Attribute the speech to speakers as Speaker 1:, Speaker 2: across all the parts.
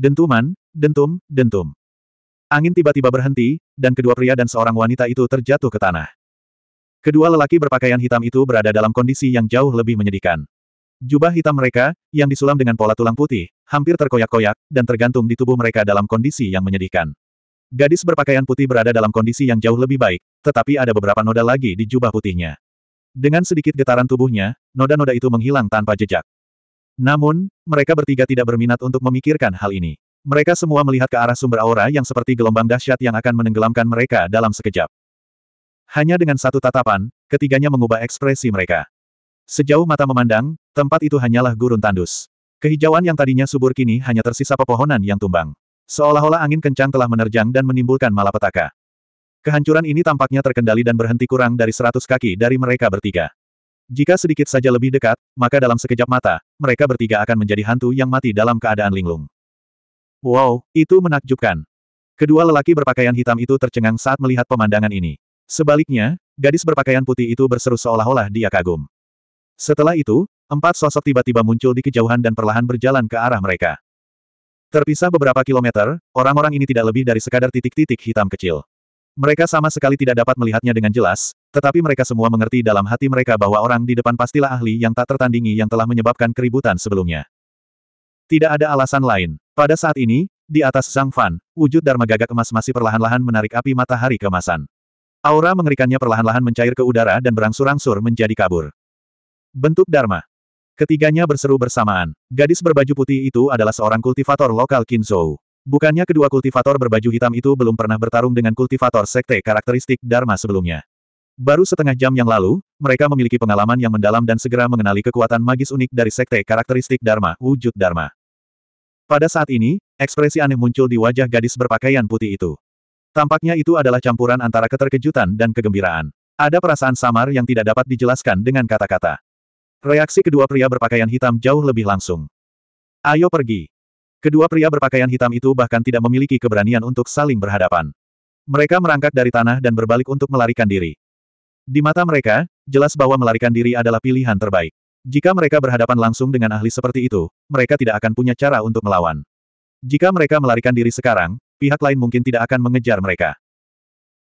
Speaker 1: Dentuman, dentum, dentum. Angin tiba-tiba berhenti, dan kedua pria dan seorang wanita itu terjatuh ke tanah. Kedua lelaki berpakaian hitam itu berada dalam kondisi yang jauh lebih menyedihkan. Jubah hitam mereka, yang disulam dengan pola tulang putih, hampir terkoyak-koyak, dan tergantung di tubuh mereka dalam kondisi yang menyedihkan. Gadis berpakaian putih berada dalam kondisi yang jauh lebih baik, tetapi ada beberapa noda lagi di jubah putihnya. Dengan sedikit getaran tubuhnya, noda-noda itu menghilang tanpa jejak. Namun, mereka bertiga tidak berminat untuk memikirkan hal ini. Mereka semua melihat ke arah sumber aura yang seperti gelombang dahsyat yang akan menenggelamkan mereka dalam sekejap. Hanya dengan satu tatapan, ketiganya mengubah ekspresi mereka. Sejauh mata memandang, tempat itu hanyalah gurun tandus. Kehijauan yang tadinya subur kini hanya tersisa pepohonan yang tumbang. Seolah-olah angin kencang telah menerjang dan menimbulkan malapetaka. Kehancuran ini tampaknya terkendali dan berhenti kurang dari seratus kaki dari mereka bertiga. Jika sedikit saja lebih dekat, maka dalam sekejap mata, mereka bertiga akan menjadi hantu yang mati dalam keadaan linglung. Wow, itu menakjubkan. Kedua lelaki berpakaian hitam itu tercengang saat melihat pemandangan ini. Sebaliknya, gadis berpakaian putih itu berseru seolah-olah dia kagum. Setelah itu, empat sosok tiba-tiba muncul di kejauhan dan perlahan berjalan ke arah mereka. Terpisah beberapa kilometer, orang-orang ini tidak lebih dari sekadar titik-titik hitam kecil. Mereka sama sekali tidak dapat melihatnya dengan jelas, tetapi mereka semua mengerti dalam hati mereka bahwa orang di depan pastilah ahli yang tak tertandingi yang telah menyebabkan keributan sebelumnya. Tidak ada alasan lain. Pada saat ini, di atas Zhang Fan, wujud Dharma Gagak emas masih perlahan-lahan menarik api matahari kemasan. Aura mengerikannya perlahan-lahan mencair ke udara dan berangsur-angsur menjadi kabur. Bentuk Dharma. Ketiganya berseru bersamaan. Gadis berbaju putih itu adalah seorang kultivator lokal Kinsou. Bukannya kedua kultivator berbaju hitam itu belum pernah bertarung dengan kultivator sekte karakteristik Dharma sebelumnya. Baru setengah jam yang lalu, mereka memiliki pengalaman yang mendalam dan segera mengenali kekuatan magis unik dari sekte karakteristik Dharma, wujud Dharma. Pada saat ini, ekspresi aneh muncul di wajah gadis berpakaian putih itu. Tampaknya itu adalah campuran antara keterkejutan dan kegembiraan. Ada perasaan samar yang tidak dapat dijelaskan dengan kata-kata. Reaksi kedua pria berpakaian hitam jauh lebih langsung. Ayo pergi. Kedua pria berpakaian hitam itu bahkan tidak memiliki keberanian untuk saling berhadapan. Mereka merangkak dari tanah dan berbalik untuk melarikan diri. Di mata mereka, jelas bahwa melarikan diri adalah pilihan terbaik. Jika mereka berhadapan langsung dengan ahli seperti itu, mereka tidak akan punya cara untuk melawan. Jika mereka melarikan diri sekarang, pihak lain mungkin tidak akan mengejar mereka.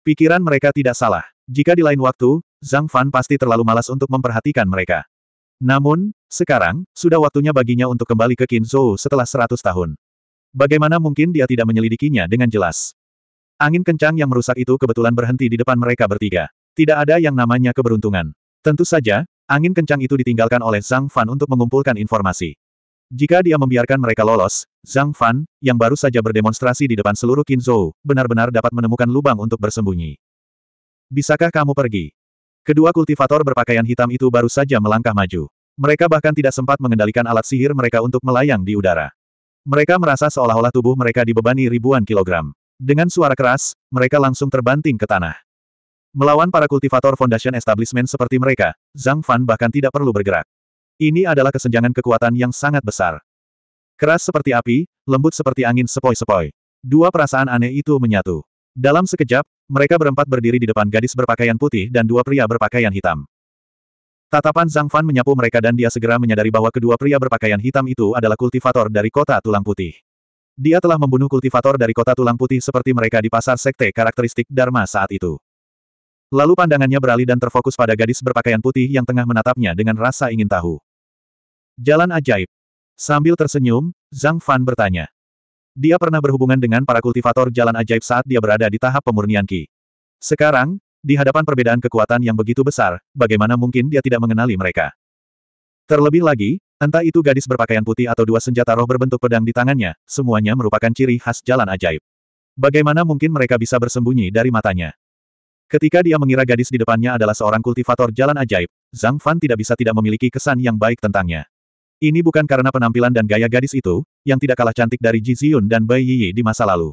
Speaker 1: Pikiran mereka tidak salah. Jika di lain waktu, Zhang Fan pasti terlalu malas untuk memperhatikan mereka. Namun, sekarang, sudah waktunya baginya untuk kembali ke Kinzhou setelah seratus tahun. Bagaimana mungkin dia tidak menyelidikinya dengan jelas? Angin kencang yang merusak itu kebetulan berhenti di depan mereka bertiga. Tidak ada yang namanya keberuntungan. Tentu saja, angin kencang itu ditinggalkan oleh Zhang Fan untuk mengumpulkan informasi. Jika dia membiarkan mereka lolos, Zhang Fan, yang baru saja berdemonstrasi di depan seluruh Kinzhou, benar-benar dapat menemukan lubang untuk bersembunyi. Bisakah kamu pergi? Kedua kultivator berpakaian hitam itu baru saja melangkah maju. Mereka bahkan tidak sempat mengendalikan alat sihir mereka untuk melayang di udara. Mereka merasa seolah-olah tubuh mereka dibebani ribuan kilogram. Dengan suara keras, mereka langsung terbanting ke tanah. Melawan para kultivator Foundation Establishment seperti mereka, Zhang Fan bahkan tidak perlu bergerak. Ini adalah kesenjangan kekuatan yang sangat besar. Keras seperti api, lembut seperti angin sepoi-sepoi. Dua perasaan aneh itu menyatu. Dalam sekejap, mereka berempat berdiri di depan gadis berpakaian putih dan dua pria berpakaian hitam. Tatapan Zhang Fan menyapu mereka dan dia segera menyadari bahwa kedua pria berpakaian hitam itu adalah kultivator dari kota tulang putih. Dia telah membunuh kultivator dari kota tulang putih seperti mereka di pasar sekte karakteristik Dharma saat itu. Lalu pandangannya beralih dan terfokus pada gadis berpakaian putih yang tengah menatapnya dengan rasa ingin tahu. Jalan ajaib. Sambil tersenyum, Zhang Fan bertanya. Dia pernah berhubungan dengan para kultivator jalan ajaib saat dia berada di tahap pemurnian Ki. Sekarang, di hadapan perbedaan kekuatan yang begitu besar, bagaimana mungkin dia tidak mengenali mereka? Terlebih lagi, entah itu gadis berpakaian putih atau dua senjata roh berbentuk pedang di tangannya, semuanya merupakan ciri khas jalan ajaib. Bagaimana mungkin mereka bisa bersembunyi dari matanya? Ketika dia mengira gadis di depannya adalah seorang kultivator jalan ajaib, Zhang Fan tidak bisa tidak memiliki kesan yang baik tentangnya. Ini bukan karena penampilan dan gaya gadis itu, yang tidak kalah cantik dari Ji Ziyun dan Bai Yi di masa lalu.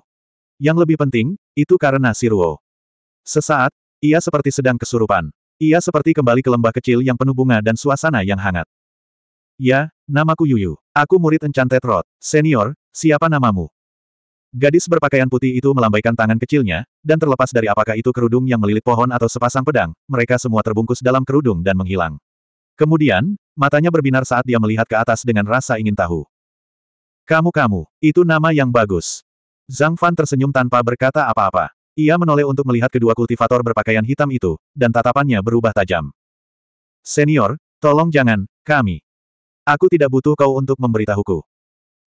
Speaker 1: Yang lebih penting, itu karena Siruo. Sesaat, ia seperti sedang kesurupan. Ia seperti kembali ke lembah kecil yang penuh bunga dan suasana yang hangat. Ya, namaku Yuyu. Aku murid Enchanted Rod. Senior, siapa namamu? Gadis berpakaian putih itu melambaikan tangan kecilnya, dan terlepas dari apakah itu kerudung yang melilit pohon atau sepasang pedang, mereka semua terbungkus dalam kerudung dan menghilang. Kemudian, matanya berbinar saat dia melihat ke atas dengan rasa ingin tahu. Kamu-kamu, itu nama yang bagus. Zhang Fan tersenyum tanpa berkata apa-apa. Ia menoleh untuk melihat kedua kultivator berpakaian hitam itu, dan tatapannya berubah tajam. Senior, tolong jangan, kami. Aku tidak butuh kau untuk memberitahuku.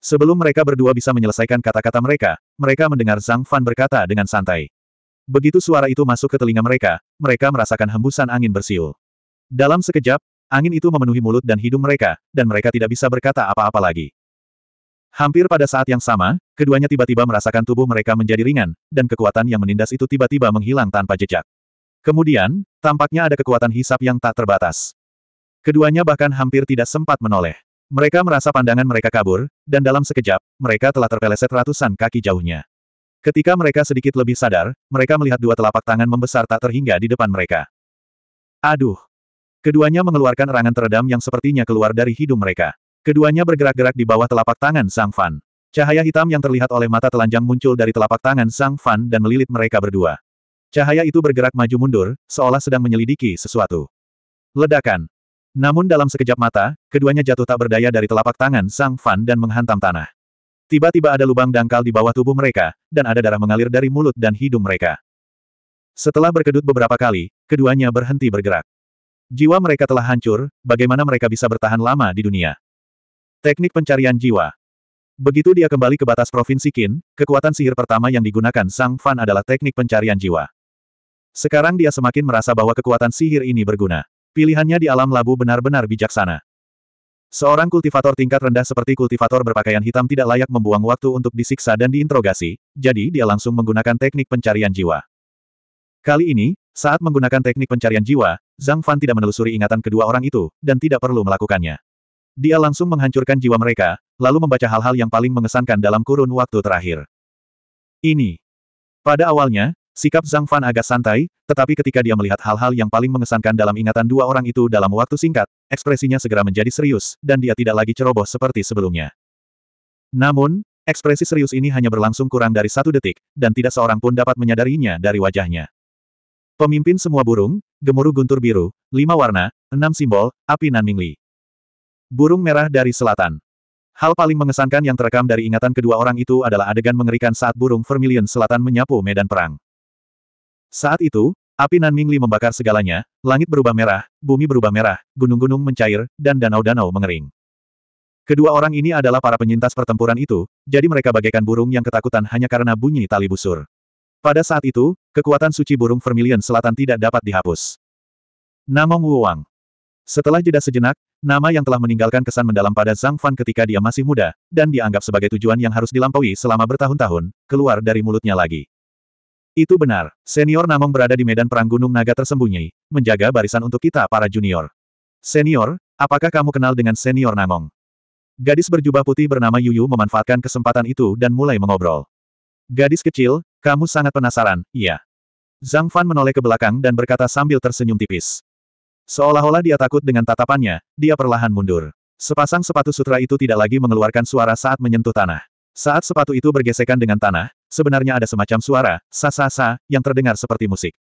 Speaker 1: Sebelum mereka berdua bisa menyelesaikan kata-kata mereka, mereka mendengar Zhang Fan berkata dengan santai. Begitu suara itu masuk ke telinga mereka, mereka merasakan hembusan angin bersiul. Dalam sekejap, Angin itu memenuhi mulut dan hidung mereka, dan mereka tidak bisa berkata apa-apa lagi. Hampir pada saat yang sama, keduanya tiba-tiba merasakan tubuh mereka menjadi ringan, dan kekuatan yang menindas itu tiba-tiba menghilang tanpa jejak. Kemudian, tampaknya ada kekuatan hisap yang tak terbatas. Keduanya bahkan hampir tidak sempat menoleh. Mereka merasa pandangan mereka kabur, dan dalam sekejap, mereka telah terpeleset ratusan kaki jauhnya. Ketika mereka sedikit lebih sadar, mereka melihat dua telapak tangan membesar tak terhingga di depan mereka. Aduh! Keduanya mengeluarkan erangan teredam yang sepertinya keluar dari hidung mereka. Keduanya bergerak-gerak di bawah telapak tangan Sang Fan. Cahaya hitam yang terlihat oleh mata telanjang muncul dari telapak tangan Sang Fan dan melilit mereka berdua. Cahaya itu bergerak maju-mundur, seolah sedang menyelidiki sesuatu. Ledakan. Namun dalam sekejap mata, keduanya jatuh tak berdaya dari telapak tangan Sang Fan dan menghantam tanah. Tiba-tiba ada lubang dangkal di bawah tubuh mereka, dan ada darah mengalir dari mulut dan hidung mereka. Setelah berkedut beberapa kali, keduanya berhenti bergerak. Jiwa mereka telah hancur, bagaimana mereka bisa bertahan lama di dunia? Teknik pencarian jiwa. Begitu dia kembali ke batas provinsi Qin, kekuatan sihir pertama yang digunakan Sang Fan adalah teknik pencarian jiwa. Sekarang dia semakin merasa bahwa kekuatan sihir ini berguna. Pilihannya di alam labu benar-benar bijaksana. Seorang kultivator tingkat rendah seperti kultivator berpakaian hitam tidak layak membuang waktu untuk disiksa dan diinterogasi, jadi dia langsung menggunakan teknik pencarian jiwa. Kali ini, saat menggunakan teknik pencarian jiwa, Zhang Fan tidak menelusuri ingatan kedua orang itu, dan tidak perlu melakukannya. Dia langsung menghancurkan jiwa mereka, lalu membaca hal-hal yang paling mengesankan dalam kurun waktu terakhir. Ini. Pada awalnya, sikap Zhang Fan agak santai, tetapi ketika dia melihat hal-hal yang paling mengesankan dalam ingatan dua orang itu dalam waktu singkat, ekspresinya segera menjadi serius, dan dia tidak lagi ceroboh seperti sebelumnya. Namun, ekspresi serius ini hanya berlangsung kurang dari satu detik, dan tidak seorang pun dapat menyadarinya dari wajahnya. Pemimpin semua burung, gemuruh guntur biru, lima warna, enam simbol, api Nanmingli. Burung merah dari selatan. Hal paling mengesankan yang terekam dari ingatan kedua orang itu adalah adegan mengerikan saat burung vermilion selatan menyapu medan perang. Saat itu, api Nanmingli membakar segalanya, langit berubah merah, bumi berubah merah, gunung-gunung mencair, dan danau-danau mengering. Kedua orang ini adalah para penyintas pertempuran itu, jadi mereka bagaikan burung yang ketakutan hanya karena bunyi tali busur. Pada saat itu, kekuatan suci burung vermilion selatan tidak dapat dihapus. Namong Wuwang. Setelah jeda sejenak, nama yang telah meninggalkan kesan mendalam pada Zhang Fan ketika dia masih muda, dan dianggap sebagai tujuan yang harus dilampaui selama bertahun-tahun, keluar dari mulutnya lagi. Itu benar, senior Namong berada di medan perang Gunung Naga tersembunyi, menjaga barisan untuk kita para junior. Senior, apakah kamu kenal dengan senior Namong? Gadis berjubah putih bernama Yuyu memanfaatkan kesempatan itu dan mulai mengobrol. Gadis kecil, kamu sangat penasaran, iya. Zhang Fan menoleh ke belakang dan berkata sambil tersenyum tipis. Seolah-olah dia takut dengan tatapannya, dia perlahan mundur. Sepasang sepatu sutra itu tidak lagi mengeluarkan suara saat menyentuh tanah. Saat sepatu itu bergesekan dengan tanah, sebenarnya ada semacam suara, sa-sa-sa, yang terdengar seperti musik.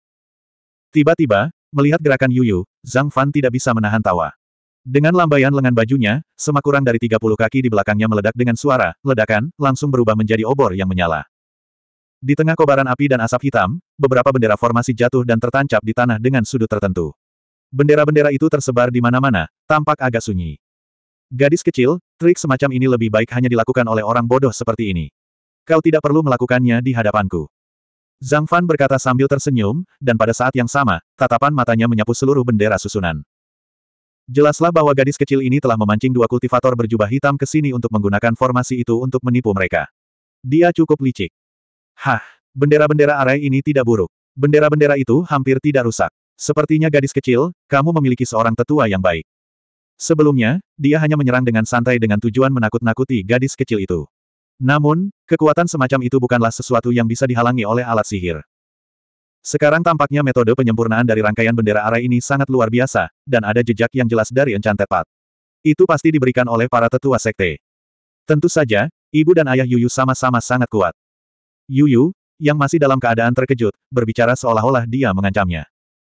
Speaker 1: Tiba-tiba, melihat gerakan Yuyu, Zhang Fan tidak bisa menahan tawa. Dengan lambaian lengan bajunya, semak kurang dari 30 kaki di belakangnya meledak dengan suara, ledakan, langsung berubah menjadi obor yang menyala. Di tengah kobaran api dan asap hitam, beberapa bendera formasi jatuh dan tertancap di tanah dengan sudut tertentu. Bendera-bendera itu tersebar di mana-mana, tampak agak sunyi. Gadis kecil, trik semacam ini lebih baik hanya dilakukan oleh orang bodoh seperti ini. Kau tidak perlu melakukannya di hadapanku. Zhang Fan berkata sambil tersenyum, dan pada saat yang sama, tatapan matanya menyapu seluruh bendera susunan. Jelaslah bahwa gadis kecil ini telah memancing dua kultivator berjubah hitam ke sini untuk menggunakan formasi itu untuk menipu mereka. Dia cukup licik. Hah, bendera-bendera Arai ini tidak buruk. Bendera-bendera itu hampir tidak rusak. Sepertinya gadis kecil, kamu memiliki seorang tetua yang baik. Sebelumnya, dia hanya menyerang dengan santai dengan tujuan menakut-nakuti gadis kecil itu. Namun, kekuatan semacam itu bukanlah sesuatu yang bisa dihalangi oleh alat sihir. Sekarang tampaknya metode penyempurnaan dari rangkaian bendera Arai ini sangat luar biasa, dan ada jejak yang jelas dari Enchanted Path. Itu pasti diberikan oleh para tetua sekte. Tentu saja, ibu dan ayah Yuyu sama-sama sangat kuat. Yuyu, yang masih dalam keadaan terkejut, berbicara seolah-olah dia mengancamnya.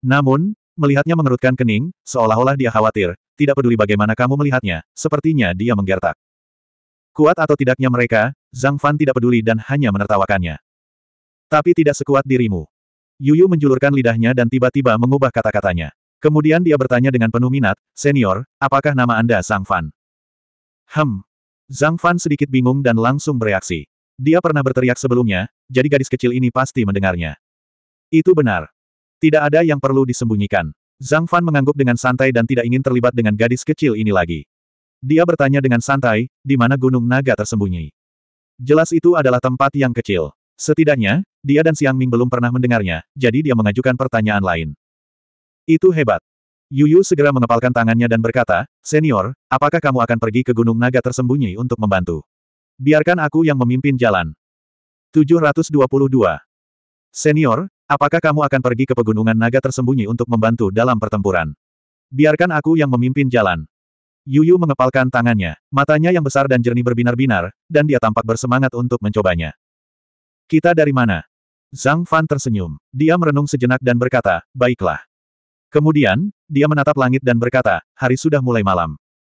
Speaker 1: Namun, melihatnya mengerutkan kening, seolah-olah dia khawatir, tidak peduli bagaimana kamu melihatnya, sepertinya dia menggertak. Kuat atau tidaknya mereka, Zhang Fan tidak peduli dan hanya menertawakannya. Tapi tidak sekuat dirimu. Yuyu menjulurkan lidahnya dan tiba-tiba mengubah kata-katanya. Kemudian dia bertanya dengan penuh minat, Senior, apakah nama Anda Zhang Fan? Hem. Zhang Fan sedikit bingung dan langsung bereaksi. Dia pernah berteriak sebelumnya, jadi gadis kecil ini pasti mendengarnya. Itu benar. Tidak ada yang perlu disembunyikan. Zhang Fan mengangguk dengan santai dan tidak ingin terlibat dengan gadis kecil ini lagi. Dia bertanya dengan santai, di mana Gunung Naga tersembunyi. Jelas itu adalah tempat yang kecil. Setidaknya, dia dan Siang Ming belum pernah mendengarnya, jadi dia mengajukan pertanyaan lain. Itu hebat. Yuyu segera mengepalkan tangannya dan berkata, Senior, apakah kamu akan pergi ke Gunung Naga tersembunyi untuk membantu? Biarkan aku yang memimpin jalan. 722. Senior, apakah kamu akan pergi ke pegunungan naga tersembunyi untuk membantu dalam pertempuran? Biarkan aku yang memimpin jalan. Yuyu mengepalkan tangannya, matanya yang besar dan jernih berbinar-binar, dan dia tampak bersemangat untuk mencobanya. Kita dari mana? Zhang Fan tersenyum. Dia merenung sejenak dan berkata, baiklah. Kemudian, dia menatap langit dan berkata, hari sudah mulai malam.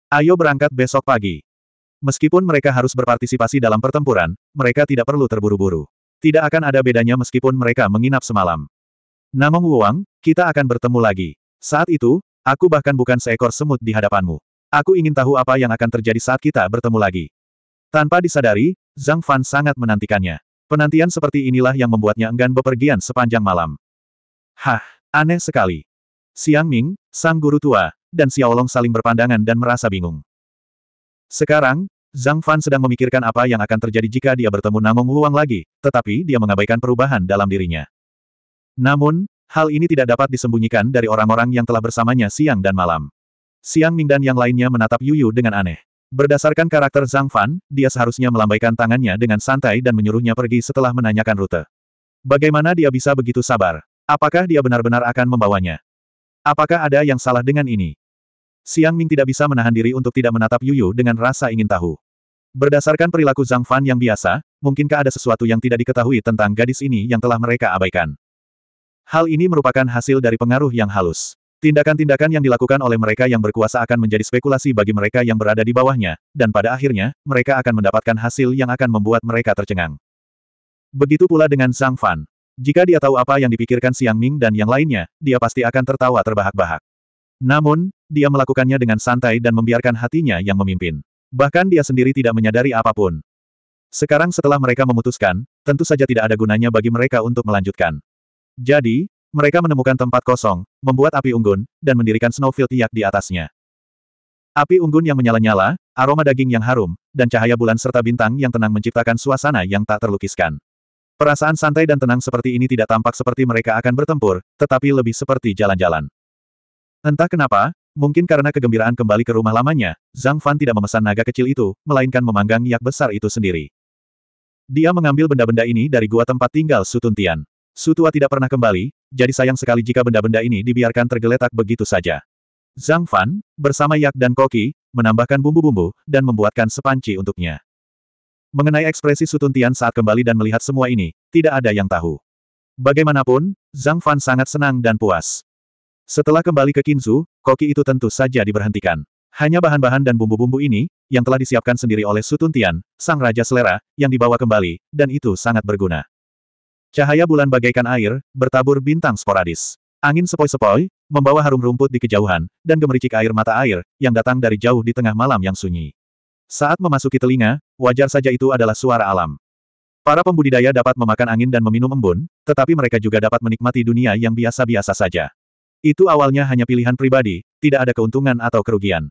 Speaker 1: Ayo berangkat besok pagi. Meskipun mereka harus berpartisipasi dalam pertempuran, mereka tidak perlu terburu-buru. Tidak akan ada bedanya meskipun mereka menginap semalam. Namong Wuang, kita akan bertemu lagi. Saat itu, aku bahkan bukan seekor semut di hadapanmu. Aku ingin tahu apa yang akan terjadi saat kita bertemu lagi. Tanpa disadari, Zhang Fan sangat menantikannya. Penantian seperti inilah yang membuatnya enggan bepergian sepanjang malam. Hah, aneh sekali. Siang Ming, sang guru tua, dan Xiaolong saling berpandangan dan merasa bingung. Sekarang, Zhang Fan sedang memikirkan apa yang akan terjadi jika dia bertemu Namong Wuang lagi, tetapi dia mengabaikan perubahan dalam dirinya. Namun, hal ini tidak dapat disembunyikan dari orang-orang yang telah bersamanya siang dan malam. Siang Ming dan yang lainnya menatap Yu Yu dengan aneh. Berdasarkan karakter Zhang Fan, dia seharusnya melambaikan tangannya dengan santai dan menyuruhnya pergi setelah menanyakan rute. Bagaimana dia bisa begitu sabar? Apakah dia benar-benar akan membawanya? Apakah ada yang salah dengan ini? Siang Ming tidak bisa menahan diri untuk tidak menatap Yuyu dengan rasa ingin tahu. Berdasarkan perilaku Zhang Fan yang biasa, mungkinkah ada sesuatu yang tidak diketahui tentang gadis ini yang telah mereka abaikan? Hal ini merupakan hasil dari pengaruh yang halus. Tindakan-tindakan yang dilakukan oleh mereka yang berkuasa akan menjadi spekulasi bagi mereka yang berada di bawahnya, dan pada akhirnya, mereka akan mendapatkan hasil yang akan membuat mereka tercengang. Begitu pula dengan Zhang Fan. Jika dia tahu apa yang dipikirkan Siang Ming dan yang lainnya, dia pasti akan tertawa terbahak-bahak. Namun, dia melakukannya dengan santai dan membiarkan hatinya yang memimpin. Bahkan dia sendiri tidak menyadari apapun. Sekarang setelah mereka memutuskan, tentu saja tidak ada gunanya bagi mereka untuk melanjutkan. Jadi, mereka menemukan tempat kosong, membuat api unggun, dan mendirikan snowfield yak di atasnya. Api unggun yang menyala-nyala, aroma daging yang harum, dan cahaya bulan serta bintang yang tenang menciptakan suasana yang tak terlukiskan. Perasaan santai dan tenang seperti ini tidak tampak seperti mereka akan bertempur, tetapi lebih seperti jalan-jalan. Entah kenapa, mungkin karena kegembiraan kembali ke rumah lamanya, Zhang Fan tidak memesan naga kecil itu, melainkan memanggang yak besar itu sendiri. Dia mengambil benda-benda ini dari gua tempat tinggal Sutun Tian. Sutua tidak pernah kembali, jadi sayang sekali jika benda-benda ini dibiarkan tergeletak begitu saja. Zhang Fan, bersama yak dan koki, menambahkan bumbu-bumbu, dan membuatkan sepanci untuknya. Mengenai ekspresi Sutun Tian saat kembali dan melihat semua ini, tidak ada yang tahu. Bagaimanapun, Zhang Fan sangat senang dan puas. Setelah kembali ke Kinzu, koki itu tentu saja diberhentikan. Hanya bahan-bahan dan bumbu-bumbu ini, yang telah disiapkan sendiri oleh Sutuntian, sang raja selera, yang dibawa kembali, dan itu sangat berguna. Cahaya bulan bagaikan air, bertabur bintang sporadis. Angin sepoi-sepoi, membawa harum rumput di kejauhan, dan gemericik air mata air, yang datang dari jauh di tengah malam yang sunyi. Saat memasuki telinga, wajar saja itu adalah suara alam. Para pembudidaya dapat memakan angin dan meminum embun, tetapi mereka juga dapat menikmati dunia yang biasa-biasa saja. Itu awalnya hanya pilihan pribadi, tidak ada keuntungan atau kerugian.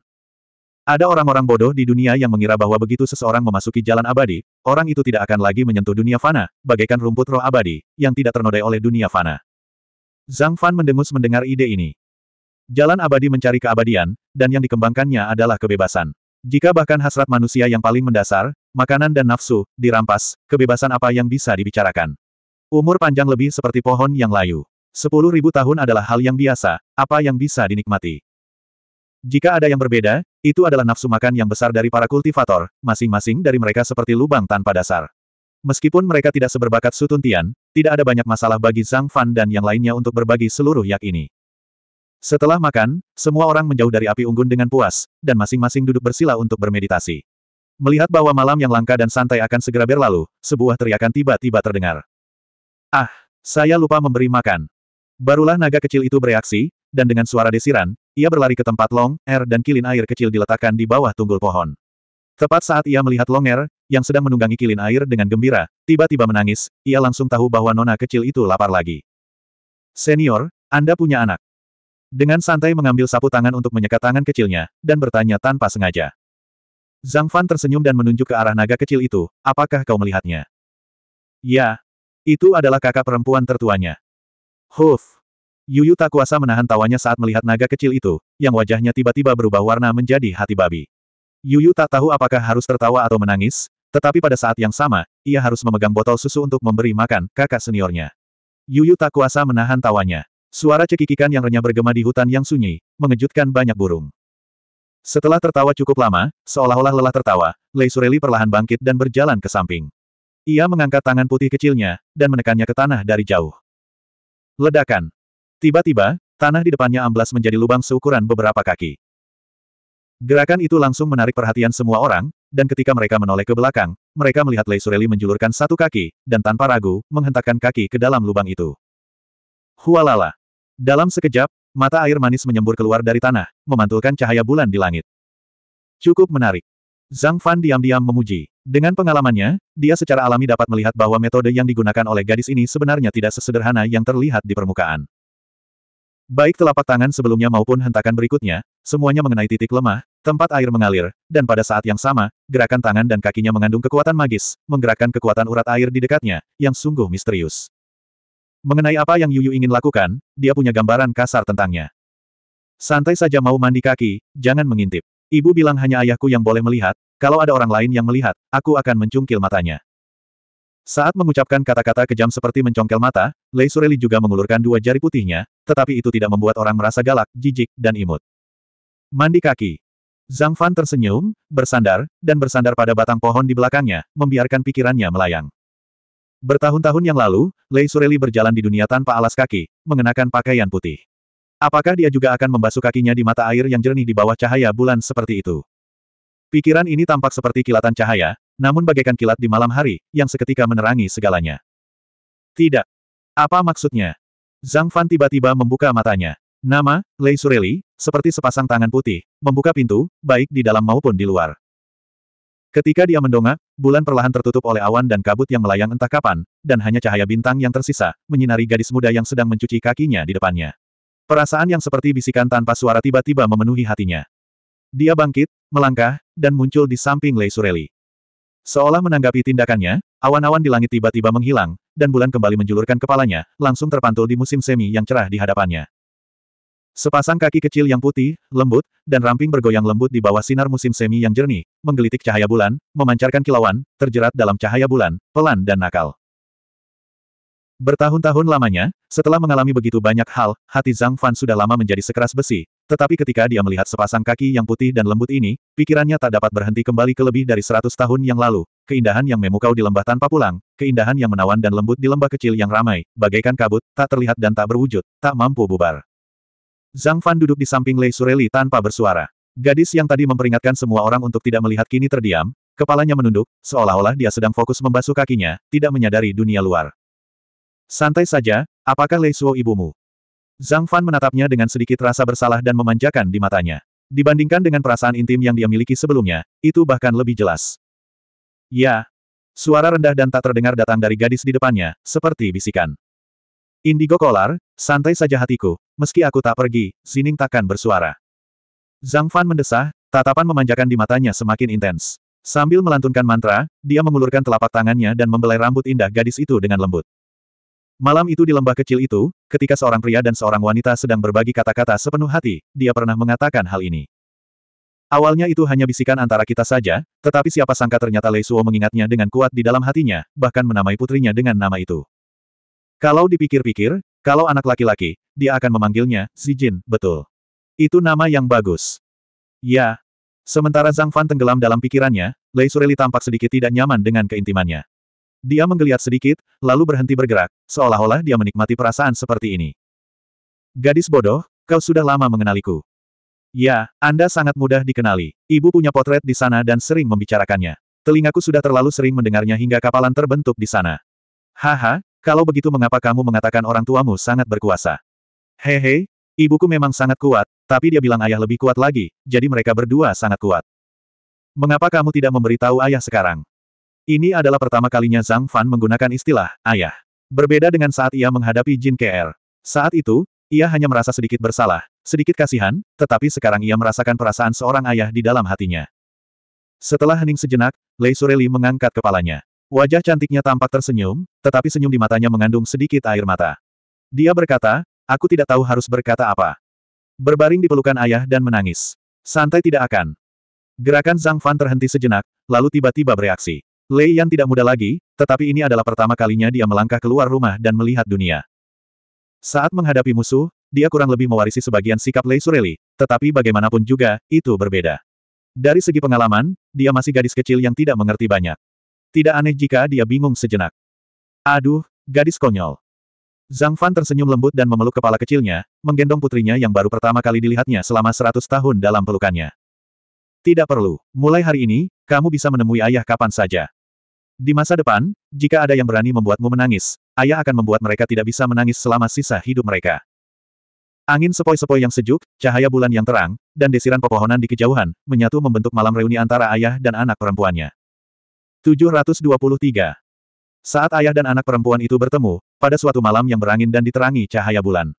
Speaker 1: Ada orang-orang bodoh di dunia yang mengira bahwa begitu seseorang memasuki jalan abadi, orang itu tidak akan lagi menyentuh dunia fana, bagaikan rumput roh abadi, yang tidak ternodai oleh dunia fana. Zhang Fan mendengus mendengar ide ini. Jalan abadi mencari keabadian, dan yang dikembangkannya adalah kebebasan. Jika bahkan hasrat manusia yang paling mendasar, makanan dan nafsu, dirampas, kebebasan apa yang bisa dibicarakan. Umur panjang lebih seperti pohon yang layu. Sepuluh ribu tahun adalah hal yang biasa, apa yang bisa dinikmati. Jika ada yang berbeda, itu adalah nafsu makan yang besar dari para kultivator, masing-masing dari mereka seperti lubang tanpa dasar. Meskipun mereka tidak seberbakat Sutuntian, tidak ada banyak masalah bagi Zhang Fan dan yang lainnya untuk berbagi seluruh yak ini. Setelah makan, semua orang menjauh dari api unggun dengan puas, dan masing-masing duduk bersila untuk bermeditasi. Melihat bahwa malam yang langka dan santai akan segera berlalu, sebuah teriakan tiba-tiba terdengar. Ah, saya lupa memberi makan. Barulah naga kecil itu bereaksi, dan dengan suara desiran, ia berlari ke tempat Long, Air er dan kilin air kecil diletakkan di bawah tunggul pohon. Tepat saat ia melihat Long Air er, yang sedang menunggangi kilin air dengan gembira, tiba-tiba menangis, ia langsung tahu bahwa nona kecil itu lapar lagi. Senior, Anda punya anak. Dengan santai mengambil sapu tangan untuk menyeka tangan kecilnya, dan bertanya tanpa sengaja. Zhang Fan tersenyum dan menunjuk ke arah naga kecil itu, apakah kau melihatnya? Ya. Itu adalah kakak perempuan tertuanya. Huf! Yuyu tak kuasa menahan tawanya saat melihat naga kecil itu, yang wajahnya tiba-tiba berubah warna menjadi hati babi. Yuyu tak tahu apakah harus tertawa atau menangis, tetapi pada saat yang sama, ia harus memegang botol susu untuk memberi makan kakak seniornya. Yuyu tak kuasa menahan tawanya. Suara cekikikan yang renyah bergema di hutan yang sunyi, mengejutkan banyak burung. Setelah tertawa cukup lama, seolah-olah lelah tertawa, Lei Sureli perlahan bangkit dan berjalan ke samping. Ia mengangkat tangan putih kecilnya, dan menekannya ke tanah dari jauh. Ledakan. Tiba-tiba, tanah di depannya amblas menjadi lubang seukuran beberapa kaki. Gerakan itu langsung menarik perhatian semua orang, dan ketika mereka menoleh ke belakang, mereka melihat Lei Sureli menjulurkan satu kaki, dan tanpa ragu, menghentakkan kaki ke dalam lubang itu. Hualala. Dalam sekejap, mata air manis menyembur keluar dari tanah, memantulkan cahaya bulan di langit. Cukup menarik. Zhang Fan diam-diam memuji. Dengan pengalamannya, dia secara alami dapat melihat bahwa metode yang digunakan oleh gadis ini sebenarnya tidak sesederhana yang terlihat di permukaan. Baik telapak tangan sebelumnya maupun hentakan berikutnya, semuanya mengenai titik lemah, tempat air mengalir, dan pada saat yang sama, gerakan tangan dan kakinya mengandung kekuatan magis, menggerakkan kekuatan urat air di dekatnya, yang sungguh misterius. Mengenai apa yang Yuyu ingin lakukan, dia punya gambaran kasar tentangnya. Santai saja mau mandi kaki, jangan mengintip. Ibu bilang hanya ayahku yang boleh melihat, kalau ada orang lain yang melihat, aku akan mencungkil matanya. Saat mengucapkan kata-kata kejam seperti mencongkel mata, Lei Sureli juga mengulurkan dua jari putihnya, tetapi itu tidak membuat orang merasa galak, jijik, dan imut. Mandi kaki. Zhang Fan tersenyum, bersandar, dan bersandar pada batang pohon di belakangnya, membiarkan pikirannya melayang. Bertahun-tahun yang lalu, Lei Sureli berjalan di dunia tanpa alas kaki, mengenakan pakaian putih. Apakah dia juga akan membasuh kakinya di mata air yang jernih di bawah cahaya bulan seperti itu? Pikiran ini tampak seperti kilatan cahaya, namun bagaikan kilat di malam hari, yang seketika menerangi segalanya. Tidak. Apa maksudnya? Zhang Fan tiba-tiba membuka matanya. Nama, Lei Sureli, seperti sepasang tangan putih, membuka pintu, baik di dalam maupun di luar. Ketika dia mendongak, bulan perlahan tertutup oleh awan dan kabut yang melayang entah kapan, dan hanya cahaya bintang yang tersisa, menyinari gadis muda yang sedang mencuci kakinya di depannya. Perasaan yang seperti bisikan tanpa suara tiba-tiba memenuhi hatinya. Dia bangkit, melangkah, dan muncul di samping Lei Sureli. Seolah menanggapi tindakannya, awan-awan di langit tiba-tiba menghilang, dan bulan kembali menjulurkan kepalanya, langsung terpantul di musim semi yang cerah di hadapannya. Sepasang kaki kecil yang putih, lembut, dan ramping bergoyang lembut di bawah sinar musim semi yang jernih, menggelitik cahaya bulan, memancarkan kilauan, terjerat dalam cahaya bulan, pelan dan nakal. Bertahun-tahun lamanya, setelah mengalami begitu banyak hal, hati Zhang Fan sudah lama menjadi sekeras besi. Tetapi ketika dia melihat sepasang kaki yang putih dan lembut ini, pikirannya tak dapat berhenti kembali ke lebih dari seratus tahun yang lalu. Keindahan yang memukau di lembah tanpa pulang, keindahan yang menawan dan lembut di lembah kecil yang ramai, bagaikan kabut, tak terlihat dan tak berwujud, tak mampu bubar. Zhang Fan duduk di samping Lei Sureli tanpa bersuara. Gadis yang tadi memperingatkan semua orang untuk tidak melihat kini terdiam, kepalanya menunduk, seolah-olah dia sedang fokus membasuh kakinya, tidak menyadari dunia luar. Santai saja, apakah Lei Suo ibumu? Zhang Fan menatapnya dengan sedikit rasa bersalah dan memanjakan di matanya. Dibandingkan dengan perasaan intim yang dia miliki sebelumnya, itu bahkan lebih jelas. Ya. Suara rendah dan tak terdengar datang dari gadis di depannya, seperti bisikan. Indigo Kolar, santai saja hatiku, meski aku tak pergi, Zining takkan bersuara. Zhang Fan mendesah, tatapan memanjakan di matanya semakin intens. Sambil melantunkan mantra, dia mengulurkan telapak tangannya dan membelai rambut indah gadis itu dengan lembut. Malam itu di lembah kecil itu, ketika seorang pria dan seorang wanita sedang berbagi kata-kata sepenuh hati, dia pernah mengatakan hal ini. Awalnya itu hanya bisikan antara kita saja, tetapi siapa sangka ternyata Lei Suo mengingatnya dengan kuat di dalam hatinya, bahkan menamai putrinya dengan nama itu. Kalau dipikir-pikir, kalau anak laki-laki, dia akan memanggilnya, Jin, betul. Itu nama yang bagus. Ya. Sementara Zhang Fan tenggelam dalam pikirannya, Lei Sureli tampak sedikit tidak nyaman dengan keintimannya. Dia menggeliat sedikit, lalu berhenti bergerak, seolah-olah dia menikmati perasaan seperti ini. Gadis bodoh, kau sudah lama mengenaliku. Ya, Anda sangat mudah dikenali. Ibu punya potret di sana dan sering membicarakannya. Telingaku sudah terlalu sering mendengarnya hingga kapalan terbentuk di sana. Haha, kalau begitu mengapa kamu mengatakan orang tuamu sangat berkuasa? Hehe, ibuku memang sangat kuat, tapi dia bilang ayah lebih kuat lagi, jadi mereka berdua sangat kuat. Mengapa kamu tidak memberitahu ayah sekarang? Ini adalah pertama kalinya Zhang Fan menggunakan istilah ayah. Berbeda dengan saat ia menghadapi Jin KR. Saat itu, ia hanya merasa sedikit bersalah, sedikit kasihan, tetapi sekarang ia merasakan perasaan seorang ayah di dalam hatinya. Setelah hening sejenak, Lei Sureli mengangkat kepalanya. Wajah cantiknya tampak tersenyum, tetapi senyum di matanya mengandung sedikit air mata. Dia berkata, aku tidak tahu harus berkata apa. Berbaring di pelukan ayah dan menangis. Santai tidak akan. Gerakan Zhang Fan terhenti sejenak, lalu tiba-tiba bereaksi. Lei Yan tidak muda lagi, tetapi ini adalah pertama kalinya dia melangkah keluar rumah dan melihat dunia. Saat menghadapi musuh, dia kurang lebih mewarisi sebagian sikap Lei Sureli, tetapi bagaimanapun juga, itu berbeda. Dari segi pengalaman, dia masih gadis kecil yang tidak mengerti banyak. Tidak aneh jika dia bingung sejenak. Aduh, gadis konyol. Zhang Fan tersenyum lembut dan memeluk kepala kecilnya, menggendong putrinya yang baru pertama kali dilihatnya selama seratus tahun dalam pelukannya. Tidak perlu, mulai hari ini, kamu bisa menemui ayah kapan saja. Di masa depan, jika ada yang berani membuatmu menangis, ayah akan membuat mereka tidak bisa menangis selama sisa hidup mereka. Angin sepoi-sepoi yang sejuk, cahaya bulan yang terang, dan desiran pepohonan di kejauhan, menyatu membentuk malam reuni antara ayah dan anak perempuannya. 723. Saat ayah dan anak perempuan itu bertemu, pada suatu malam yang berangin dan diterangi cahaya bulan.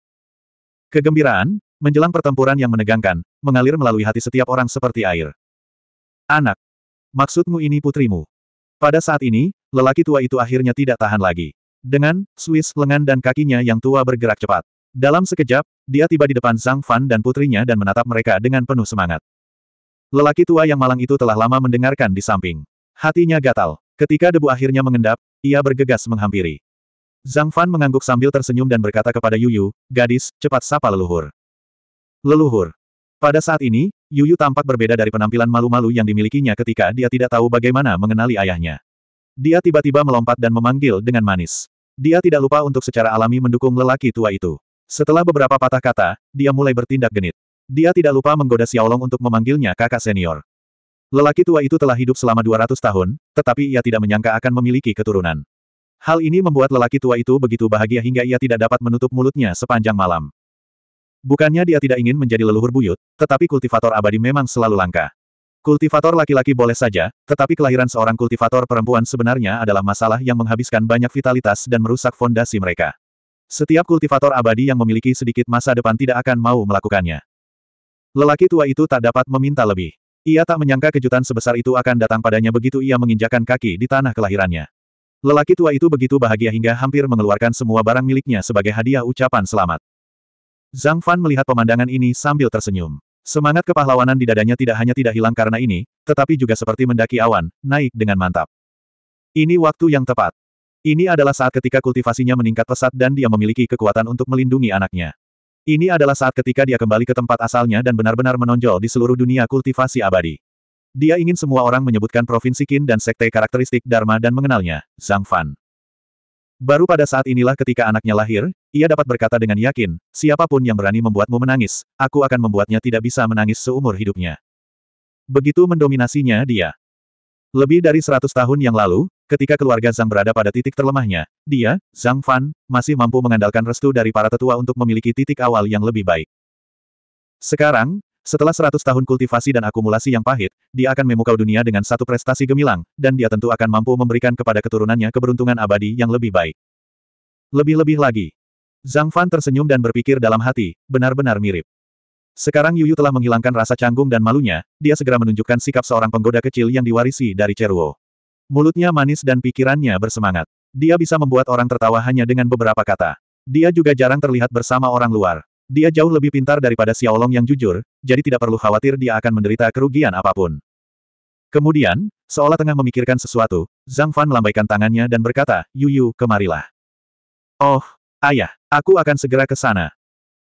Speaker 1: Kegembiraan, menjelang pertempuran yang menegangkan, mengalir melalui hati setiap orang seperti air. Anak, maksudmu ini putrimu? Pada saat ini, lelaki tua itu akhirnya tidak tahan lagi. Dengan, Swiss, lengan dan kakinya yang tua bergerak cepat. Dalam sekejap, dia tiba di depan Zhang Fan dan putrinya dan menatap mereka dengan penuh semangat. Lelaki tua yang malang itu telah lama mendengarkan di samping. Hatinya gatal. Ketika debu akhirnya mengendap, ia bergegas menghampiri. Zhang Fan mengangguk sambil tersenyum dan berkata kepada Yuyu, gadis, cepat sapa leluhur. Leluhur. Pada saat ini, Yuyu tampak berbeda dari penampilan malu-malu yang dimilikinya ketika dia tidak tahu bagaimana mengenali ayahnya. Dia tiba-tiba melompat dan memanggil dengan manis. Dia tidak lupa untuk secara alami mendukung lelaki tua itu. Setelah beberapa patah kata, dia mulai bertindak genit. Dia tidak lupa menggoda Xiaolong untuk memanggilnya kakak senior. Lelaki tua itu telah hidup selama 200 tahun, tetapi ia tidak menyangka akan memiliki keturunan. Hal ini membuat lelaki tua itu begitu bahagia hingga ia tidak dapat menutup mulutnya sepanjang malam. Bukannya dia tidak ingin menjadi leluhur buyut, tetapi kultivator abadi memang selalu langka. Kultivator laki-laki boleh saja, tetapi kelahiran seorang kultivator perempuan sebenarnya adalah masalah yang menghabiskan banyak vitalitas dan merusak fondasi mereka. Setiap kultivator abadi yang memiliki sedikit masa depan tidak akan mau melakukannya. Lelaki tua itu tak dapat meminta lebih. Ia tak menyangka kejutan sebesar itu akan datang padanya begitu ia menginjakan kaki di tanah kelahirannya. Lelaki tua itu begitu bahagia hingga hampir mengeluarkan semua barang miliknya sebagai hadiah ucapan selamat. Zhang Fan melihat pemandangan ini sambil tersenyum. Semangat kepahlawanan di dadanya tidak hanya tidak hilang karena ini, tetapi juga seperti mendaki awan, naik dengan mantap. Ini waktu yang tepat. Ini adalah saat ketika kultivasinya meningkat pesat dan dia memiliki kekuatan untuk melindungi anaknya. Ini adalah saat ketika dia kembali ke tempat asalnya dan benar-benar menonjol di seluruh dunia kultivasi abadi. Dia ingin semua orang menyebutkan Provinsi Qin dan Sekte karakteristik Dharma dan mengenalnya, Zhang Fan. Baru pada saat inilah ketika anaknya lahir, ia dapat berkata dengan yakin, siapapun yang berani membuatmu menangis, aku akan membuatnya tidak bisa menangis seumur hidupnya. Begitu mendominasinya dia. Lebih dari seratus tahun yang lalu, ketika keluarga Zhang berada pada titik terlemahnya, dia, Zhang Fan, masih mampu mengandalkan restu dari para tetua untuk memiliki titik awal yang lebih baik. Sekarang, setelah seratus tahun kultivasi dan akumulasi yang pahit, dia akan memukau dunia dengan satu prestasi gemilang, dan dia tentu akan mampu memberikan kepada keturunannya keberuntungan abadi yang lebih baik. Lebih-lebih lagi. Zhang Fan tersenyum dan berpikir dalam hati, benar-benar mirip. Sekarang Yuyu telah menghilangkan rasa canggung dan malunya, dia segera menunjukkan sikap seorang penggoda kecil yang diwarisi dari Ceruo. Mulutnya manis dan pikirannya bersemangat. Dia bisa membuat orang tertawa hanya dengan beberapa kata. Dia juga jarang terlihat bersama orang luar. Dia jauh lebih pintar daripada Xiaolong yang jujur, jadi tidak perlu khawatir dia akan menderita kerugian apapun. Kemudian, seolah tengah memikirkan sesuatu, Zhang Fan melambaikan tangannya dan berkata, Yuyu, kemarilah. Oh, ayah, aku akan segera ke sana.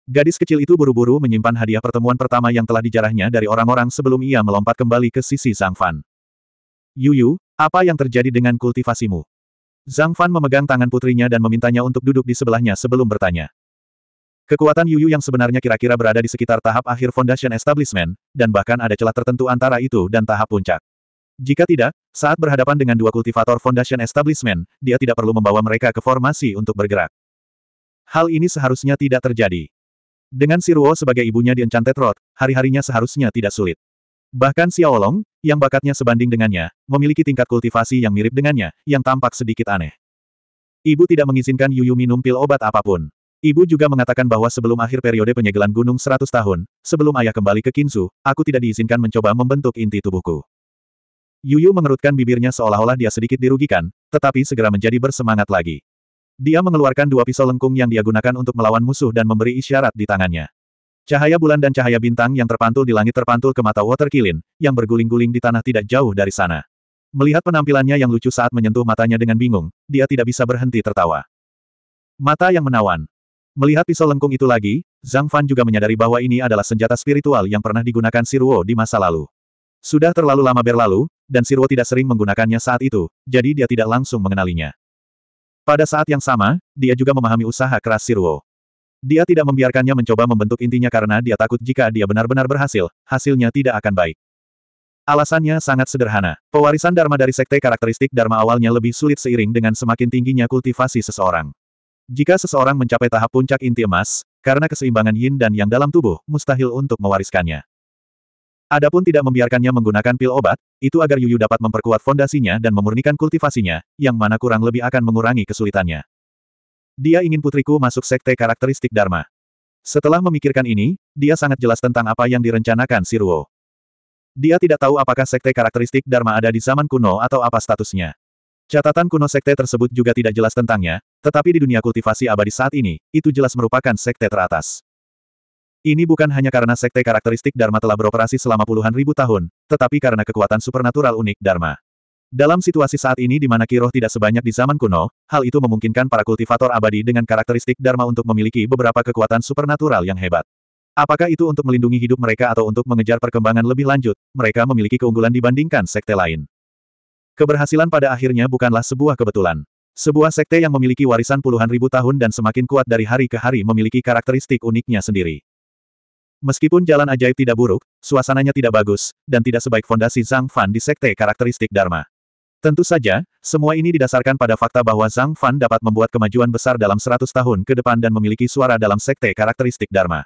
Speaker 1: Gadis kecil itu buru-buru menyimpan hadiah pertemuan pertama yang telah dijarahnya dari orang-orang sebelum ia melompat kembali ke sisi Zhang Fan. Yuyu, apa yang terjadi dengan kultivasimu? Zhang Fan memegang tangan putrinya dan memintanya untuk duduk di sebelahnya sebelum bertanya. Kekuatan Yuyu yang sebenarnya kira-kira berada di sekitar tahap akhir Foundation Establishment, dan bahkan ada celah tertentu antara itu dan tahap puncak. Jika tidak, saat berhadapan dengan dua kultivator Foundation Establishment, dia tidak perlu membawa mereka ke formasi untuk bergerak. Hal ini seharusnya tidak terjadi. Dengan Siruo sebagai ibunya di Enchanted Road, hari-harinya seharusnya tidak sulit. Bahkan Xiaolong, yang bakatnya sebanding dengannya, memiliki tingkat kultivasi yang mirip dengannya, yang tampak sedikit aneh. Ibu tidak mengizinkan Yuyu minum pil obat apapun. Ibu juga mengatakan bahwa sebelum akhir periode penyegelan gunung 100 tahun, sebelum ayah kembali ke Kinsu, aku tidak diizinkan mencoba membentuk inti tubuhku. Yuyu mengerutkan bibirnya seolah-olah dia sedikit dirugikan, tetapi segera menjadi bersemangat lagi. Dia mengeluarkan dua pisau lengkung yang dia gunakan untuk melawan musuh dan memberi isyarat di tangannya. Cahaya bulan dan cahaya bintang yang terpantul di langit terpantul ke mata Water Kilin, yang berguling-guling di tanah tidak jauh dari sana. Melihat penampilannya yang lucu saat menyentuh matanya dengan bingung, dia tidak bisa berhenti tertawa. Mata yang menawan. Melihat pisau lengkung itu lagi, Zhang Fan juga menyadari bahwa ini adalah senjata spiritual yang pernah digunakan Si Ruo di masa lalu. Sudah terlalu lama berlalu, dan Si Ruo tidak sering menggunakannya saat itu, jadi dia tidak langsung mengenalinya. Pada saat yang sama, dia juga memahami usaha keras Si Ruo. Dia tidak membiarkannya mencoba membentuk intinya karena dia takut jika dia benar-benar berhasil, hasilnya tidak akan baik. Alasannya sangat sederhana. Pewarisan Dharma dari sekte karakteristik Dharma awalnya lebih sulit seiring dengan semakin tingginya kultivasi seseorang. Jika seseorang mencapai tahap puncak inti emas, karena keseimbangan yin dan yang dalam tubuh, mustahil untuk mewariskannya. Adapun tidak membiarkannya menggunakan pil obat, itu agar Yuyu dapat memperkuat fondasinya dan memurnikan kultivasinya, yang mana kurang lebih akan mengurangi kesulitannya. Dia ingin putriku masuk sekte karakteristik Dharma. Setelah memikirkan ini, dia sangat jelas tentang apa yang direncanakan Siruo. Dia tidak tahu apakah sekte karakteristik Dharma ada di zaman kuno atau apa statusnya. Catatan kuno sekte tersebut juga tidak jelas tentangnya, tetapi di dunia kultivasi abadi saat ini, itu jelas merupakan sekte teratas. Ini bukan hanya karena sekte karakteristik Dharma telah beroperasi selama puluhan ribu tahun, tetapi karena kekuatan supernatural unik Dharma. Dalam situasi saat ini di mana kiroh tidak sebanyak di zaman kuno, hal itu memungkinkan para kultivator abadi dengan karakteristik Dharma untuk memiliki beberapa kekuatan supernatural yang hebat. Apakah itu untuk melindungi hidup mereka atau untuk mengejar perkembangan lebih lanjut, mereka memiliki keunggulan dibandingkan sekte lain. Keberhasilan pada akhirnya bukanlah sebuah kebetulan. Sebuah sekte yang memiliki warisan puluhan ribu tahun dan semakin kuat dari hari ke hari memiliki karakteristik uniknya sendiri. Meskipun jalan ajaib tidak buruk, suasananya tidak bagus, dan tidak sebaik fondasi Zhang Fan di sekte karakteristik Dharma. Tentu saja, semua ini didasarkan pada fakta bahwa Zhang Fan dapat membuat kemajuan besar dalam 100 tahun ke depan dan memiliki suara dalam sekte karakteristik Dharma.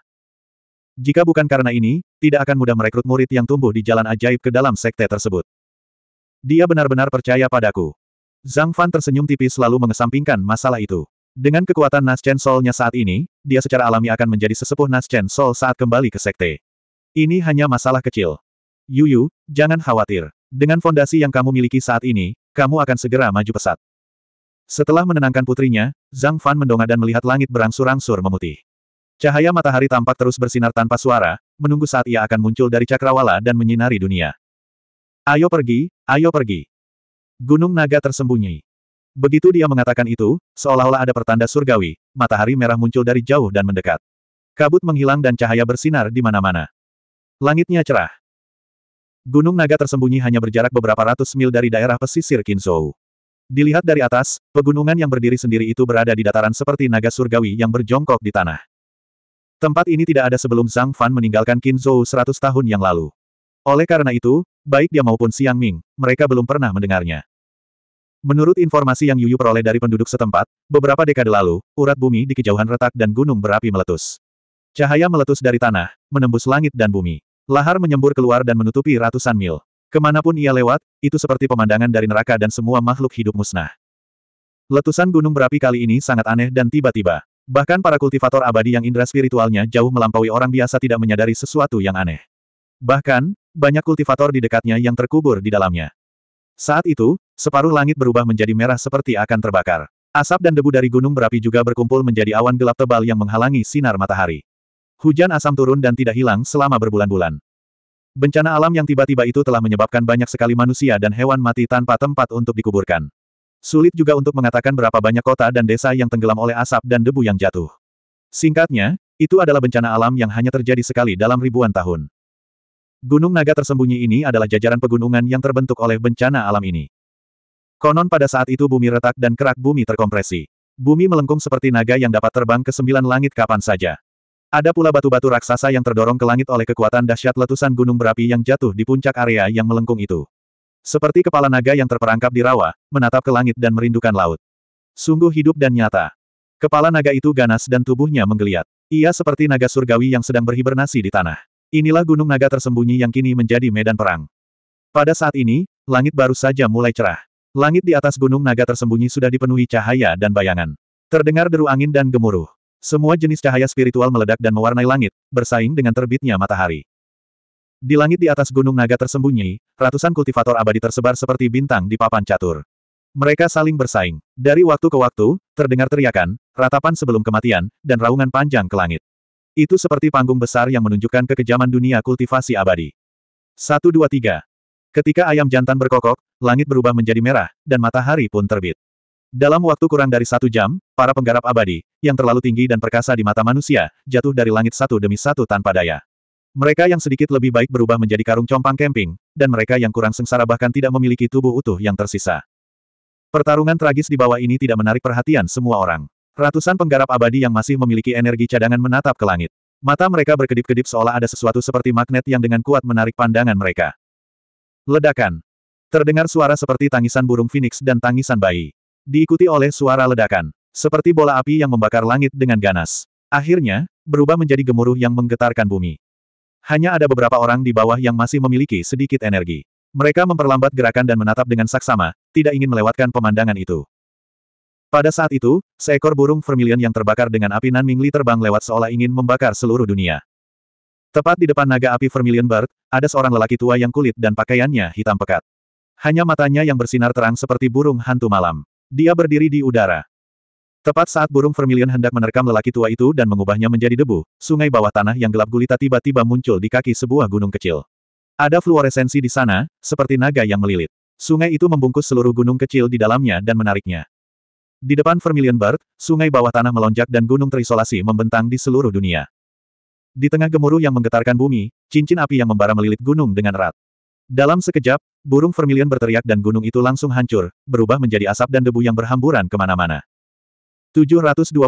Speaker 1: Jika bukan karena ini, tidak akan mudah merekrut murid yang tumbuh di jalan ajaib ke dalam sekte tersebut. Dia benar-benar percaya padaku. Zhang Fan tersenyum tipis lalu mengesampingkan masalah itu. Dengan kekuatan naschen Soul-nya saat ini, dia secara alami akan menjadi sesepuh naschen sol saat kembali ke sekte. Ini hanya masalah kecil. Yuyu, jangan khawatir. Dengan fondasi yang kamu miliki saat ini, kamu akan segera maju pesat. Setelah menenangkan putrinya, Zhang Fan mendongak dan melihat langit berangsur-angsur memutih. Cahaya matahari tampak terus bersinar tanpa suara, menunggu saat ia akan muncul dari cakrawala dan menyinari dunia. Ayo pergi, ayo pergi. Gunung naga tersembunyi. Begitu dia mengatakan itu, seolah-olah ada pertanda surgawi, matahari merah muncul dari jauh dan mendekat. Kabut menghilang dan cahaya bersinar di mana-mana. Langitnya cerah. Gunung naga tersembunyi hanya berjarak beberapa ratus mil dari daerah pesisir Kinzhou. Dilihat dari atas, pegunungan yang berdiri sendiri itu berada di dataran seperti naga surgawi yang berjongkok di tanah. Tempat ini tidak ada sebelum Zhang Fan meninggalkan Kinzo seratus tahun yang lalu. Oleh karena itu, baik dia maupun Siang Ming, mereka belum pernah mendengarnya. Menurut informasi yang Yuyu peroleh dari penduduk setempat, beberapa dekade lalu, urat bumi di kejauhan retak dan gunung berapi meletus. Cahaya meletus dari tanah, menembus langit dan bumi. Lahar menyembur keluar dan menutupi ratusan mil. Kemanapun ia lewat, itu seperti pemandangan dari neraka dan semua makhluk hidup musnah. Letusan gunung berapi kali ini sangat aneh dan tiba-tiba. Bahkan para kultivator abadi yang indera spiritualnya jauh melampaui orang biasa tidak menyadari sesuatu yang aneh. Bahkan, banyak kultivator di dekatnya yang terkubur di dalamnya. Saat itu, separuh langit berubah menjadi merah seperti akan terbakar. Asap dan debu dari gunung berapi juga berkumpul menjadi awan gelap tebal yang menghalangi sinar matahari. Hujan asam turun dan tidak hilang selama berbulan-bulan. Bencana alam yang tiba-tiba itu telah menyebabkan banyak sekali manusia dan hewan mati tanpa tempat untuk dikuburkan. Sulit juga untuk mengatakan berapa banyak kota dan desa yang tenggelam oleh asap dan debu yang jatuh. Singkatnya, itu adalah bencana alam yang hanya terjadi sekali dalam ribuan tahun. Gunung naga tersembunyi ini adalah jajaran pegunungan yang terbentuk oleh bencana alam ini. Konon pada saat itu bumi retak dan kerak bumi terkompresi. Bumi melengkung seperti naga yang dapat terbang ke sembilan langit kapan saja. Ada pula batu-batu raksasa yang terdorong ke langit oleh kekuatan dahsyat letusan gunung berapi yang jatuh di puncak area yang melengkung itu. Seperti kepala naga yang terperangkap di rawa, menatap ke langit dan merindukan laut. Sungguh hidup dan nyata. Kepala naga itu ganas dan tubuhnya menggeliat. Ia seperti naga surgawi yang sedang berhibernasi di tanah. Inilah gunung naga tersembunyi yang kini menjadi medan perang. Pada saat ini, langit baru saja mulai cerah. Langit di atas gunung naga tersembunyi sudah dipenuhi cahaya dan bayangan. Terdengar deru angin dan gemuruh. Semua jenis cahaya spiritual meledak dan mewarnai langit, bersaing dengan terbitnya matahari. Di langit di atas gunung naga tersembunyi, ratusan kultivator abadi tersebar seperti bintang di papan catur. Mereka saling bersaing. Dari waktu ke waktu, terdengar teriakan, ratapan sebelum kematian, dan raungan panjang ke langit. Itu seperti panggung besar yang menunjukkan kekejaman dunia kultivasi abadi. 1 2 3. Ketika ayam jantan berkokok, langit berubah menjadi merah, dan matahari pun terbit. Dalam waktu kurang dari satu jam, para penggarap abadi, yang terlalu tinggi dan perkasa di mata manusia, jatuh dari langit satu demi satu tanpa daya. Mereka yang sedikit lebih baik berubah menjadi karung compang kemping, dan mereka yang kurang sengsara bahkan tidak memiliki tubuh utuh yang tersisa. Pertarungan tragis di bawah ini tidak menarik perhatian semua orang. Ratusan penggarap abadi yang masih memiliki energi cadangan menatap ke langit. Mata mereka berkedip-kedip seolah ada sesuatu seperti magnet yang dengan kuat menarik pandangan mereka. Ledakan. Terdengar suara seperti tangisan burung phoenix dan tangisan bayi. Diikuti oleh suara ledakan. Seperti bola api yang membakar langit dengan ganas. Akhirnya, berubah menjadi gemuruh yang menggetarkan bumi. Hanya ada beberapa orang di bawah yang masih memiliki sedikit energi. Mereka memperlambat gerakan dan menatap dengan saksama, tidak ingin melewatkan pemandangan itu. Pada saat itu, seekor burung vermilion yang terbakar dengan api Nan Mingli terbang lewat seolah ingin membakar seluruh dunia. Tepat di depan naga api vermilion bird, ada seorang lelaki tua yang kulit dan pakaiannya hitam pekat. Hanya matanya yang bersinar terang seperti burung hantu malam. Dia berdiri di udara. Tepat saat burung vermilion hendak menerkam lelaki tua itu dan mengubahnya menjadi debu, sungai bawah tanah yang gelap gulita tiba-tiba muncul di kaki sebuah gunung kecil. Ada fluoresensi di sana, seperti naga yang melilit. Sungai itu membungkus seluruh gunung kecil di dalamnya dan menariknya. Di depan Vermilion Berg, sungai bawah tanah melonjak dan gunung terisolasi membentang di seluruh dunia. Di tengah gemuruh yang menggetarkan bumi, cincin api yang membara melilit gunung dengan erat. Dalam sekejap, burung Vermilion berteriak dan gunung itu langsung hancur, berubah menjadi asap dan debu yang berhamburan kemana-mana. 724.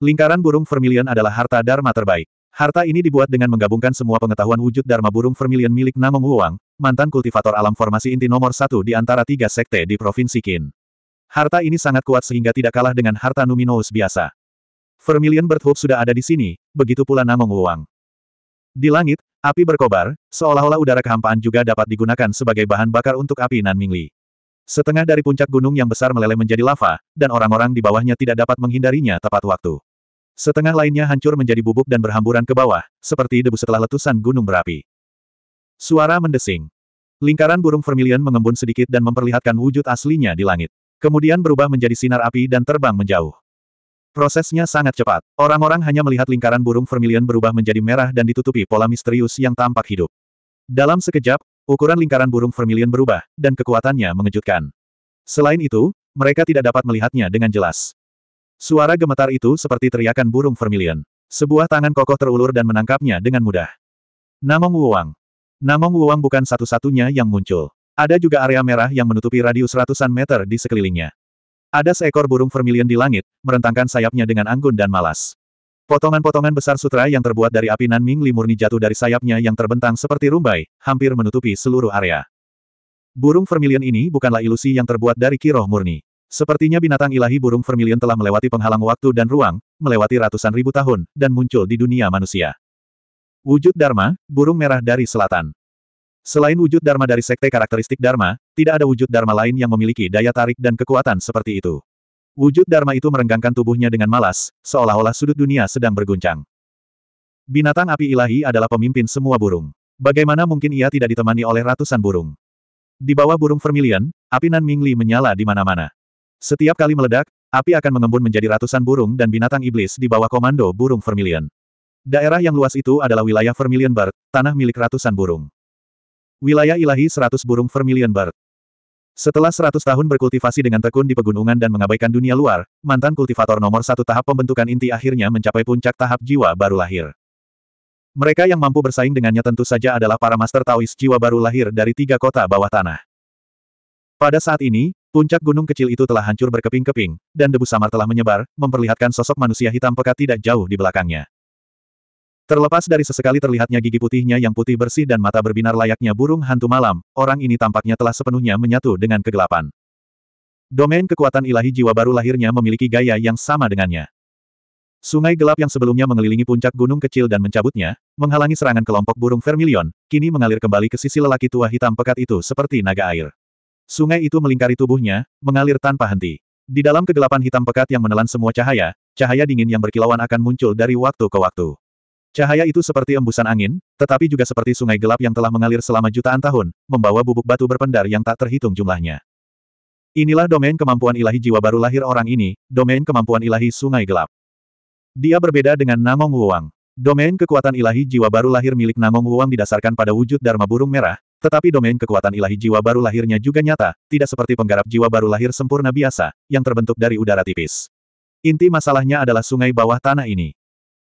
Speaker 1: Lingkaran burung Vermilion adalah harta Dharma terbaik. Harta ini dibuat dengan menggabungkan semua pengetahuan wujud Dharma burung Vermilion milik Namong Wuang, mantan kultivator alam formasi inti nomor satu di antara tiga sekte di Provinsi Qin. Harta ini sangat kuat sehingga tidak kalah dengan harta Numinous biasa. Vermilion Berthub sudah ada di sini, begitu pula Namong Wuang. Di langit, api berkobar, seolah-olah udara kehampaan juga dapat digunakan sebagai bahan bakar untuk api Nan Mingli. Setengah dari puncak gunung yang besar meleleh menjadi lava, dan orang-orang di bawahnya tidak dapat menghindarinya tepat waktu. Setengah lainnya hancur menjadi bubuk dan berhamburan ke bawah, seperti debu setelah letusan gunung berapi. Suara mendesing. Lingkaran burung vermilion mengembun sedikit dan memperlihatkan wujud aslinya di langit. Kemudian berubah menjadi sinar api dan terbang menjauh. Prosesnya sangat cepat. Orang-orang hanya melihat lingkaran burung vermilion berubah menjadi merah dan ditutupi pola misterius yang tampak hidup. Dalam sekejap, ukuran lingkaran burung vermilion berubah, dan kekuatannya mengejutkan. Selain itu, mereka tidak dapat melihatnya dengan jelas. Suara gemetar itu seperti teriakan burung vermilion. Sebuah tangan kokoh terulur dan menangkapnya dengan mudah. Namong Wuang. Namong Wuang bukan satu-satunya yang muncul. Ada juga area merah yang menutupi radius ratusan meter di sekelilingnya. Ada seekor burung vermilion di langit, merentangkan sayapnya dengan anggun dan malas. Potongan-potongan besar sutra yang terbuat dari api Nanming Li murni jatuh dari sayapnya yang terbentang seperti rumbai, hampir menutupi seluruh area. Burung vermilion ini bukanlah ilusi yang terbuat dari kiroh murni. Sepertinya binatang ilahi burung vermilion telah melewati penghalang waktu dan ruang, melewati ratusan ribu tahun, dan muncul di dunia manusia. Wujud Dharma, burung merah dari selatan. Selain wujud Dharma dari sekte karakteristik Dharma, tidak ada wujud Dharma lain yang memiliki daya tarik dan kekuatan seperti itu. Wujud Dharma itu merenggangkan tubuhnya dengan malas, seolah-olah sudut dunia sedang berguncang. Binatang api ilahi adalah pemimpin semua burung. Bagaimana mungkin ia tidak ditemani oleh ratusan burung? Di bawah burung vermilion, api Nan Mingli menyala di mana-mana. Setiap kali meledak, api akan mengembun menjadi ratusan burung dan binatang iblis di bawah komando burung vermilion. Daerah yang luas itu adalah wilayah vermilion bird, tanah milik ratusan burung. Wilayah ilahi 100 burung vermilion bird. Setelah 100 tahun berkultivasi dengan tekun di pegunungan dan mengabaikan dunia luar, mantan kultivator nomor satu tahap pembentukan inti akhirnya mencapai puncak tahap jiwa baru lahir. Mereka yang mampu bersaing dengannya tentu saja adalah para master Taois jiwa baru lahir dari tiga kota bawah tanah. Pada saat ini, puncak gunung kecil itu telah hancur berkeping-keping, dan debu samar telah menyebar, memperlihatkan sosok manusia hitam pekat tidak jauh di belakangnya. Terlepas dari sesekali terlihatnya gigi putihnya yang putih bersih dan mata berbinar layaknya burung hantu malam, orang ini tampaknya telah sepenuhnya menyatu dengan kegelapan. Domain kekuatan ilahi jiwa baru lahirnya memiliki gaya yang sama dengannya. Sungai gelap yang sebelumnya mengelilingi puncak gunung kecil dan mencabutnya, menghalangi serangan kelompok burung vermilion, kini mengalir kembali ke sisi lelaki tua hitam pekat itu seperti naga air. Sungai itu melingkari tubuhnya, mengalir tanpa henti. Di dalam kegelapan hitam pekat yang menelan semua cahaya, cahaya dingin yang berkilauan akan muncul dari waktu ke waktu. Cahaya itu seperti embusan angin, tetapi juga seperti sungai gelap yang telah mengalir selama jutaan tahun, membawa bubuk batu berpendar yang tak terhitung jumlahnya. Inilah domain kemampuan ilahi jiwa baru lahir orang ini, domain kemampuan ilahi sungai gelap. Dia berbeda dengan Nangong Wuang. Domain kekuatan ilahi jiwa baru lahir milik Nangong Wuang didasarkan pada wujud Dharma burung merah, tetapi domain kekuatan ilahi jiwa baru lahirnya juga nyata, tidak seperti penggarap jiwa baru lahir sempurna biasa, yang terbentuk dari udara tipis. Inti masalahnya adalah sungai bawah tanah ini.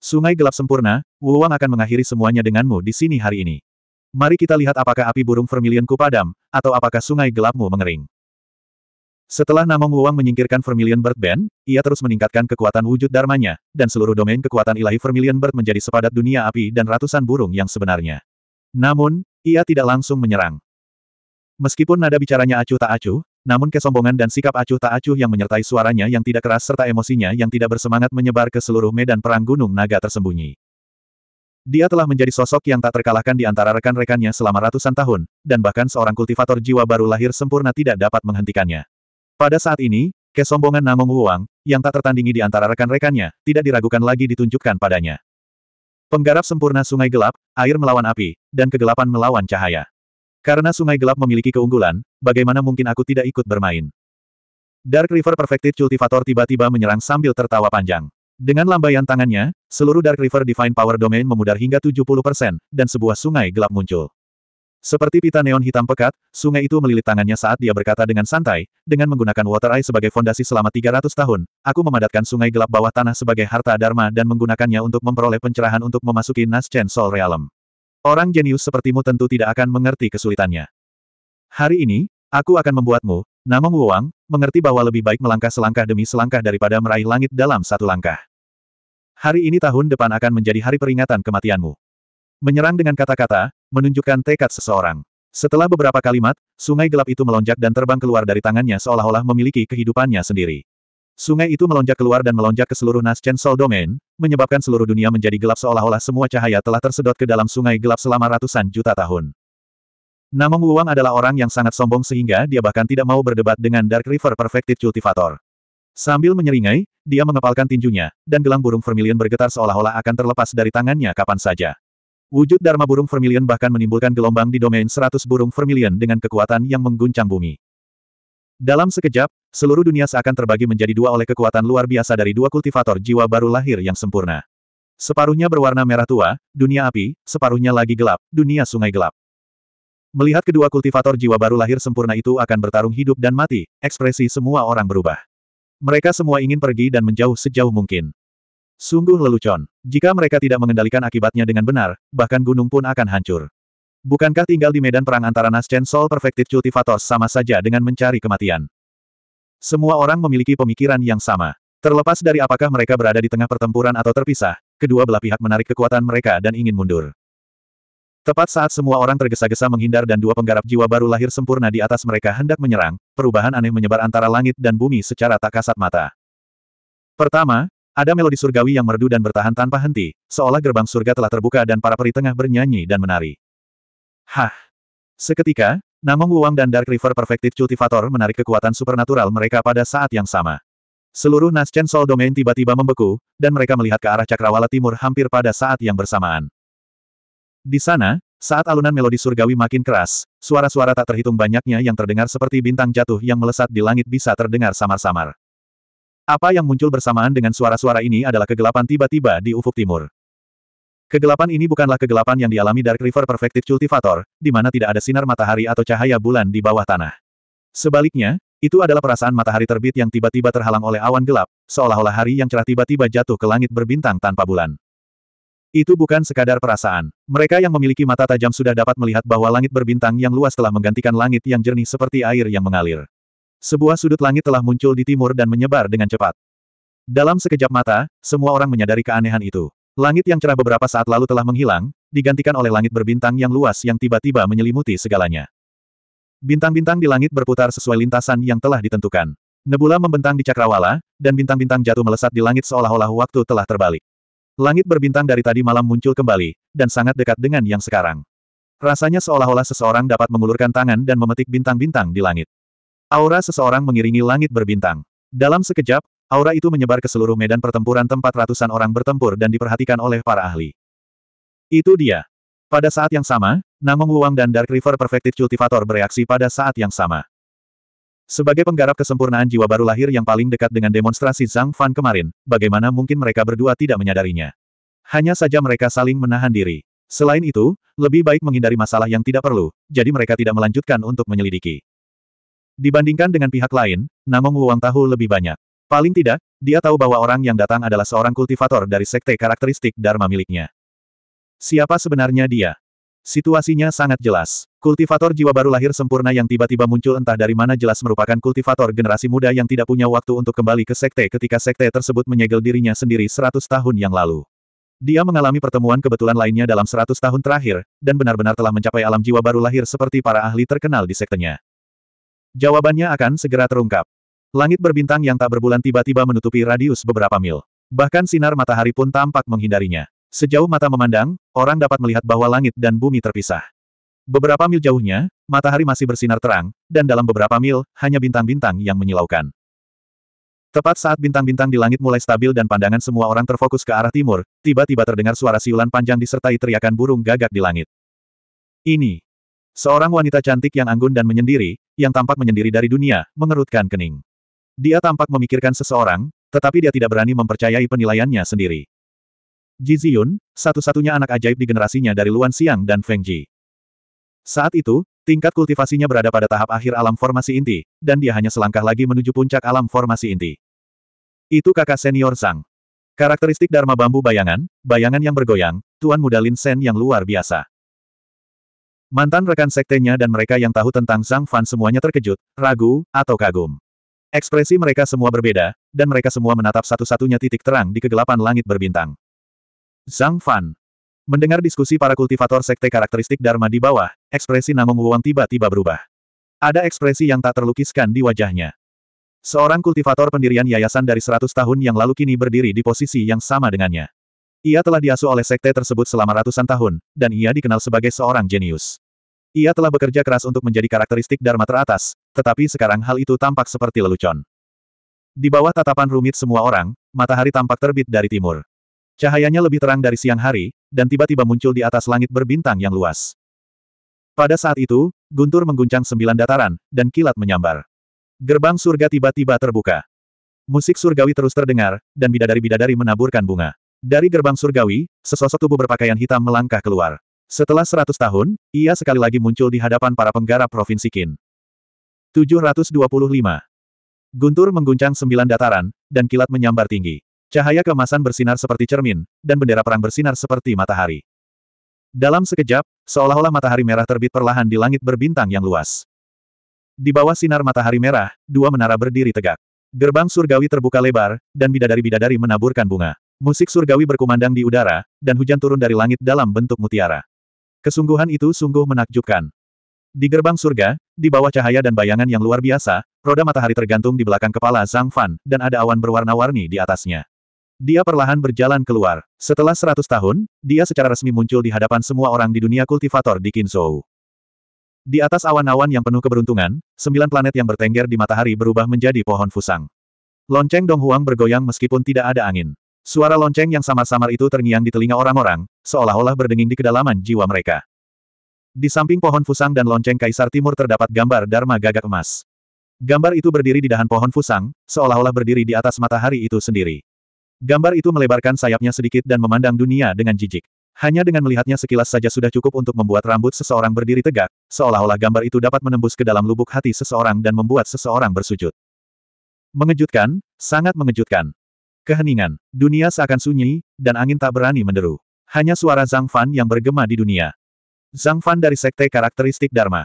Speaker 1: Sungai gelap sempurna, Wu Wang akan mengakhiri semuanya denganmu di sini hari ini. Mari kita lihat apakah api burung vermilionku padam, atau apakah sungai gelapmu mengering. Setelah Namong Wuang menyingkirkan Vermilion Bird Band, ia terus meningkatkan kekuatan wujud Darmanya dan seluruh domain kekuatan ilahi Vermilion Bird menjadi sepadat dunia api dan ratusan burung yang sebenarnya. Namun, ia tidak langsung menyerang. Meskipun nada bicaranya acuh tak acuh, namun kesombongan dan sikap acuh tak acuh yang menyertai suaranya yang tidak keras serta emosinya yang tidak bersemangat menyebar ke seluruh medan perang Gunung Naga tersembunyi. Dia telah menjadi sosok yang tak terkalahkan di antara rekan-rekannya selama ratusan tahun, dan bahkan seorang kultivator jiwa baru lahir sempurna tidak dapat menghentikannya. Pada saat ini, kesombongan Namong Wuang, yang tak tertandingi di antara rekan-rekannya, tidak diragukan lagi ditunjukkan padanya. Penggarap sempurna sungai gelap, air melawan api, dan kegelapan melawan cahaya. Karena sungai gelap memiliki keunggulan, bagaimana mungkin aku tidak ikut bermain? Dark River Perfected Cultivator tiba-tiba menyerang sambil tertawa panjang. Dengan lambaian tangannya, seluruh Dark River Divine Power Domain memudar hingga 70%, dan sebuah sungai gelap muncul. Seperti pita neon hitam pekat, sungai itu melilit tangannya saat dia berkata dengan santai, dengan menggunakan Water Eye sebagai fondasi selama 300 tahun, aku memadatkan sungai gelap bawah tanah sebagai harta dharma dan menggunakannya untuk memperoleh pencerahan untuk memasuki Naschen Soul Realm. Orang jenius sepertimu tentu tidak akan mengerti kesulitannya. Hari ini, aku akan membuatmu, Namong Wuang, mengerti bahwa lebih baik melangkah selangkah demi selangkah daripada meraih langit dalam satu langkah. Hari ini tahun depan akan menjadi hari peringatan kematianmu. Menyerang dengan kata-kata, menunjukkan tekad seseorang. Setelah beberapa kalimat, sungai gelap itu melonjak dan terbang keluar dari tangannya seolah-olah memiliki kehidupannya sendiri. Sungai itu melonjak keluar dan melonjak ke seluruh Nas Chen sol Domain, menyebabkan seluruh dunia menjadi gelap seolah-olah semua cahaya telah tersedot ke dalam sungai gelap selama ratusan juta tahun. Namong Wuang adalah orang yang sangat sombong sehingga dia bahkan tidak mau berdebat dengan Dark River Perfected Cultivator. Sambil menyeringai, dia mengepalkan tinjunya, dan gelang burung vermilion bergetar seolah-olah akan terlepas dari tangannya kapan saja. Wujud Dharma burung vermilion bahkan menimbulkan gelombang di domain 100 burung vermilion dengan kekuatan yang mengguncang bumi. Dalam sekejap, seluruh dunia seakan terbagi menjadi dua oleh kekuatan luar biasa dari dua kultivator jiwa baru lahir yang sempurna. Separuhnya berwarna merah tua, dunia api, separuhnya lagi gelap, dunia sungai gelap. Melihat kedua kultivator jiwa baru lahir sempurna itu akan bertarung hidup dan mati, ekspresi semua orang berubah. Mereka semua ingin pergi dan menjauh sejauh mungkin. Sungguh lelucon. Jika mereka tidak mengendalikan akibatnya dengan benar, bahkan gunung pun akan hancur. Bukankah tinggal di medan perang antara Naschen Sol Perfected Cultivatos sama saja dengan mencari kematian? Semua orang memiliki pemikiran yang sama. Terlepas dari apakah mereka berada di tengah pertempuran atau terpisah, kedua belah pihak menarik kekuatan mereka dan ingin mundur. Tepat saat semua orang tergesa-gesa menghindar dan dua penggarap jiwa baru lahir sempurna di atas mereka hendak menyerang, perubahan aneh menyebar antara langit dan bumi secara tak kasat mata. Pertama, ada melodi surgawi yang merdu dan bertahan tanpa henti, seolah gerbang surga telah terbuka dan para peri tengah bernyanyi dan menari. Hah! Seketika, Namong Wuang dan Dark River Perfective Cultivator menarik kekuatan supernatural mereka pada saat yang sama. Seluruh Naschen Soul Domain tiba-tiba membeku, dan mereka melihat ke arah Cakrawala Timur hampir pada saat yang bersamaan. Di sana, saat alunan melodi surgawi makin keras, suara-suara tak terhitung banyaknya yang terdengar seperti bintang jatuh yang melesat di langit bisa terdengar samar-samar. Apa yang muncul bersamaan dengan suara-suara ini adalah kegelapan tiba-tiba di ufuk timur. Kegelapan ini bukanlah kegelapan yang dialami Dark River Perfective Cultivator, di mana tidak ada sinar matahari atau cahaya bulan di bawah tanah. Sebaliknya, itu adalah perasaan matahari terbit yang tiba-tiba terhalang oleh awan gelap, seolah-olah hari yang cerah tiba-tiba jatuh ke langit berbintang tanpa bulan. Itu bukan sekadar perasaan. Mereka yang memiliki mata tajam sudah dapat melihat bahwa langit berbintang yang luas telah menggantikan langit yang jernih seperti air yang mengalir. Sebuah sudut langit telah muncul di timur dan menyebar dengan cepat. Dalam sekejap mata, semua orang menyadari keanehan itu. Langit yang cerah beberapa saat lalu telah menghilang, digantikan oleh langit berbintang yang luas yang tiba-tiba menyelimuti segalanya. Bintang-bintang di langit berputar sesuai lintasan yang telah ditentukan. Nebula membentang di cakrawala, dan bintang-bintang jatuh melesat di langit seolah-olah waktu telah terbalik. Langit berbintang dari tadi malam muncul kembali, dan sangat dekat dengan yang sekarang. Rasanya seolah-olah seseorang dapat mengulurkan tangan dan memetik bintang-bintang di langit. Aura seseorang mengiringi langit berbintang. Dalam sekejap, Aura itu menyebar ke seluruh medan pertempuran tempat ratusan orang bertempur dan diperhatikan oleh para ahli. Itu dia. Pada saat yang sama, Namong Luang dan Dark River Perfected Cultivator bereaksi pada saat yang sama. Sebagai penggarap kesempurnaan jiwa baru lahir yang paling dekat dengan demonstrasi Zhang Fan kemarin, bagaimana mungkin mereka berdua tidak menyadarinya? Hanya saja mereka saling menahan diri. Selain itu, lebih baik menghindari masalah yang tidak perlu, jadi mereka tidak melanjutkan untuk menyelidiki. Dibandingkan dengan pihak lain, Namong Wuang tahu lebih banyak. Paling tidak, dia tahu bahwa orang yang datang adalah seorang kultivator dari sekte karakteristik Dharma miliknya. Siapa sebenarnya dia? Situasinya sangat jelas. Kultivator jiwa baru lahir sempurna yang tiba-tiba muncul entah dari mana jelas merupakan kultivator generasi muda yang tidak punya waktu untuk kembali ke sekte ketika sekte tersebut menyegel dirinya sendiri 100 tahun yang lalu. Dia mengalami pertemuan kebetulan lainnya dalam 100 tahun terakhir, dan benar-benar telah mencapai alam jiwa baru lahir seperti para ahli terkenal di sektenya. Jawabannya akan segera terungkap. Langit berbintang yang tak berbulan tiba-tiba menutupi radius beberapa mil. Bahkan sinar matahari pun tampak menghindarinya. Sejauh mata memandang, orang dapat melihat bahwa langit dan bumi terpisah. Beberapa mil jauhnya, matahari masih bersinar terang, dan dalam beberapa mil, hanya bintang-bintang yang menyilaukan. Tepat saat bintang-bintang di langit mulai stabil dan pandangan semua orang terfokus ke arah timur, tiba-tiba terdengar suara siulan panjang disertai teriakan burung gagak di langit. Ini. Seorang wanita cantik yang anggun dan menyendiri, yang tampak menyendiri dari dunia, mengerutkan kening. Dia tampak memikirkan seseorang, tetapi dia tidak berani mempercayai penilaiannya sendiri. Ji Ziyun, satu-satunya anak ajaib di generasinya dari Luan Xiang dan Feng Ji. Saat itu, tingkat kultivasinya berada pada tahap akhir alam formasi inti, dan dia hanya selangkah lagi menuju puncak alam formasi inti. Itu kakak senior Sang. Karakteristik Dharma Bambu Bayangan, bayangan yang bergoyang, Tuan Muda Lin Sen yang luar biasa. Mantan rekan sektenya dan mereka yang tahu tentang Zhang Fan semuanya terkejut, ragu, atau kagum. Ekspresi mereka semua berbeda, dan mereka semua menatap satu-satunya titik terang di kegelapan langit berbintang. Zhang Fan. Mendengar diskusi para kultivator sekte karakteristik Dharma di bawah, ekspresi Namong Wuang tiba-tiba berubah. Ada ekspresi yang tak terlukiskan di wajahnya. Seorang kultivator pendirian yayasan dari 100 tahun yang lalu kini berdiri di posisi yang sama dengannya. Ia telah diasuh oleh sekte tersebut selama ratusan tahun, dan ia dikenal sebagai seorang jenius. Ia telah bekerja keras untuk menjadi karakteristik Dharma teratas, tetapi sekarang hal itu tampak seperti lelucon. Di bawah tatapan rumit semua orang, matahari tampak terbit dari timur. Cahayanya lebih terang dari siang hari, dan tiba-tiba muncul di atas langit berbintang yang luas. Pada saat itu, guntur mengguncang sembilan dataran, dan kilat menyambar. Gerbang surga tiba-tiba terbuka. Musik surgawi terus terdengar, dan bidadari-bidadari menaburkan bunga. Dari gerbang surgawi, sesosok tubuh berpakaian hitam melangkah keluar. Setelah seratus tahun, ia sekali lagi muncul di hadapan para penggarap Provinsi Qin. 725. Guntur mengguncang sembilan dataran, dan kilat menyambar tinggi. Cahaya kemasan bersinar seperti cermin, dan bendera perang bersinar seperti matahari. Dalam sekejap, seolah-olah matahari merah terbit perlahan di langit berbintang yang luas. Di bawah sinar matahari merah, dua menara berdiri tegak. Gerbang surgawi terbuka lebar, dan bidadari-bidadari menaburkan bunga. Musik surgawi berkumandang di udara, dan hujan turun dari langit dalam bentuk mutiara. Kesungguhan itu sungguh menakjubkan. Di gerbang surga, di bawah cahaya dan bayangan yang luar biasa, roda matahari tergantung di belakang kepala Zhang Fan, dan ada awan berwarna-warni di atasnya. Dia perlahan berjalan keluar. Setelah seratus tahun, dia secara resmi muncul di hadapan semua orang di dunia kultivator di Kinzhou. Di atas awan-awan yang penuh keberuntungan, sembilan planet yang bertengger di matahari berubah menjadi pohon fusang. Lonceng Donghuang bergoyang meskipun tidak ada angin. Suara lonceng yang samar-samar itu terngiang di telinga orang-orang, seolah-olah berdenging di kedalaman jiwa mereka. Di samping pohon fusang dan lonceng kaisar timur terdapat gambar Dharma gagak emas. Gambar itu berdiri di dahan pohon fusang, seolah-olah berdiri di atas matahari itu sendiri. Gambar itu melebarkan sayapnya sedikit dan memandang dunia dengan jijik. Hanya dengan melihatnya sekilas saja sudah cukup untuk membuat rambut seseorang berdiri tegak, seolah-olah gambar itu dapat menembus ke dalam lubuk hati seseorang dan membuat seseorang bersujud. Mengejutkan, sangat mengejutkan. Keheningan, dunia seakan sunyi, dan angin tak berani menderu. Hanya suara Zhang Fan yang bergema di dunia. Zhang Fan dari sekte karakteristik Dharma.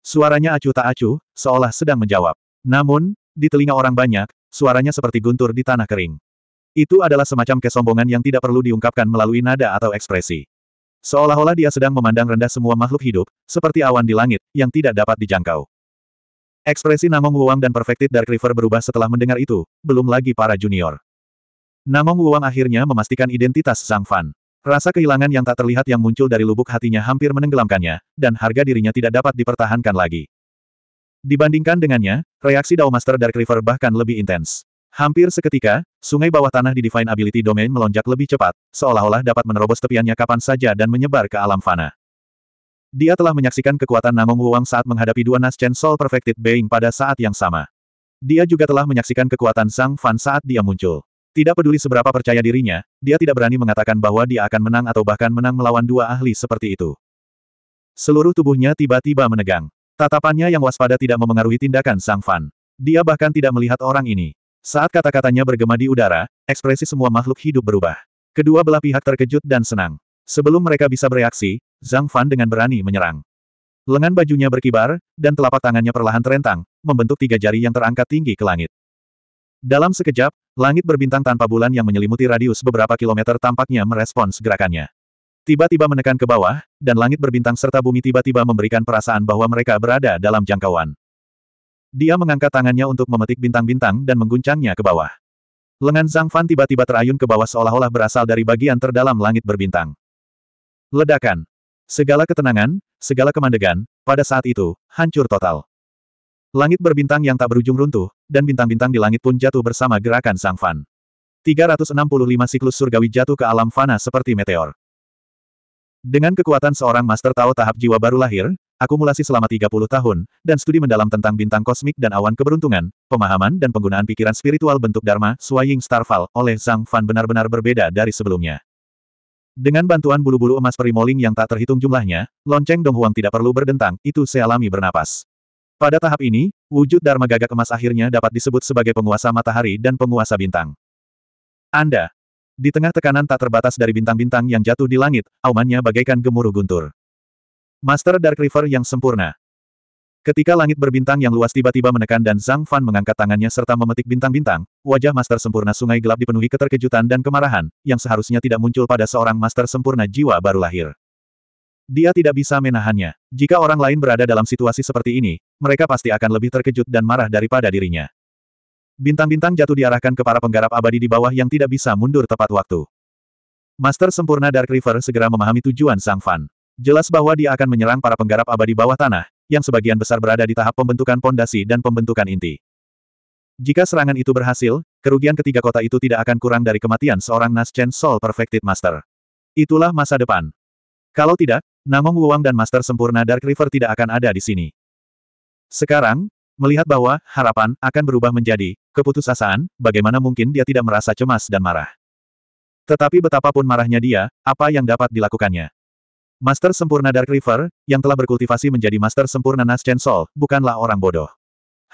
Speaker 1: Suaranya acuh tak acuh, seolah sedang menjawab. Namun, di telinga orang banyak, suaranya seperti guntur di tanah kering. Itu adalah semacam kesombongan yang tidak perlu diungkapkan melalui nada atau ekspresi. Seolah-olah dia sedang memandang rendah semua makhluk hidup, seperti awan di langit, yang tidak dapat dijangkau. Ekspresi Namong Wuang dan Perfected Dark River berubah setelah mendengar itu, belum lagi para junior. Namong Wuang akhirnya memastikan identitas Zhang Fan. Rasa kehilangan yang tak terlihat yang muncul dari lubuk hatinya hampir menenggelamkannya, dan harga dirinya tidak dapat dipertahankan lagi. Dibandingkan dengannya, reaksi Dao Master Dark River bahkan lebih intens. Hampir seketika, sungai bawah tanah di Divine Ability Domain melonjak lebih cepat, seolah-olah dapat menerobos tepiannya kapan saja dan menyebar ke alam fana. Dia telah menyaksikan kekuatan Namong Wuang saat menghadapi dua Naschen Soul Perfected Being pada saat yang sama. Dia juga telah menyaksikan kekuatan Sang Fan saat dia muncul. Tidak peduli seberapa percaya dirinya, dia tidak berani mengatakan bahwa dia akan menang atau bahkan menang melawan dua ahli seperti itu. Seluruh tubuhnya tiba-tiba menegang. Tatapannya yang waspada tidak memengaruhi tindakan Sang Fan. Dia bahkan tidak melihat orang ini. Saat kata-katanya bergema di udara, ekspresi semua makhluk hidup berubah. Kedua belah pihak terkejut dan senang. Sebelum mereka bisa bereaksi, Zhang Fan dengan berani menyerang. Lengan bajunya berkibar, dan telapak tangannya perlahan terentang, membentuk tiga jari yang terangkat tinggi ke langit. Dalam sekejap, langit berbintang tanpa bulan yang menyelimuti radius beberapa kilometer tampaknya merespons gerakannya. Tiba-tiba menekan ke bawah, dan langit berbintang serta bumi tiba-tiba memberikan perasaan bahwa mereka berada dalam jangkauan. Dia mengangkat tangannya untuk memetik bintang-bintang dan mengguncangnya ke bawah. Lengan Zhang Fan tiba-tiba terayun ke bawah seolah-olah berasal dari bagian terdalam langit berbintang. Ledakan. Segala ketenangan, segala kemandegan, pada saat itu, hancur total. Langit berbintang yang tak berujung runtuh, dan bintang-bintang di langit pun jatuh bersama gerakan sang fan. 365 siklus surgawi jatuh ke alam fana seperti meteor. Dengan kekuatan seorang Master tahu tahap jiwa baru lahir, akumulasi selama 30 tahun, dan studi mendalam tentang bintang kosmik dan awan keberuntungan, pemahaman dan penggunaan pikiran spiritual bentuk Dharma Swaying Starfall oleh Zhang Fan benar-benar berbeda dari sebelumnya. Dengan bantuan bulu-bulu emas perimoling yang tak terhitung jumlahnya, lonceng Donghuang tidak perlu berdentang, itu sealami bernapas. Pada tahap ini, wujud Dharma Gagak Emas akhirnya dapat disebut sebagai penguasa matahari dan penguasa bintang. Anda. Di tengah tekanan tak terbatas dari bintang-bintang yang jatuh di langit, aumannya bagaikan gemuruh guntur. Master Dark River yang sempurna. Ketika langit berbintang yang luas tiba-tiba menekan dan Zhang Fan mengangkat tangannya serta memetik bintang-bintang, wajah Master Sempurna Sungai Gelap dipenuhi keterkejutan dan kemarahan, yang seharusnya tidak muncul pada seorang Master Sempurna Jiwa baru lahir. Dia tidak bisa menahannya. Jika orang lain berada dalam situasi seperti ini, mereka pasti akan lebih terkejut dan marah daripada dirinya. Bintang-bintang jatuh diarahkan ke para penggarap abadi di bawah yang tidak bisa mundur tepat waktu. Master sempurna Dark River segera memahami tujuan Sang Fan. Jelas bahwa dia akan menyerang para penggarap abadi bawah tanah, yang sebagian besar berada di tahap pembentukan pondasi dan pembentukan inti. Jika serangan itu berhasil, kerugian ketiga kota itu tidak akan kurang dari kematian seorang Naschen Soul Perfected Master. Itulah masa depan. Kalau tidak, namun Wuang dan Master Sempurna Dark River tidak akan ada di sini. Sekarang, melihat bahwa harapan akan berubah menjadi keputusasaan, bagaimana mungkin dia tidak merasa cemas dan marah. Tetapi betapapun marahnya dia, apa yang dapat dilakukannya? Master Sempurna Dark River, yang telah berkultivasi menjadi Master Sempurna Naschen Sol, bukanlah orang bodoh.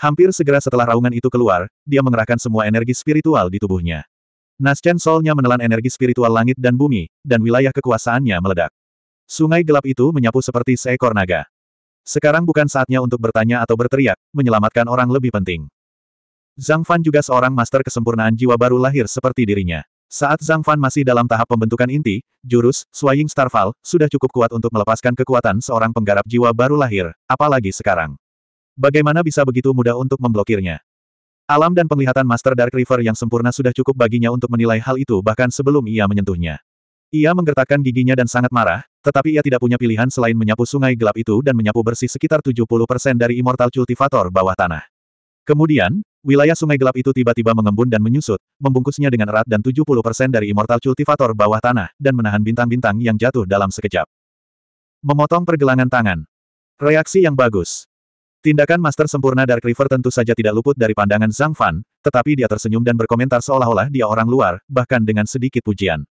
Speaker 1: Hampir segera setelah raungan itu keluar, dia mengerahkan semua energi spiritual di tubuhnya. Naschen Solnya menelan energi spiritual langit dan bumi, dan wilayah kekuasaannya meledak. Sungai gelap itu menyapu seperti seekor naga. Sekarang bukan saatnya untuk bertanya atau berteriak, menyelamatkan orang lebih penting. Zhang Fan juga seorang master kesempurnaan jiwa baru lahir seperti dirinya. Saat Zhang Fan masih dalam tahap pembentukan inti, jurus, Swaying Starfall, sudah cukup kuat untuk melepaskan kekuatan seorang penggarap jiwa baru lahir, apalagi sekarang. Bagaimana bisa begitu mudah untuk memblokirnya? Alam dan penglihatan Master Dark River yang sempurna sudah cukup baginya untuk menilai hal itu bahkan sebelum ia menyentuhnya. Ia menggertakkan giginya dan sangat marah, tetapi ia tidak punya pilihan selain menyapu sungai gelap itu dan menyapu bersih sekitar 70% dari Immortal Cultivator bawah tanah. Kemudian, wilayah sungai gelap itu tiba-tiba mengembun dan menyusut, membungkusnya dengan erat dan 70% dari Immortal Cultivator bawah tanah, dan menahan bintang-bintang yang jatuh dalam sekejap. Memotong pergelangan tangan. Reaksi yang bagus. Tindakan master sempurna Dark River tentu saja tidak luput dari pandangan Zhang Fan, tetapi dia tersenyum dan berkomentar seolah-olah dia orang luar, bahkan dengan sedikit pujian.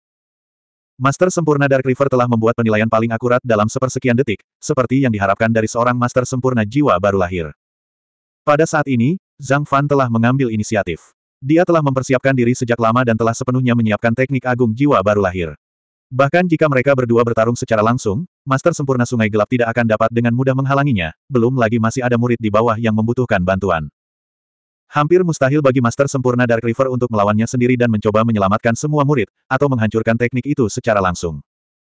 Speaker 1: Master Sempurna Dark River telah membuat penilaian paling akurat dalam sepersekian detik, seperti yang diharapkan dari seorang Master Sempurna Jiwa baru lahir. Pada saat ini, Zhang Fan telah mengambil inisiatif. Dia telah mempersiapkan diri sejak lama dan telah sepenuhnya menyiapkan teknik agung jiwa baru lahir. Bahkan jika mereka berdua bertarung secara langsung, Master Sempurna Sungai Gelap tidak akan dapat dengan mudah menghalanginya, belum lagi masih ada murid di bawah yang membutuhkan bantuan. Hampir mustahil bagi Master Sempurna Dark River untuk melawannya sendiri dan mencoba menyelamatkan semua murid, atau menghancurkan teknik itu secara langsung.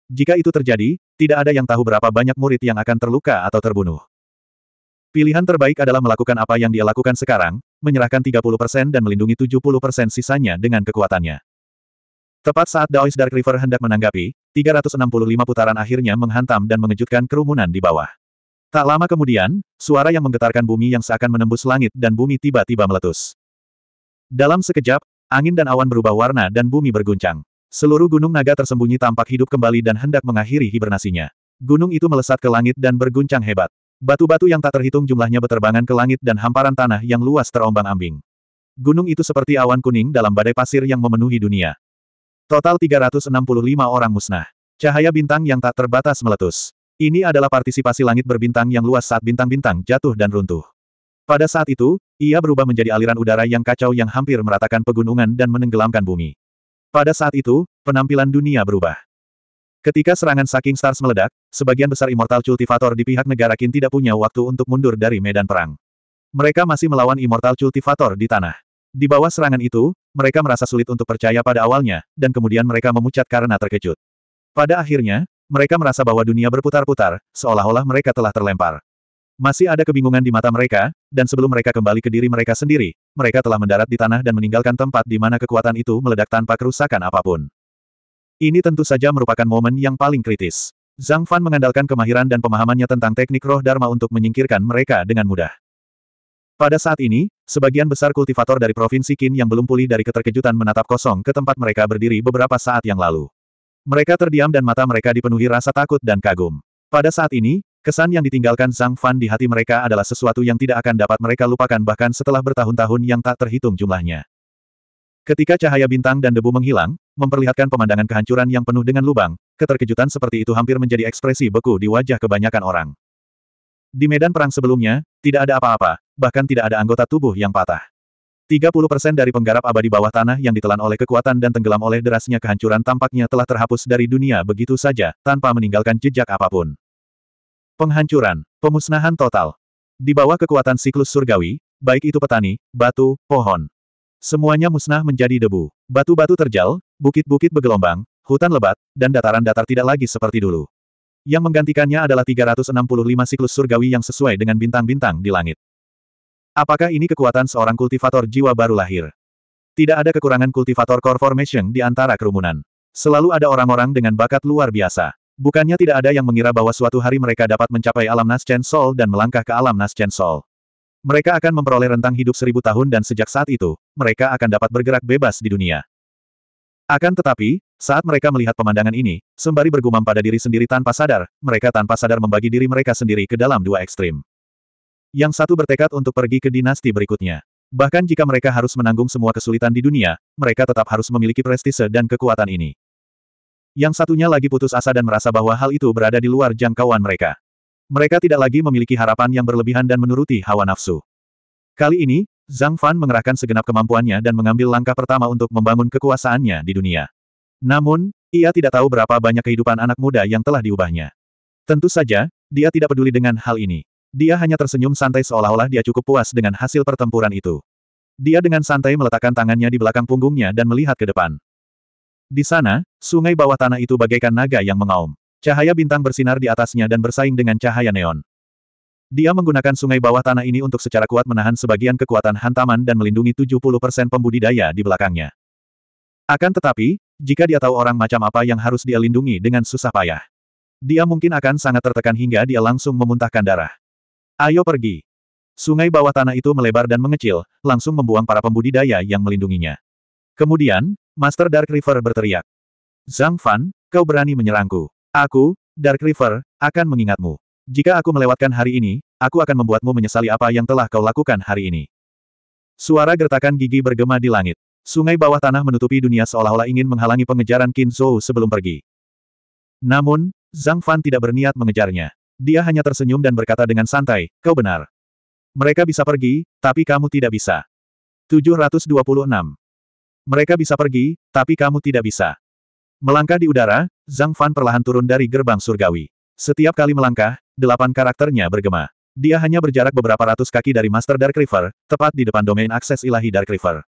Speaker 1: Jika itu terjadi, tidak ada yang tahu berapa banyak murid yang akan terluka atau terbunuh. Pilihan terbaik adalah melakukan apa yang dia lakukan sekarang, menyerahkan 30% dan melindungi 70% sisanya dengan kekuatannya. Tepat saat Daois Dark River hendak menanggapi, 365 putaran akhirnya menghantam dan mengejutkan kerumunan di bawah. Tak lama kemudian, suara yang menggetarkan bumi yang seakan menembus langit dan bumi tiba-tiba meletus. Dalam sekejap, angin dan awan berubah warna dan bumi berguncang. Seluruh gunung naga tersembunyi tampak hidup kembali dan hendak mengakhiri hibernasinya. Gunung itu melesat ke langit dan berguncang hebat. Batu-batu yang tak terhitung jumlahnya beterbangan ke langit dan hamparan tanah yang luas terombang-ambing. Gunung itu seperti awan kuning dalam badai pasir yang memenuhi dunia. Total 365 orang musnah. Cahaya bintang yang tak terbatas meletus. Ini adalah partisipasi langit berbintang yang luas saat bintang-bintang jatuh dan runtuh. Pada saat itu, ia berubah menjadi aliran udara yang kacau yang hampir meratakan pegunungan dan menenggelamkan bumi. Pada saat itu, penampilan dunia berubah. Ketika serangan Saking Stars meledak, sebagian besar Immortal Cultivator di pihak negara Kin tidak punya waktu untuk mundur dari medan perang. Mereka masih melawan Immortal Cultivator di tanah. Di bawah serangan itu, mereka merasa sulit untuk percaya pada awalnya, dan kemudian mereka memucat karena terkejut. Pada akhirnya, mereka merasa bahwa dunia berputar-putar, seolah-olah mereka telah terlempar. Masih ada kebingungan di mata mereka, dan sebelum mereka kembali ke diri mereka sendiri, mereka telah mendarat di tanah dan meninggalkan tempat di mana kekuatan itu meledak tanpa kerusakan apapun. Ini tentu saja merupakan momen yang paling kritis. Zhang Fan mengandalkan kemahiran dan pemahamannya tentang teknik roh Dharma untuk menyingkirkan mereka dengan mudah. Pada saat ini, sebagian besar kultivator dari Provinsi Qin yang belum pulih dari keterkejutan menatap kosong ke tempat mereka berdiri beberapa saat yang lalu. Mereka terdiam dan mata mereka dipenuhi rasa takut dan kagum. Pada saat ini, kesan yang ditinggalkan Zhang Fan di hati mereka adalah sesuatu yang tidak akan dapat mereka lupakan bahkan setelah bertahun-tahun yang tak terhitung jumlahnya. Ketika cahaya bintang dan debu menghilang, memperlihatkan pemandangan kehancuran yang penuh dengan lubang, keterkejutan seperti itu hampir menjadi ekspresi beku di wajah kebanyakan orang. Di medan perang sebelumnya, tidak ada apa-apa, bahkan tidak ada anggota tubuh yang patah. 30% dari penggarap abadi bawah tanah yang ditelan oleh kekuatan dan tenggelam oleh derasnya kehancuran tampaknya telah terhapus dari dunia begitu saja, tanpa meninggalkan jejak apapun. Penghancuran, pemusnahan total. Di bawah kekuatan siklus surgawi, baik itu petani, batu, pohon. Semuanya musnah menjadi debu. Batu-batu terjal, bukit-bukit bergelombang, hutan lebat, dan dataran datar tidak lagi seperti dulu. Yang menggantikannya adalah 365 siklus surgawi yang sesuai dengan bintang-bintang di langit. Apakah ini kekuatan seorang kultivator jiwa baru lahir? Tidak ada kekurangan kultivator core formation di antara kerumunan. Selalu ada orang-orang dengan bakat luar biasa. Bukannya tidak ada yang mengira bahwa suatu hari mereka dapat mencapai alam Naschen Sol dan melangkah ke alam Naschen Sol. Mereka akan memperoleh rentang hidup seribu tahun dan sejak saat itu, mereka akan dapat bergerak bebas di dunia. Akan tetapi, saat mereka melihat pemandangan ini, sembari bergumam pada diri sendiri tanpa sadar, mereka tanpa sadar membagi diri mereka sendiri ke dalam dua ekstrim. Yang satu bertekad untuk pergi ke dinasti berikutnya. Bahkan jika mereka harus menanggung semua kesulitan di dunia, mereka tetap harus memiliki prestise dan kekuatan ini. Yang satunya lagi putus asa dan merasa bahwa hal itu berada di luar jangkauan mereka. Mereka tidak lagi memiliki harapan yang berlebihan dan menuruti hawa nafsu. Kali ini, Zhang Fan mengerahkan segenap kemampuannya dan mengambil langkah pertama untuk membangun kekuasaannya di dunia. Namun, ia tidak tahu berapa banyak kehidupan anak muda yang telah diubahnya. Tentu saja, dia tidak peduli dengan hal ini. Dia hanya tersenyum santai seolah-olah dia cukup puas dengan hasil pertempuran itu. Dia dengan santai meletakkan tangannya di belakang punggungnya dan melihat ke depan. Di sana, sungai bawah tanah itu bagaikan naga yang mengaum. Cahaya bintang bersinar di atasnya dan bersaing dengan cahaya neon. Dia menggunakan sungai bawah tanah ini untuk secara kuat menahan sebagian kekuatan hantaman dan melindungi 70% pembudidaya di belakangnya. Akan tetapi, jika dia tahu orang macam apa yang harus dia lindungi dengan susah payah, dia mungkin akan sangat tertekan hingga dia langsung memuntahkan darah. Ayo pergi. Sungai bawah tanah itu melebar dan mengecil, langsung membuang para pembudidaya yang melindunginya. Kemudian, Master Dark River berteriak. Zhang Fan, kau berani menyerangku. Aku, Dark River, akan mengingatmu. Jika aku melewatkan hari ini, aku akan membuatmu menyesali apa yang telah kau lakukan hari ini. Suara gertakan gigi bergema di langit. Sungai bawah tanah menutupi dunia seolah-olah ingin menghalangi pengejaran Qin Zhou sebelum pergi. Namun, Zhang Fan tidak berniat mengejarnya. Dia hanya tersenyum dan berkata dengan santai, kau benar. Mereka bisa pergi, tapi kamu tidak bisa. 726. Mereka bisa pergi, tapi kamu tidak bisa. Melangkah di udara, Zhang Fan perlahan turun dari gerbang surgawi. Setiap kali melangkah, delapan karakternya bergema. Dia hanya berjarak beberapa ratus kaki dari Master Dark River, tepat di depan domain akses ilahi Dark River.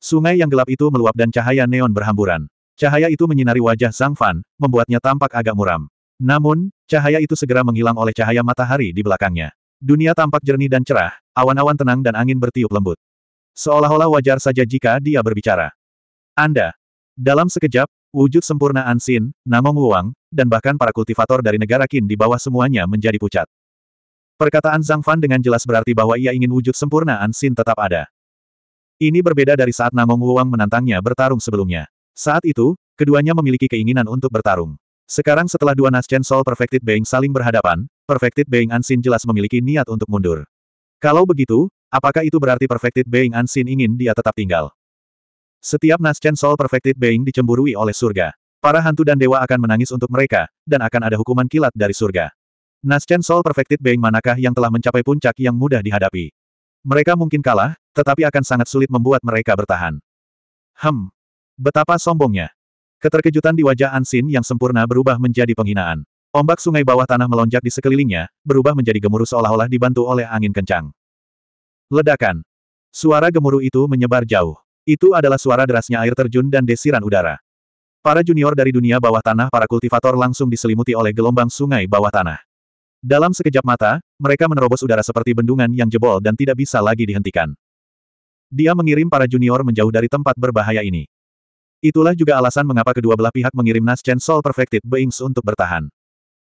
Speaker 1: Sungai yang gelap itu meluap dan cahaya neon berhamburan. Cahaya itu menyinari wajah Zhang Fan, membuatnya tampak agak muram. Namun, cahaya itu segera menghilang oleh cahaya matahari di belakangnya. Dunia tampak jernih dan cerah, awan-awan tenang dan angin bertiup lembut. Seolah-olah wajar saja jika dia berbicara. Anda. Dalam sekejap, wujud sempurna Ansin, Namong Wuang, dan bahkan para kultivator dari negara Qin di bawah semuanya menjadi pucat. Perkataan Zhang Fan dengan jelas berarti bahwa ia ingin wujud sempurna Ansin tetap ada. Ini berbeda dari saat Namong Wuang menantangnya bertarung sebelumnya. Saat itu, keduanya memiliki keinginan untuk bertarung. Sekarang setelah dua Naschen Soul Perfected Being saling berhadapan, Perfected Being Unseen jelas memiliki niat untuk mundur. Kalau begitu, apakah itu berarti Perfected Being Unseen ingin dia tetap tinggal? Setiap Naschen Soul Perfected Being dicemburui oleh surga. Para hantu dan dewa akan menangis untuk mereka, dan akan ada hukuman kilat dari surga. Naschen Soul Perfected Being manakah yang telah mencapai puncak yang mudah dihadapi? Mereka mungkin kalah, tetapi akan sangat sulit membuat mereka bertahan. Hem. Betapa sombongnya. Keterkejutan di wajah Ansin yang sempurna berubah menjadi penghinaan. Ombak sungai bawah tanah melonjak di sekelilingnya, berubah menjadi gemuruh seolah-olah dibantu oleh angin kencang. Ledakan. Suara gemuruh itu menyebar jauh. Itu adalah suara derasnya air terjun dan desiran udara. Para junior dari dunia bawah tanah para kultivator langsung diselimuti oleh gelombang sungai bawah tanah. Dalam sekejap mata, mereka menerobos udara seperti bendungan yang jebol dan tidak bisa lagi dihentikan. Dia mengirim para junior menjauh dari tempat berbahaya ini. Itulah juga alasan mengapa kedua belah pihak mengirim Naschen Soul Perfected Beings untuk bertahan.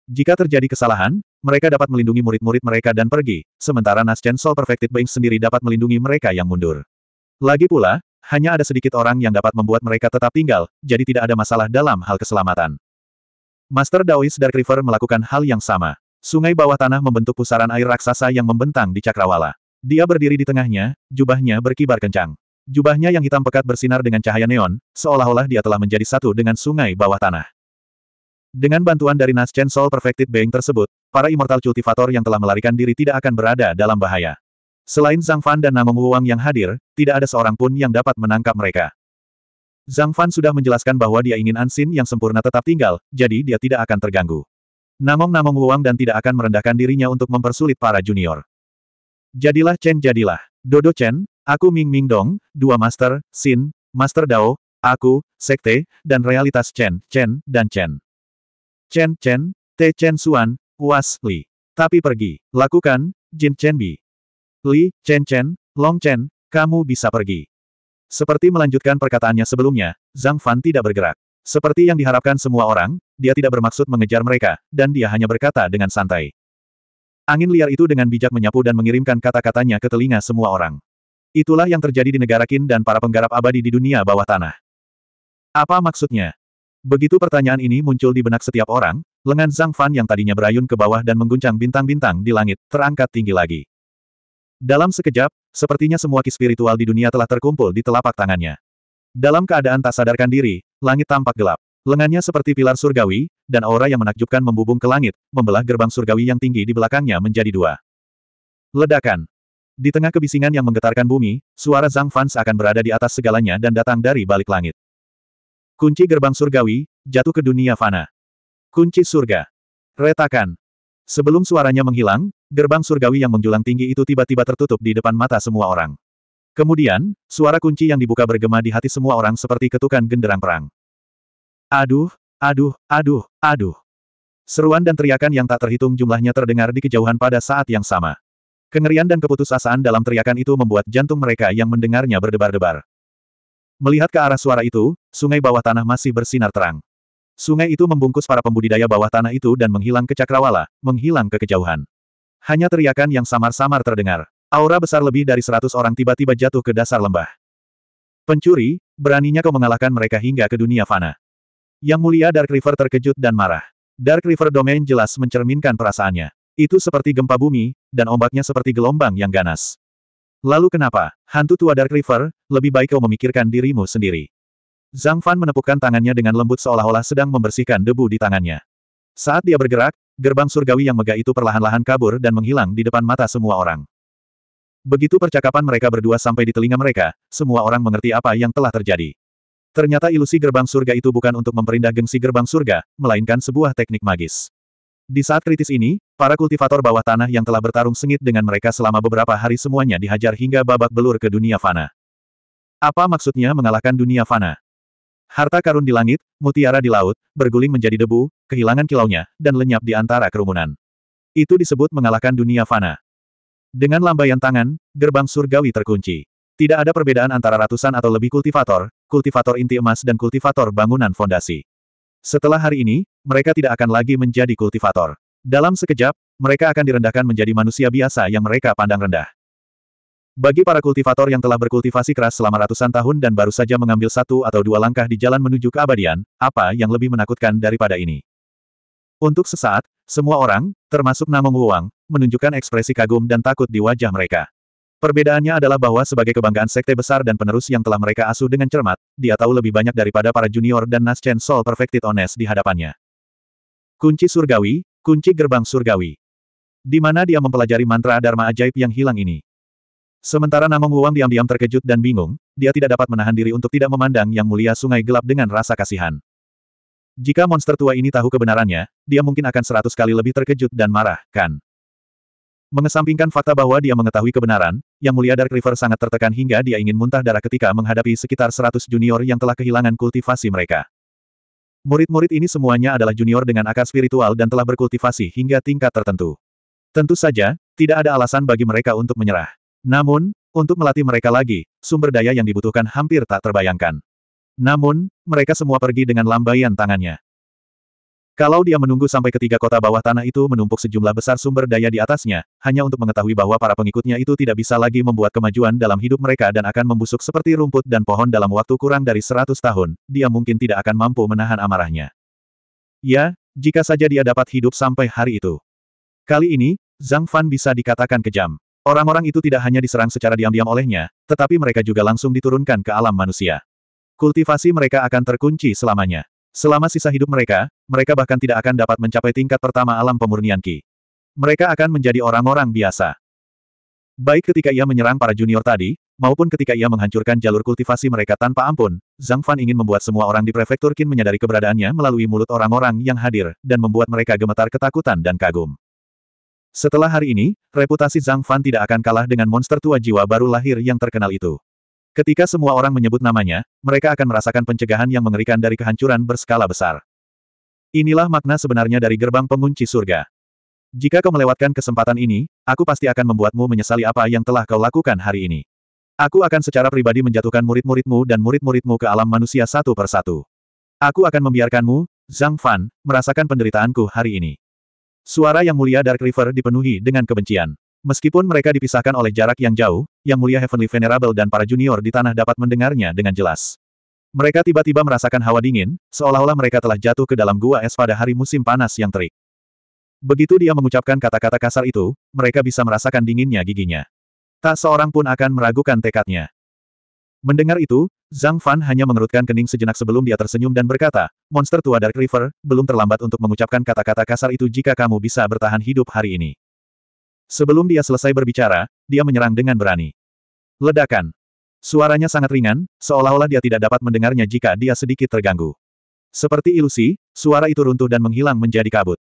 Speaker 1: Jika terjadi kesalahan, mereka dapat melindungi murid-murid mereka dan pergi, sementara Naschen Soul Perfected Beings sendiri dapat melindungi mereka yang mundur. Lagi pula, hanya ada sedikit orang yang dapat membuat mereka tetap tinggal, jadi tidak ada masalah dalam hal keselamatan. Master Daoist Dark River melakukan hal yang sama. Sungai bawah tanah membentuk pusaran air raksasa yang membentang di cakrawala. Dia berdiri di tengahnya, jubahnya berkibar kencang. Jubahnya yang hitam pekat bersinar dengan cahaya neon, seolah-olah dia telah menjadi satu dengan sungai bawah tanah. Dengan bantuan dari Naschen Soul Perfected Being tersebut, para Immortal Cultivator yang telah melarikan diri tidak akan berada dalam bahaya. Selain Zhang Fan dan Namong Wuang yang hadir, tidak ada seorang pun yang dapat menangkap mereka. Zhang Fan sudah menjelaskan bahwa dia ingin Ansin yang sempurna tetap tinggal, jadi dia tidak akan terganggu. Namong-namong Wuang dan tidak akan merendahkan dirinya untuk mempersulit para junior. Jadilah Chen jadilah. Dodo Chen, Aku Ming Ming Dong, dua Master, Sin, Master Dao, aku, Sekte, dan realitas Chen, Chen, dan Chen. Chen, Chen, Te Chen Suan, Was, Li. Tapi pergi, lakukan, Jin Chen Bi. Li, Chen Chen, Long Chen, kamu bisa pergi. Seperti melanjutkan perkataannya sebelumnya, Zhang Fan tidak bergerak. Seperti yang diharapkan semua orang, dia tidak bermaksud mengejar mereka, dan dia hanya berkata dengan santai. Angin liar itu dengan bijak menyapu dan mengirimkan kata-katanya ke telinga semua orang. Itulah yang terjadi di negara Qin dan para penggarap abadi di dunia bawah tanah. Apa maksudnya? Begitu pertanyaan ini muncul di benak setiap orang, lengan Zhang Fan yang tadinya berayun ke bawah dan mengguncang bintang-bintang di langit, terangkat tinggi lagi. Dalam sekejap, sepertinya semua ki spiritual di dunia telah terkumpul di telapak tangannya. Dalam keadaan tak sadarkan diri, langit tampak gelap. Lengannya seperti pilar surgawi, dan aura yang menakjubkan membubung ke langit, membelah gerbang surgawi yang tinggi di belakangnya menjadi dua. Ledakan. Di tengah kebisingan yang menggetarkan bumi, suara Zhang Fan seakan berada di atas segalanya dan datang dari balik langit. Kunci gerbang surgawi, jatuh ke dunia fana. Kunci surga. Retakan. Sebelum suaranya menghilang, gerbang surgawi yang menjulang tinggi itu tiba-tiba tertutup di depan mata semua orang. Kemudian, suara kunci yang dibuka bergema di hati semua orang seperti ketukan genderang perang. Aduh, aduh, aduh, aduh. Seruan dan teriakan yang tak terhitung jumlahnya terdengar di kejauhan pada saat yang sama. Kengerian dan keputusasaan dalam teriakan itu membuat jantung mereka yang mendengarnya berdebar-debar. Melihat ke arah suara itu, sungai bawah tanah masih bersinar terang. Sungai itu membungkus para pembudidaya bawah tanah itu dan menghilang ke cakrawala, menghilang ke kejauhan. Hanya teriakan yang samar-samar terdengar. Aura besar lebih dari seratus orang tiba-tiba jatuh ke dasar lembah. Pencuri, beraninya kau mengalahkan mereka hingga ke dunia fana. Yang mulia Dark River terkejut dan marah. Dark River Domain jelas mencerminkan perasaannya. Itu seperti gempa bumi, dan ombaknya seperti gelombang yang ganas. Lalu kenapa, hantu tua Dark River, lebih baik kau memikirkan dirimu sendiri. Zhang Fan menepukkan tangannya dengan lembut seolah-olah sedang membersihkan debu di tangannya. Saat dia bergerak, gerbang surgawi yang megah itu perlahan-lahan kabur dan menghilang di depan mata semua orang. Begitu percakapan mereka berdua sampai di telinga mereka, semua orang mengerti apa yang telah terjadi. Ternyata ilusi gerbang surga itu bukan untuk memperindah gengsi gerbang surga, melainkan sebuah teknik magis. Di saat kritis ini, para kultivator bawah tanah yang telah bertarung sengit dengan mereka selama beberapa hari semuanya dihajar hingga babak belur ke dunia fana. Apa maksudnya mengalahkan dunia fana? Harta karun di langit, mutiara di laut, berguling menjadi debu, kehilangan kilaunya, dan lenyap di antara kerumunan. Itu disebut mengalahkan dunia fana. Dengan lambaian tangan, gerbang surgawi terkunci. Tidak ada perbedaan antara ratusan atau lebih kultivator, kultivator inti emas dan kultivator bangunan fondasi. Setelah hari ini, mereka tidak akan lagi menjadi kultivator. Dalam sekejap, mereka akan direndahkan menjadi manusia biasa yang mereka pandang rendah. Bagi para kultivator yang telah berkultivasi keras selama ratusan tahun dan baru saja mengambil satu atau dua langkah di jalan menuju keabadian, apa yang lebih menakutkan daripada ini? Untuk sesaat, semua orang, termasuk Namong Wang, menunjukkan ekspresi kagum dan takut di wajah mereka. Perbedaannya adalah bahwa sebagai kebanggaan sekte besar dan penerus yang telah mereka asuh dengan cermat, dia tahu lebih banyak daripada para junior dan Naschen Soul Perfected Ones di hadapannya. Kunci Surgawi, Kunci Gerbang Surgawi. Di mana dia mempelajari mantra Dharma ajaib yang hilang ini. Sementara Namong Wuang diam-diam terkejut dan bingung, dia tidak dapat menahan diri untuk tidak memandang yang mulia sungai gelap dengan rasa kasihan. Jika monster tua ini tahu kebenarannya, dia mungkin akan seratus kali lebih terkejut dan marah, kan? Mengesampingkan fakta bahwa dia mengetahui kebenaran, Yang Mulia Dark River sangat tertekan hingga dia ingin muntah darah ketika menghadapi sekitar 100 junior yang telah kehilangan kultivasi mereka. Murid-murid ini semuanya adalah junior dengan akar spiritual dan telah berkultivasi hingga tingkat tertentu. Tentu saja, tidak ada alasan bagi mereka untuk menyerah. Namun, untuk melatih mereka lagi, sumber daya yang dibutuhkan hampir tak terbayangkan. Namun, mereka semua pergi dengan lambaian tangannya. Kalau dia menunggu sampai ketiga kota bawah tanah itu menumpuk sejumlah besar sumber daya di atasnya, hanya untuk mengetahui bahwa para pengikutnya itu tidak bisa lagi membuat kemajuan dalam hidup mereka dan akan membusuk seperti rumput dan pohon dalam waktu kurang dari seratus tahun, dia mungkin tidak akan mampu menahan amarahnya. Ya, jika saja dia dapat hidup sampai hari itu. Kali ini, Zhang Fan bisa dikatakan kejam. Orang-orang itu tidak hanya diserang secara diam-diam olehnya, tetapi mereka juga langsung diturunkan ke alam manusia. Kultivasi mereka akan terkunci selamanya. Selama sisa hidup mereka, mereka bahkan tidak akan dapat mencapai tingkat pertama alam pemurnian Ki. Mereka akan menjadi orang-orang biasa. Baik ketika ia menyerang para junior tadi, maupun ketika ia menghancurkan jalur kultivasi mereka tanpa ampun, Zhang Fan ingin membuat semua orang di prefektur Qin menyadari keberadaannya melalui mulut orang-orang yang hadir, dan membuat mereka gemetar ketakutan dan kagum. Setelah hari ini, reputasi Zhang Fan tidak akan kalah dengan monster tua jiwa baru lahir yang terkenal itu. Ketika semua orang menyebut namanya, mereka akan merasakan pencegahan yang mengerikan dari kehancuran berskala besar. Inilah makna sebenarnya dari gerbang pengunci surga. Jika kau melewatkan kesempatan ini, aku pasti akan membuatmu menyesali apa yang telah kau lakukan hari ini. Aku akan secara pribadi menjatuhkan murid-muridmu dan murid-muridmu ke alam manusia satu persatu. Aku akan membiarkanmu, Zhang Fan, merasakan penderitaanku hari ini. Suara yang mulia Dark River dipenuhi dengan kebencian. Meskipun mereka dipisahkan oleh jarak yang jauh, Yang Mulia Heavenly Venerable dan para junior di tanah dapat mendengarnya dengan jelas. Mereka tiba-tiba merasakan hawa dingin, seolah-olah mereka telah jatuh ke dalam gua es pada hari musim panas yang terik. Begitu dia mengucapkan kata-kata kasar itu, mereka bisa merasakan dinginnya giginya. Tak seorang pun akan meragukan tekadnya. Mendengar itu, Zhang Fan hanya mengerutkan kening sejenak sebelum dia tersenyum dan berkata, Monster tua Dark River, belum terlambat untuk mengucapkan kata-kata kasar itu jika kamu bisa bertahan hidup hari ini. Sebelum dia selesai berbicara, dia menyerang dengan berani. Ledakan. Suaranya sangat ringan, seolah-olah dia tidak dapat mendengarnya jika dia sedikit terganggu. Seperti ilusi, suara itu runtuh dan menghilang menjadi kabut.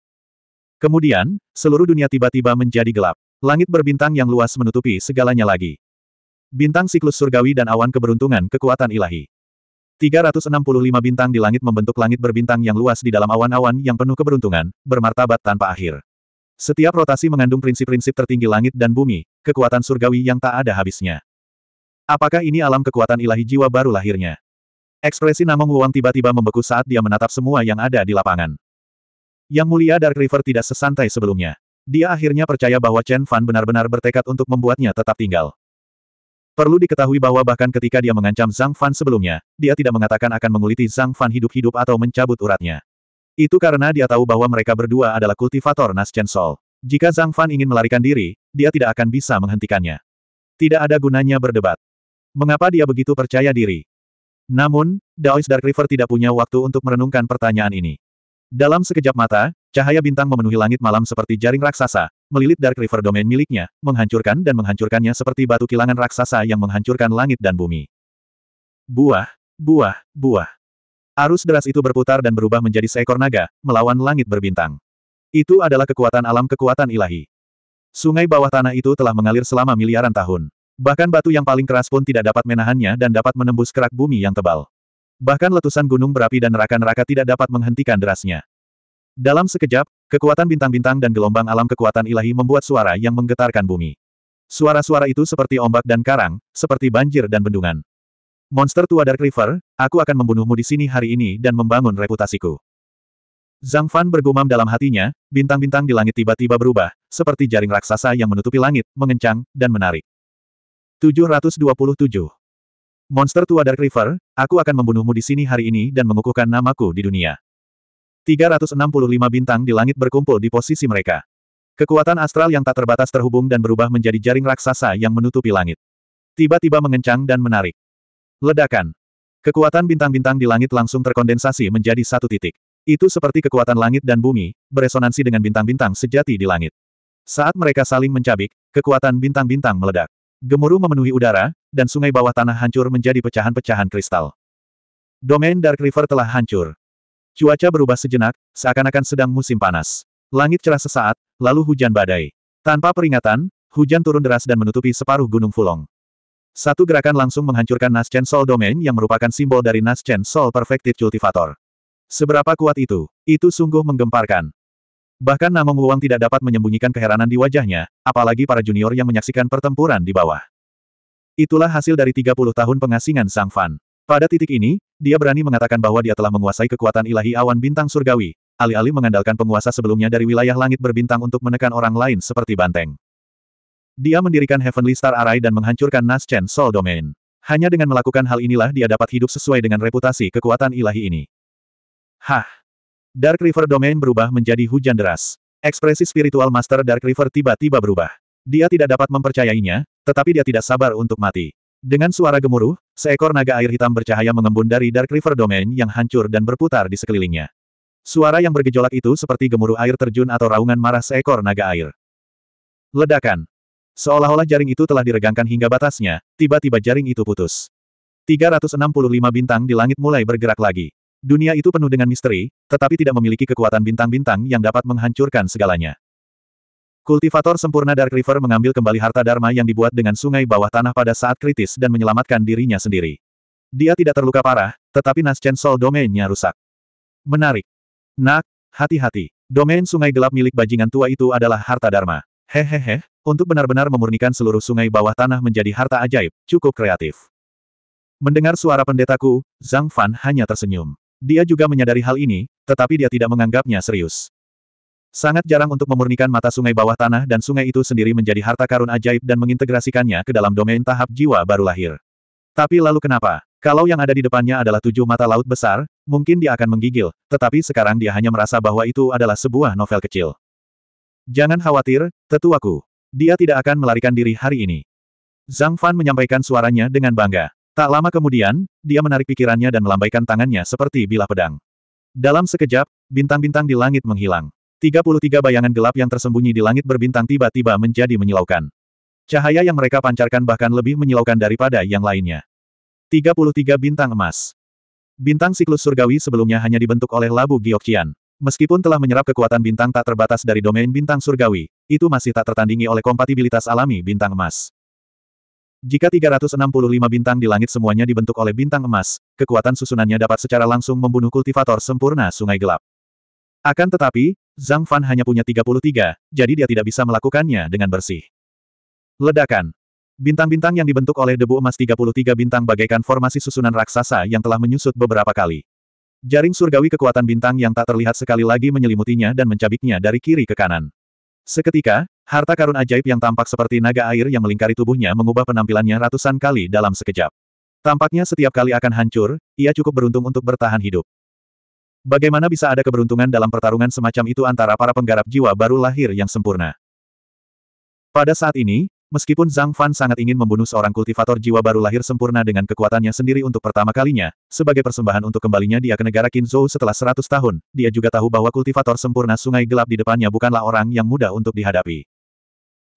Speaker 1: Kemudian, seluruh dunia tiba-tiba menjadi gelap. Langit berbintang yang luas menutupi segalanya lagi. Bintang siklus surgawi dan awan keberuntungan kekuatan ilahi. 365 bintang di langit membentuk langit berbintang yang luas di dalam awan-awan yang penuh keberuntungan, bermartabat tanpa akhir. Setiap rotasi mengandung prinsip-prinsip tertinggi langit dan bumi, kekuatan surgawi yang tak ada habisnya. Apakah ini alam kekuatan ilahi jiwa baru lahirnya? Ekspresi Namong Wuang tiba-tiba membeku saat dia menatap semua yang ada di lapangan. Yang mulia Dark River tidak sesantai sebelumnya. Dia akhirnya percaya bahwa Chen Fan benar-benar bertekad untuk membuatnya tetap tinggal. Perlu diketahui bahwa bahkan ketika dia mengancam Zhang Fan sebelumnya, dia tidak mengatakan akan menguliti Zhang Fan hidup-hidup atau mencabut uratnya. Itu karena dia tahu bahwa mereka berdua adalah kultivator Nascent Sol. Jika Zhang Fan ingin melarikan diri, dia tidak akan bisa menghentikannya. Tidak ada gunanya berdebat. Mengapa dia begitu percaya diri? Namun, Daois Dark River tidak punya waktu untuk merenungkan pertanyaan ini. Dalam sekejap mata, cahaya bintang memenuhi langit malam seperti jaring raksasa, melilit Dark River Domain miliknya, menghancurkan dan menghancurkannya seperti batu kilangan raksasa yang menghancurkan langit dan bumi. Buah, buah, buah. Arus deras itu berputar dan berubah menjadi seekor naga, melawan langit berbintang. Itu adalah kekuatan alam kekuatan ilahi. Sungai bawah tanah itu telah mengalir selama miliaran tahun. Bahkan batu yang paling keras pun tidak dapat menahannya dan dapat menembus kerak bumi yang tebal. Bahkan letusan gunung berapi dan neraka-neraka tidak dapat menghentikan derasnya. Dalam sekejap, kekuatan bintang-bintang dan gelombang alam kekuatan ilahi membuat suara yang menggetarkan bumi. Suara-suara itu seperti ombak dan karang, seperti banjir dan bendungan. Monster tua Dark River, aku akan membunuhmu di sini hari ini dan membangun reputasiku. Zhang Fan bergumam dalam hatinya, bintang-bintang di langit tiba-tiba berubah, seperti jaring raksasa yang menutupi langit, mengencang, dan menarik. 727. Monster tua Dark River, aku akan membunuhmu di sini hari ini dan mengukuhkan namaku di dunia. 365 bintang di langit berkumpul di posisi mereka. Kekuatan astral yang tak terbatas terhubung dan berubah menjadi jaring raksasa yang menutupi langit. Tiba-tiba mengencang dan menarik. Ledakan. Kekuatan bintang-bintang di langit langsung terkondensasi menjadi satu titik. Itu seperti kekuatan langit dan bumi, beresonansi dengan bintang-bintang sejati di langit. Saat mereka saling mencabik, kekuatan bintang-bintang meledak. Gemuruh memenuhi udara, dan sungai bawah tanah hancur menjadi pecahan-pecahan kristal. Domain Dark River telah hancur. Cuaca berubah sejenak, seakan-akan sedang musim panas. Langit cerah sesaat, lalu hujan badai. Tanpa peringatan, hujan turun deras dan menutupi separuh gunung Fulong. Satu gerakan langsung menghancurkan Naschen Soul Domain yang merupakan simbol dari Naschen Soul Perfected Cultivator. Seberapa kuat itu? Itu sungguh menggemparkan. Bahkan Namong Wuang tidak dapat menyembunyikan keheranan di wajahnya, apalagi para junior yang menyaksikan pertempuran di bawah. Itulah hasil dari 30 tahun pengasingan Sang Fan. Pada titik ini, dia berani mengatakan bahwa dia telah menguasai kekuatan ilahi awan bintang surgawi, alih-alih mengandalkan penguasa sebelumnya dari wilayah langit berbintang untuk menekan orang lain seperti banteng. Dia mendirikan Heavenly Star Array dan menghancurkan Naschen Soul Domain. Hanya dengan melakukan hal inilah dia dapat hidup sesuai dengan reputasi kekuatan ilahi ini. Hah! Dark River Domain berubah menjadi hujan deras. Ekspresi spiritual Master Dark River tiba-tiba berubah. Dia tidak dapat mempercayainya, tetapi dia tidak sabar untuk mati. Dengan suara gemuruh, seekor naga air hitam bercahaya mengembun dari Dark River Domain yang hancur dan berputar di sekelilingnya. Suara yang bergejolak itu seperti gemuruh air terjun atau raungan marah seekor naga air. Ledakan. Seolah-olah jaring itu telah diregangkan hingga batasnya, tiba-tiba jaring itu putus. 365 bintang di langit mulai bergerak lagi. Dunia itu penuh dengan misteri, tetapi tidak memiliki kekuatan bintang-bintang yang dapat menghancurkan segalanya. Kultivator sempurna Dark River mengambil kembali harta Dharma yang dibuat dengan sungai bawah tanah pada saat kritis dan menyelamatkan dirinya sendiri. Dia tidak terluka parah, tetapi Naschen Soul domainnya rusak. Menarik. Nak, hati-hati. Domain sungai gelap milik bajingan tua itu adalah harta Dharma. Hehehe, untuk benar-benar memurnikan seluruh sungai bawah tanah menjadi harta ajaib, cukup kreatif. Mendengar suara pendetaku, Zhang Fan hanya tersenyum. Dia juga menyadari hal ini, tetapi dia tidak menganggapnya serius. Sangat jarang untuk memurnikan mata sungai bawah tanah dan sungai itu sendiri menjadi harta karun ajaib dan mengintegrasikannya ke dalam domain tahap jiwa baru lahir. Tapi lalu kenapa? Kalau yang ada di depannya adalah tujuh mata laut besar, mungkin dia akan menggigil, tetapi sekarang dia hanya merasa bahwa itu adalah sebuah novel kecil. Jangan khawatir, tetuaku. Dia tidak akan melarikan diri hari ini. Zhang Fan menyampaikan suaranya dengan bangga. Tak lama kemudian, dia menarik pikirannya dan melambaikan tangannya seperti bilah pedang. Dalam sekejap, bintang-bintang di langit menghilang. 33 bayangan gelap yang tersembunyi di langit berbintang tiba-tiba menjadi menyilaukan. Cahaya yang mereka pancarkan bahkan lebih menyilaukan daripada yang lainnya. 33 bintang emas. Bintang siklus surgawi sebelumnya hanya dibentuk oleh labu Giokcian. Meskipun telah menyerap kekuatan bintang tak terbatas dari domain bintang surgawi, itu masih tak tertandingi oleh kompatibilitas alami bintang emas. Jika 365 bintang di langit semuanya dibentuk oleh bintang emas, kekuatan susunannya dapat secara langsung membunuh kultivator sempurna sungai gelap. Akan tetapi, Zhang Fan hanya punya 33, jadi dia tidak bisa melakukannya dengan bersih. Ledakan. Bintang-bintang yang dibentuk oleh debu emas 33 bintang bagaikan formasi susunan raksasa yang telah menyusut beberapa kali. Jaring surgawi kekuatan bintang yang tak terlihat sekali lagi menyelimutinya dan mencabiknya dari kiri ke kanan. Seketika, harta karun ajaib yang tampak seperti naga air yang melingkari tubuhnya mengubah penampilannya ratusan kali dalam sekejap. Tampaknya setiap kali akan hancur, ia cukup beruntung untuk bertahan hidup. Bagaimana bisa ada keberuntungan dalam pertarungan semacam itu antara para penggarap jiwa baru lahir yang sempurna? Pada saat ini, Meskipun Zhang Fan sangat ingin membunuh seorang kultivator jiwa baru lahir sempurna dengan kekuatannya sendiri untuk pertama kalinya, sebagai persembahan untuk kembalinya dia ke negara Qinzhou setelah 100 tahun, dia juga tahu bahwa kultivator sempurna sungai gelap di depannya bukanlah orang yang mudah untuk dihadapi.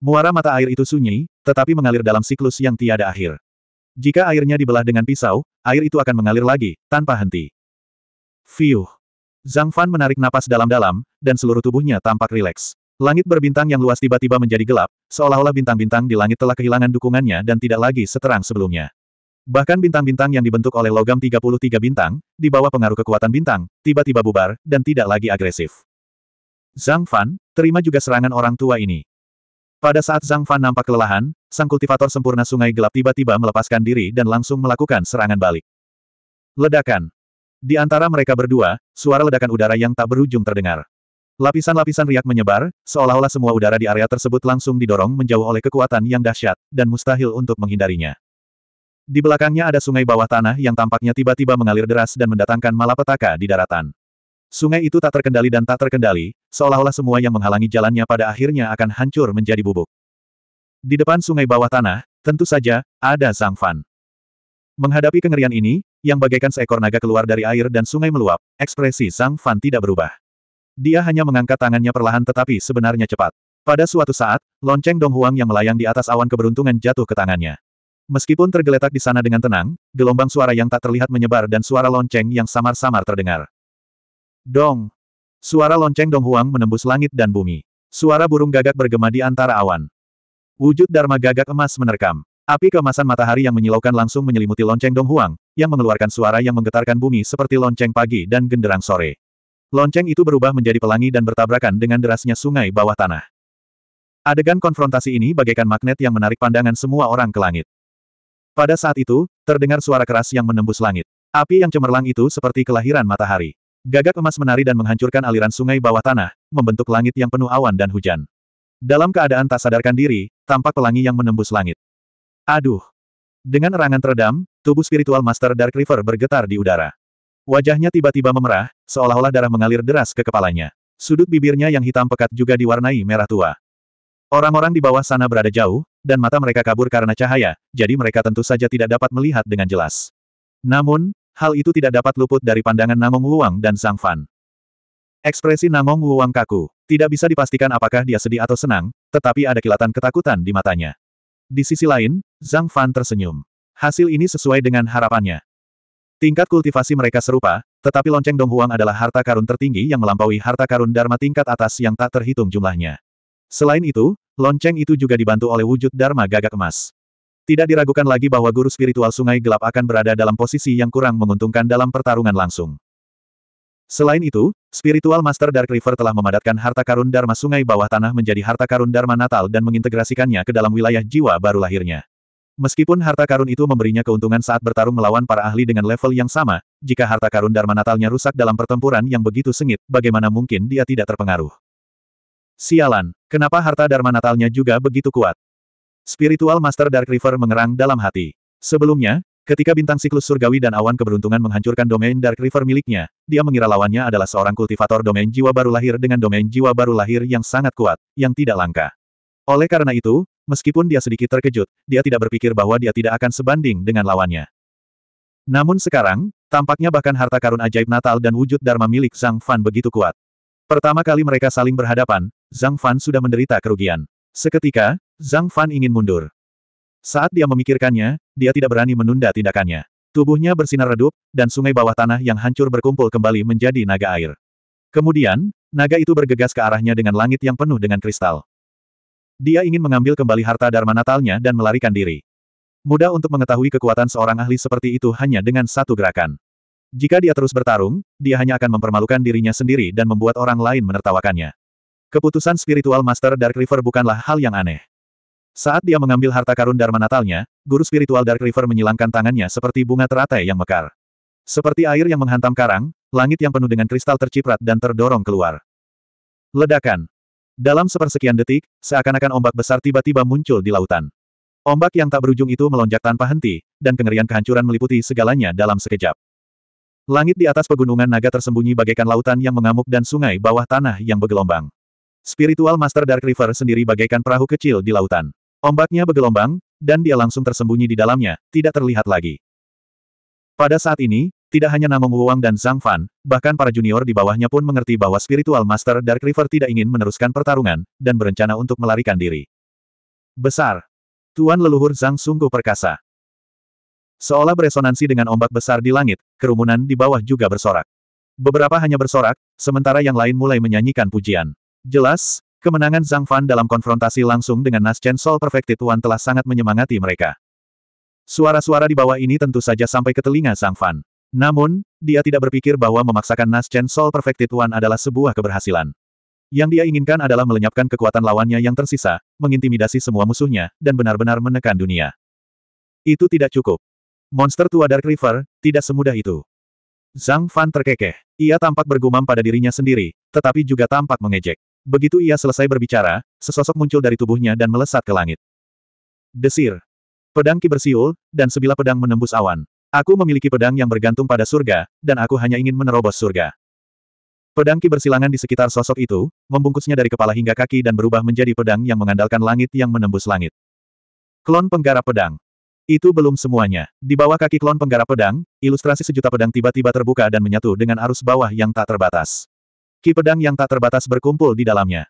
Speaker 1: Muara mata air itu sunyi, tetapi mengalir dalam siklus yang tiada akhir. Jika airnya dibelah dengan pisau, air itu akan mengalir lagi, tanpa henti. Fiuh! Zhang Fan menarik napas dalam-dalam, dan seluruh tubuhnya tampak rileks. Langit berbintang yang luas tiba-tiba menjadi gelap, seolah-olah bintang-bintang di langit telah kehilangan dukungannya dan tidak lagi seterang sebelumnya. Bahkan bintang-bintang yang dibentuk oleh logam 33 bintang, di bawah pengaruh kekuatan bintang, tiba-tiba bubar, dan tidak lagi agresif. Zhang Fan, terima juga serangan orang tua ini. Pada saat Zhang Fan nampak kelelahan, sang kultivator sempurna sungai gelap tiba-tiba melepaskan diri dan langsung melakukan serangan balik. Ledakan. Di antara mereka berdua, suara ledakan udara yang tak berujung terdengar. Lapisan-lapisan riak menyebar, seolah-olah semua udara di area tersebut langsung didorong menjauh oleh kekuatan yang dahsyat, dan mustahil untuk menghindarinya. Di belakangnya ada sungai bawah tanah yang tampaknya tiba-tiba mengalir deras dan mendatangkan malapetaka di daratan. Sungai itu tak terkendali dan tak terkendali, seolah-olah semua yang menghalangi jalannya pada akhirnya akan hancur menjadi bubuk. Di depan sungai bawah tanah, tentu saja, ada Zhang Fan. Menghadapi kengerian ini, yang bagaikan seekor naga keluar dari air dan sungai meluap, ekspresi Zhang Fan tidak berubah. Dia hanya mengangkat tangannya perlahan tetapi sebenarnya cepat. Pada suatu saat, lonceng Donghuang yang melayang di atas awan keberuntungan jatuh ke tangannya. Meskipun tergeletak di sana dengan tenang, gelombang suara yang tak terlihat menyebar dan suara lonceng yang samar-samar terdengar. Dong! Suara lonceng Donghuang menembus langit dan bumi. Suara burung gagak bergema di antara awan. Wujud Dharma gagak emas menerkam. Api kemasan matahari yang menyilaukan langsung menyelimuti lonceng Donghuang, yang mengeluarkan suara yang menggetarkan bumi seperti lonceng pagi dan genderang sore. Lonceng itu berubah menjadi pelangi dan bertabrakan dengan derasnya sungai bawah tanah. Adegan konfrontasi ini bagaikan magnet yang menarik pandangan semua orang ke langit. Pada saat itu, terdengar suara keras yang menembus langit. Api yang cemerlang itu seperti kelahiran matahari. Gagak emas menari dan menghancurkan aliran sungai bawah tanah, membentuk langit yang penuh awan dan hujan. Dalam keadaan tak sadarkan diri, tampak pelangi yang menembus langit. Aduh! Dengan erangan teredam, tubuh spiritual Master Dark River bergetar di udara. Wajahnya tiba-tiba memerah, seolah-olah darah mengalir deras ke kepalanya. Sudut bibirnya yang hitam pekat juga diwarnai merah tua. Orang-orang di bawah sana berada jauh, dan mata mereka kabur karena cahaya, jadi mereka tentu saja tidak dapat melihat dengan jelas. Namun, hal itu tidak dapat luput dari pandangan Namong Wuang dan Sang Fan. Ekspresi Namong Wuang kaku. Tidak bisa dipastikan apakah dia sedih atau senang, tetapi ada kilatan ketakutan di matanya. Di sisi lain, Zhang Fan tersenyum. Hasil ini sesuai dengan harapannya. Tingkat kultivasi mereka serupa, tetapi lonceng Donghuang adalah harta karun tertinggi yang melampaui harta karun Dharma tingkat atas yang tak terhitung jumlahnya. Selain itu, lonceng itu juga dibantu oleh wujud Dharma gagak emas. Tidak diragukan lagi bahwa guru spiritual sungai gelap akan berada dalam posisi yang kurang menguntungkan dalam pertarungan langsung. Selain itu, spiritual master Dark River telah memadatkan harta karun Dharma sungai bawah tanah menjadi harta karun Dharma natal dan mengintegrasikannya ke dalam wilayah jiwa baru lahirnya. Meskipun harta karun itu memberinya keuntungan saat bertarung melawan para ahli dengan level yang sama, jika harta karun Dharma Natalnya rusak dalam pertempuran yang begitu sengit, bagaimana mungkin dia tidak terpengaruh? Sialan, kenapa harta Dharma Natalnya juga begitu kuat? Spiritual Master Dark River mengerang dalam hati. Sebelumnya, Ketika bintang siklus surgawi dan awan keberuntungan menghancurkan domain Dark River miliknya, dia mengira lawannya adalah seorang kultivator domain jiwa baru lahir dengan domain jiwa baru lahir yang sangat kuat, yang tidak langka. Oleh karena itu, Meskipun dia sedikit terkejut, dia tidak berpikir bahwa dia tidak akan sebanding dengan lawannya. Namun sekarang, tampaknya bahkan harta karun ajaib Natal dan wujud Dharma milik Zhang Fan begitu kuat. Pertama kali mereka saling berhadapan, Zhang Fan sudah menderita kerugian. Seketika, Zhang Fan ingin mundur. Saat dia memikirkannya, dia tidak berani menunda tindakannya. Tubuhnya bersinar redup, dan sungai bawah tanah yang hancur berkumpul kembali menjadi naga air. Kemudian, naga itu bergegas ke arahnya dengan langit yang penuh dengan kristal. Dia ingin mengambil kembali harta Dharma Natalnya dan melarikan diri. Mudah untuk mengetahui kekuatan seorang ahli seperti itu hanya dengan satu gerakan. Jika dia terus bertarung, dia hanya akan mempermalukan dirinya sendiri dan membuat orang lain menertawakannya. Keputusan spiritual Master Dark River bukanlah hal yang aneh. Saat dia mengambil harta karun Dharma Natalnya, guru spiritual Dark River menyilangkan tangannya seperti bunga teratai yang mekar. Seperti air yang menghantam karang, langit yang penuh dengan kristal terciprat dan terdorong keluar. Ledakan. Dalam sepersekian detik, seakan-akan ombak besar tiba-tiba muncul di lautan. Ombak yang tak berujung itu melonjak tanpa henti, dan kengerian kehancuran meliputi segalanya dalam sekejap. Langit di atas pegunungan naga tersembunyi bagaikan lautan yang mengamuk dan sungai bawah tanah yang bergelombang. Spiritual Master Dark River sendiri bagaikan perahu kecil di lautan. Ombaknya bergelombang, dan dia langsung tersembunyi di dalamnya, tidak terlihat lagi. Pada saat ini, tidak hanya Namong Wuang dan Zhang Fan, bahkan para junior di bawahnya pun mengerti bahwa spiritual master Dark River tidak ingin meneruskan pertarungan, dan berencana untuk melarikan diri. Besar. Tuan leluhur Zhang sungguh perkasa. Seolah beresonansi dengan ombak besar di langit, kerumunan di bawah juga bersorak. Beberapa hanya bersorak, sementara yang lain mulai menyanyikan pujian. Jelas, kemenangan Zhang Fan dalam konfrontasi langsung dengan Nas Chen Sol Perfected One telah sangat menyemangati mereka. Suara-suara di bawah ini tentu saja sampai ke telinga Zhang Fan. Namun, dia tidak berpikir bahwa memaksakan Nas Chen Soul Perfected One adalah sebuah keberhasilan. Yang dia inginkan adalah melenyapkan kekuatan lawannya yang tersisa, mengintimidasi semua musuhnya, dan benar-benar menekan dunia. Itu tidak cukup. Monster tua Dark River, tidak semudah itu. Zhang Fan terkekeh. Ia tampak bergumam pada dirinya sendiri, tetapi juga tampak mengejek. Begitu ia selesai berbicara, sesosok muncul dari tubuhnya dan melesat ke langit. Desir. Pedang kibersiul, bersiul, dan sebilah pedang menembus awan. Aku memiliki pedang yang bergantung pada surga, dan aku hanya ingin menerobos surga. Pedang Ki bersilangan di sekitar sosok itu, membungkusnya dari kepala hingga kaki dan berubah menjadi pedang yang mengandalkan langit yang menembus langit. Klon penggarap pedang. Itu belum semuanya. Di bawah kaki klon penggarap pedang, ilustrasi sejuta pedang tiba-tiba terbuka dan menyatu dengan arus bawah yang tak terbatas. Ki pedang yang tak terbatas berkumpul di dalamnya.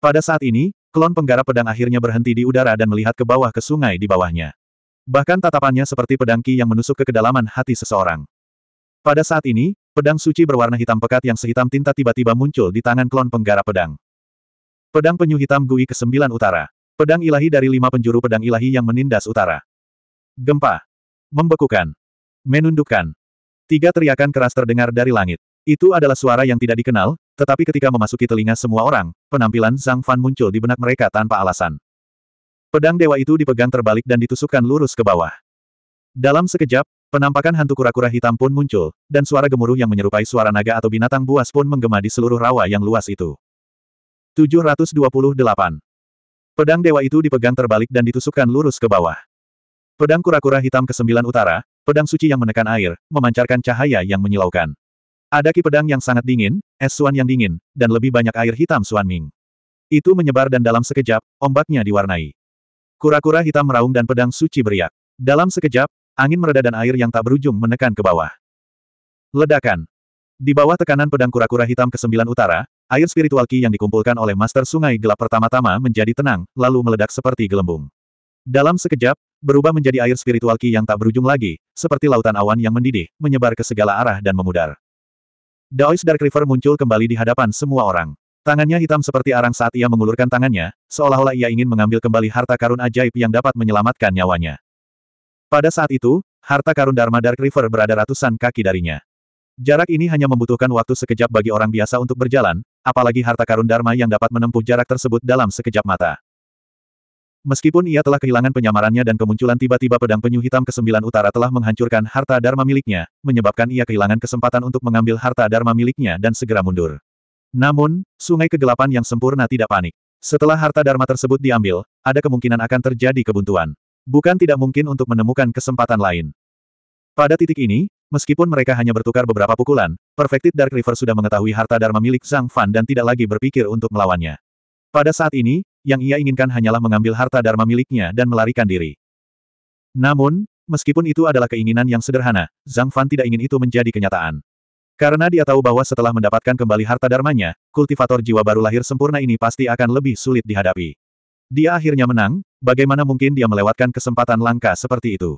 Speaker 1: Pada saat ini, klon penggarap pedang akhirnya berhenti di udara dan melihat ke bawah ke sungai di bawahnya. Bahkan tatapannya seperti pedang Ki yang menusuk ke kedalaman hati seseorang. Pada saat ini, pedang suci berwarna hitam pekat yang sehitam tinta tiba-tiba muncul di tangan klon penggarap pedang. Pedang penyu hitam Gui ke-9 utara. Pedang ilahi dari lima penjuru pedang ilahi yang menindas utara. Gempa. Membekukan. Menundukkan. Tiga teriakan keras terdengar dari langit. Itu adalah suara yang tidak dikenal, tetapi ketika memasuki telinga semua orang, penampilan Zhang Fan muncul di benak mereka tanpa alasan. Pedang dewa itu dipegang terbalik dan ditusukkan lurus ke bawah. Dalam sekejap, penampakan hantu kura-kura hitam pun muncul, dan suara gemuruh yang menyerupai suara naga atau binatang buas pun menggema di seluruh rawa yang luas itu. 728. Pedang dewa itu dipegang terbalik dan ditusukkan lurus ke bawah. Pedang kura-kura hitam ke sembilan utara, pedang suci yang menekan air, memancarkan cahaya yang menyilaukan. Ada ki pedang yang sangat dingin, es suan yang dingin, dan lebih banyak air hitam suan Ming. Itu menyebar dan dalam sekejap, ombaknya diwarnai. Kura-kura hitam meraung dan pedang suci beriak. Dalam sekejap, angin mereda dan air yang tak berujung menekan ke bawah. Ledakan. Di bawah tekanan pedang kura-kura hitam ke sembilan utara, air spiritual ki yang dikumpulkan oleh Master Sungai Gelap pertama-tama menjadi tenang, lalu meledak seperti gelembung. Dalam sekejap, berubah menjadi air spiritual ki yang tak berujung lagi, seperti lautan awan yang mendidih, menyebar ke segala arah dan memudar. Daois Dark River muncul kembali di hadapan semua orang. Tangannya hitam seperti arang saat ia mengulurkan tangannya, seolah-olah ia ingin mengambil kembali harta karun ajaib yang dapat menyelamatkan nyawanya. Pada saat itu, harta karun Dharma Dark River berada ratusan kaki darinya. Jarak ini hanya membutuhkan waktu sekejap bagi orang biasa untuk berjalan, apalagi harta karun Dharma yang dapat menempuh jarak tersebut dalam sekejap mata. Meskipun ia telah kehilangan penyamarannya dan kemunculan tiba-tiba pedang penyu hitam ke sembilan utara telah menghancurkan harta Dharma miliknya, menyebabkan ia kehilangan kesempatan untuk mengambil harta Dharma miliknya dan segera mundur. Namun, sungai kegelapan yang sempurna tidak panik. Setelah harta Dharma tersebut diambil, ada kemungkinan akan terjadi kebuntuan. Bukan tidak mungkin untuk menemukan kesempatan lain. Pada titik ini, meskipun mereka hanya bertukar beberapa pukulan, Perfected Dark River sudah mengetahui harta Dharma milik Zhang Fan dan tidak lagi berpikir untuk melawannya. Pada saat ini, yang ia inginkan hanyalah mengambil harta Dharma miliknya dan melarikan diri. Namun, meskipun itu adalah keinginan yang sederhana, Zhang Fan tidak ingin itu menjadi kenyataan. Karena dia tahu bahwa setelah mendapatkan kembali harta darmanya, kultivator jiwa baru lahir sempurna ini pasti akan lebih sulit dihadapi. Dia akhirnya menang, bagaimana mungkin dia melewatkan kesempatan langka seperti itu.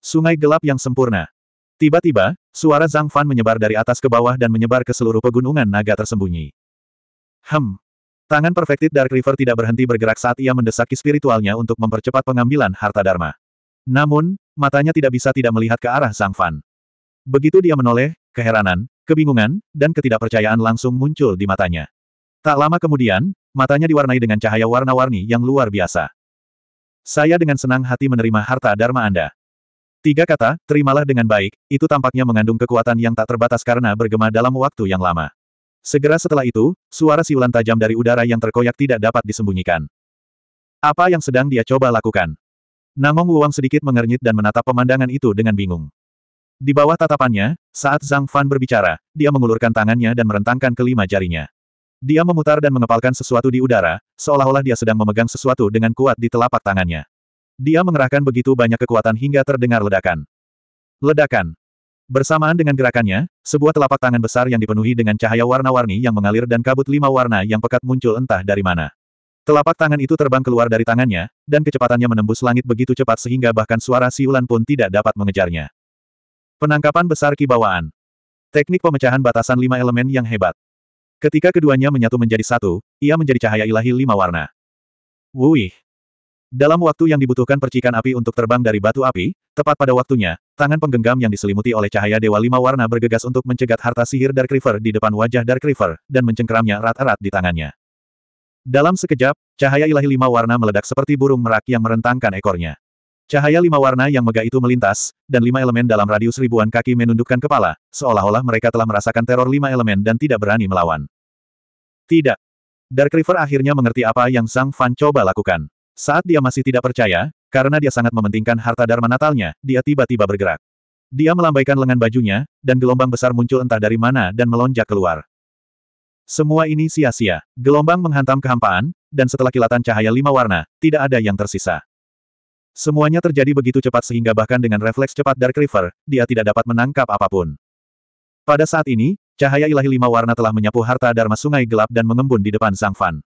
Speaker 1: Sungai gelap yang sempurna. Tiba-tiba, suara Zhang Fan menyebar dari atas ke bawah dan menyebar ke seluruh pegunungan naga tersembunyi. Hem, Tangan Perfected Dark River tidak berhenti bergerak saat ia mendesak spiritualnya untuk mempercepat pengambilan harta Dharma. Namun, matanya tidak bisa tidak melihat ke arah Zhang Fan. Begitu dia menoleh, keheranan, kebingungan, dan ketidakpercayaan langsung muncul di matanya. Tak lama kemudian, matanya diwarnai dengan cahaya warna-warni yang luar biasa. Saya dengan senang hati menerima harta Dharma Anda. Tiga kata, terimalah dengan baik, itu tampaknya mengandung kekuatan yang tak terbatas karena bergema dalam waktu yang lama. Segera setelah itu, suara siulan tajam dari udara yang terkoyak tidak dapat disembunyikan. Apa yang sedang dia coba lakukan? Namong Wuang sedikit mengernyit dan menatap pemandangan itu dengan bingung. Di bawah tatapannya, saat Zhang Fan berbicara, dia mengulurkan tangannya dan merentangkan kelima jarinya. Dia memutar dan mengepalkan sesuatu di udara, seolah-olah dia sedang memegang sesuatu dengan kuat di telapak tangannya. Dia mengerahkan begitu banyak kekuatan hingga terdengar ledakan. Ledakan. Bersamaan dengan gerakannya, sebuah telapak tangan besar yang dipenuhi dengan cahaya warna-warni yang mengalir dan kabut lima warna yang pekat muncul entah dari mana. Telapak tangan itu terbang keluar dari tangannya, dan kecepatannya menembus langit begitu cepat sehingga bahkan suara siulan pun tidak dapat mengejarnya. Penangkapan besar kibawaan. Teknik pemecahan batasan lima elemen yang hebat. Ketika keduanya menyatu menjadi satu, ia menjadi cahaya ilahi lima warna. Wuih! Dalam waktu yang dibutuhkan percikan api untuk terbang dari batu api, tepat pada waktunya, tangan penggenggam yang diselimuti oleh cahaya dewa lima warna bergegas untuk mencegat harta sihir Dark River di depan wajah Dark River, dan mencengkeramnya erat-erat di tangannya. Dalam sekejap, cahaya ilahi lima warna meledak seperti burung merak yang merentangkan ekornya. Cahaya lima warna yang megah itu melintas, dan lima elemen dalam radius ribuan kaki menundukkan kepala, seolah-olah mereka telah merasakan teror lima elemen dan tidak berani melawan. Tidak. Dark River akhirnya mengerti apa yang Sang Fan coba lakukan. Saat dia masih tidak percaya, karena dia sangat mementingkan harta Dharma Natalnya, dia tiba-tiba bergerak. Dia melambaikan lengan bajunya, dan gelombang besar muncul entah dari mana dan melonjak keluar. Semua ini sia-sia. Gelombang menghantam kehampaan, dan setelah kilatan cahaya lima warna, tidak ada yang tersisa. Semuanya terjadi begitu cepat sehingga bahkan dengan refleks cepat Dark River, dia tidak dapat menangkap apapun. Pada saat ini, cahaya ilahi lima warna telah menyapu harta Dharma Sungai Gelap dan mengembun di depan Sang Fan.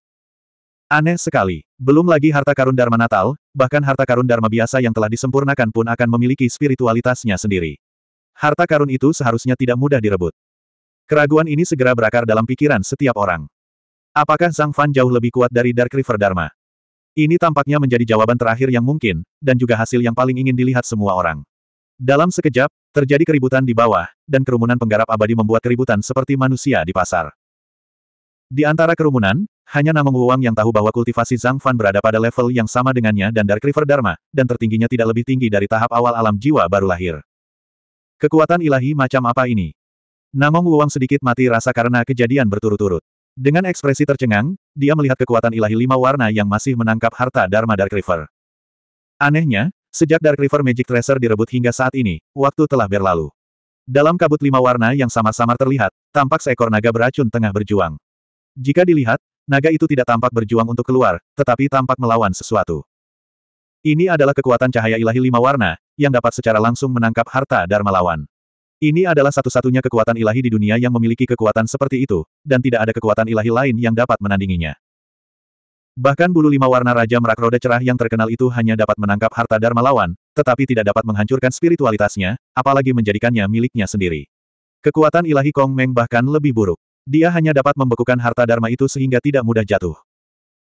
Speaker 1: Aneh sekali, belum lagi harta karun Dharma Natal, bahkan harta karun Dharma biasa yang telah disempurnakan pun akan memiliki spiritualitasnya sendiri. Harta karun itu seharusnya tidak mudah direbut. Keraguan ini segera berakar dalam pikiran setiap orang. Apakah Sang Fan jauh lebih kuat dari Dark River Dharma? Ini tampaknya menjadi jawaban terakhir yang mungkin, dan juga hasil yang paling ingin dilihat semua orang. Dalam sekejap, terjadi keributan di bawah, dan kerumunan penggarap abadi membuat keributan seperti manusia di pasar. Di antara kerumunan, hanya Namong Wuang yang tahu bahwa kultivasi Zhang Fan berada pada level yang sama dengannya dan Dark River Dharma, dan tertingginya tidak lebih tinggi dari tahap awal alam jiwa baru lahir. Kekuatan ilahi macam apa ini? Namong Wuang sedikit mati rasa karena kejadian berturut-turut. Dengan ekspresi tercengang, dia melihat kekuatan ilahi lima warna yang masih menangkap harta Dharma Dark River. Anehnya, sejak Dark River Magic Tracer direbut hingga saat ini, waktu telah berlalu. Dalam kabut lima warna yang samar-samar terlihat, tampak seekor naga beracun tengah berjuang. Jika dilihat, naga itu tidak tampak berjuang untuk keluar, tetapi tampak melawan sesuatu. Ini adalah kekuatan cahaya ilahi lima warna, yang dapat secara langsung menangkap harta Dharma lawan. Ini adalah satu-satunya kekuatan ilahi di dunia yang memiliki kekuatan seperti itu, dan tidak ada kekuatan ilahi lain yang dapat menandinginya. Bahkan bulu lima warna Raja Merak Roda Cerah yang terkenal itu hanya dapat menangkap harta Dharma lawan, tetapi tidak dapat menghancurkan spiritualitasnya, apalagi menjadikannya miliknya sendiri. Kekuatan ilahi Kong Meng bahkan lebih buruk. Dia hanya dapat membekukan harta Dharma itu sehingga tidak mudah jatuh.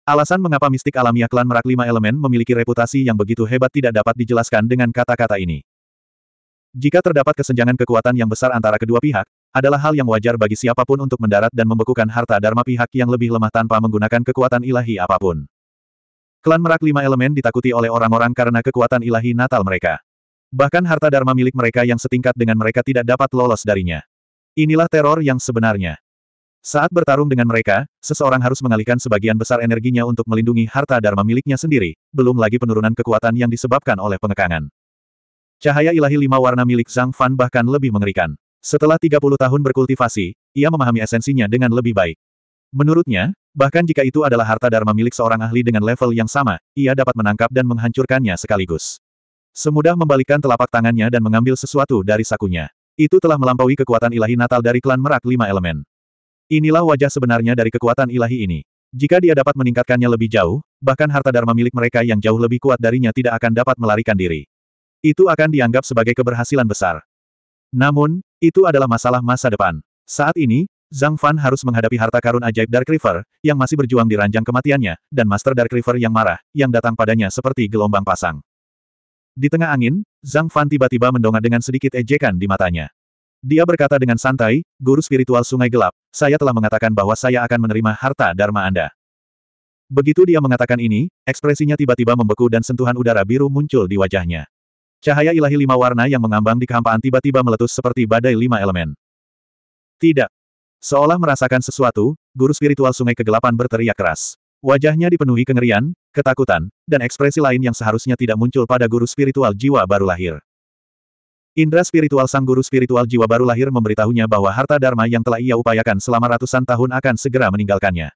Speaker 1: Alasan mengapa mistik alamiah klan merak lima elemen memiliki reputasi yang begitu hebat tidak dapat dijelaskan dengan kata-kata ini. Jika terdapat kesenjangan kekuatan yang besar antara kedua pihak, adalah hal yang wajar bagi siapapun untuk mendarat dan membekukan harta dharma pihak yang lebih lemah tanpa menggunakan kekuatan ilahi apapun. Klan merak lima elemen ditakuti oleh orang-orang karena kekuatan ilahi natal mereka. Bahkan harta dharma milik mereka yang setingkat dengan mereka tidak dapat lolos darinya. Inilah teror yang sebenarnya. Saat bertarung dengan mereka, seseorang harus mengalihkan sebagian besar energinya untuk melindungi harta dharma miliknya sendiri, belum lagi penurunan kekuatan yang disebabkan oleh pengekangan. Cahaya ilahi lima warna milik Zhang Fan bahkan lebih mengerikan. Setelah 30 tahun berkultivasi, ia memahami esensinya dengan lebih baik. Menurutnya, bahkan jika itu adalah harta dharma milik seorang ahli dengan level yang sama, ia dapat menangkap dan menghancurkannya sekaligus. Semudah membalikkan telapak tangannya dan mengambil sesuatu dari sakunya. Itu telah melampaui kekuatan ilahi natal dari klan merak lima elemen. Inilah wajah sebenarnya dari kekuatan ilahi ini. Jika dia dapat meningkatkannya lebih jauh, bahkan harta dharma milik mereka yang jauh lebih kuat darinya tidak akan dapat melarikan diri. Itu akan dianggap sebagai keberhasilan besar. Namun, itu adalah masalah masa depan. Saat ini, Zhang Fan harus menghadapi harta karun ajaib Dark River, yang masih berjuang di ranjang kematiannya, dan Master Dark River yang marah, yang datang padanya seperti gelombang pasang. Di tengah angin, Zhang Fan tiba-tiba mendongak dengan sedikit ejekan di matanya. Dia berkata dengan santai, Guru Spiritual Sungai Gelap, saya telah mengatakan bahwa saya akan menerima harta Dharma Anda. Begitu dia mengatakan ini, ekspresinya tiba-tiba membeku dan sentuhan udara biru muncul di wajahnya. Cahaya ilahi lima warna yang mengambang di kehampaan tiba-tiba meletus seperti badai lima elemen. Tidak. Seolah merasakan sesuatu, guru spiritual sungai kegelapan berteriak keras. Wajahnya dipenuhi kengerian, ketakutan, dan ekspresi lain yang seharusnya tidak muncul pada guru spiritual jiwa baru lahir. Indra spiritual sang guru spiritual jiwa baru lahir memberitahunya bahwa harta dharma yang telah ia upayakan selama ratusan tahun akan segera meninggalkannya.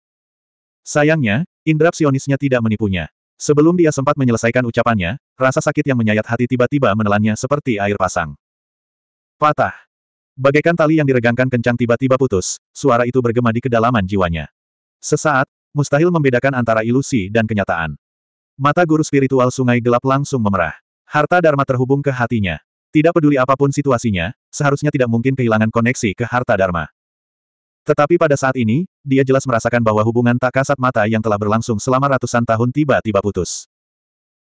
Speaker 1: Sayangnya, indra psionisnya tidak menipunya. Sebelum dia sempat menyelesaikan ucapannya, rasa sakit yang menyayat hati tiba-tiba menelannya seperti air pasang. Patah. Bagaikan tali yang diregangkan kencang tiba-tiba putus, suara itu bergema di kedalaman jiwanya. Sesaat, mustahil membedakan antara ilusi dan kenyataan. Mata guru spiritual sungai gelap langsung memerah. Harta Dharma terhubung ke hatinya. Tidak peduli apapun situasinya, seharusnya tidak mungkin kehilangan koneksi ke harta Dharma. Tetapi pada saat ini, dia jelas merasakan bahwa hubungan tak kasat mata yang telah berlangsung selama ratusan tahun tiba-tiba putus.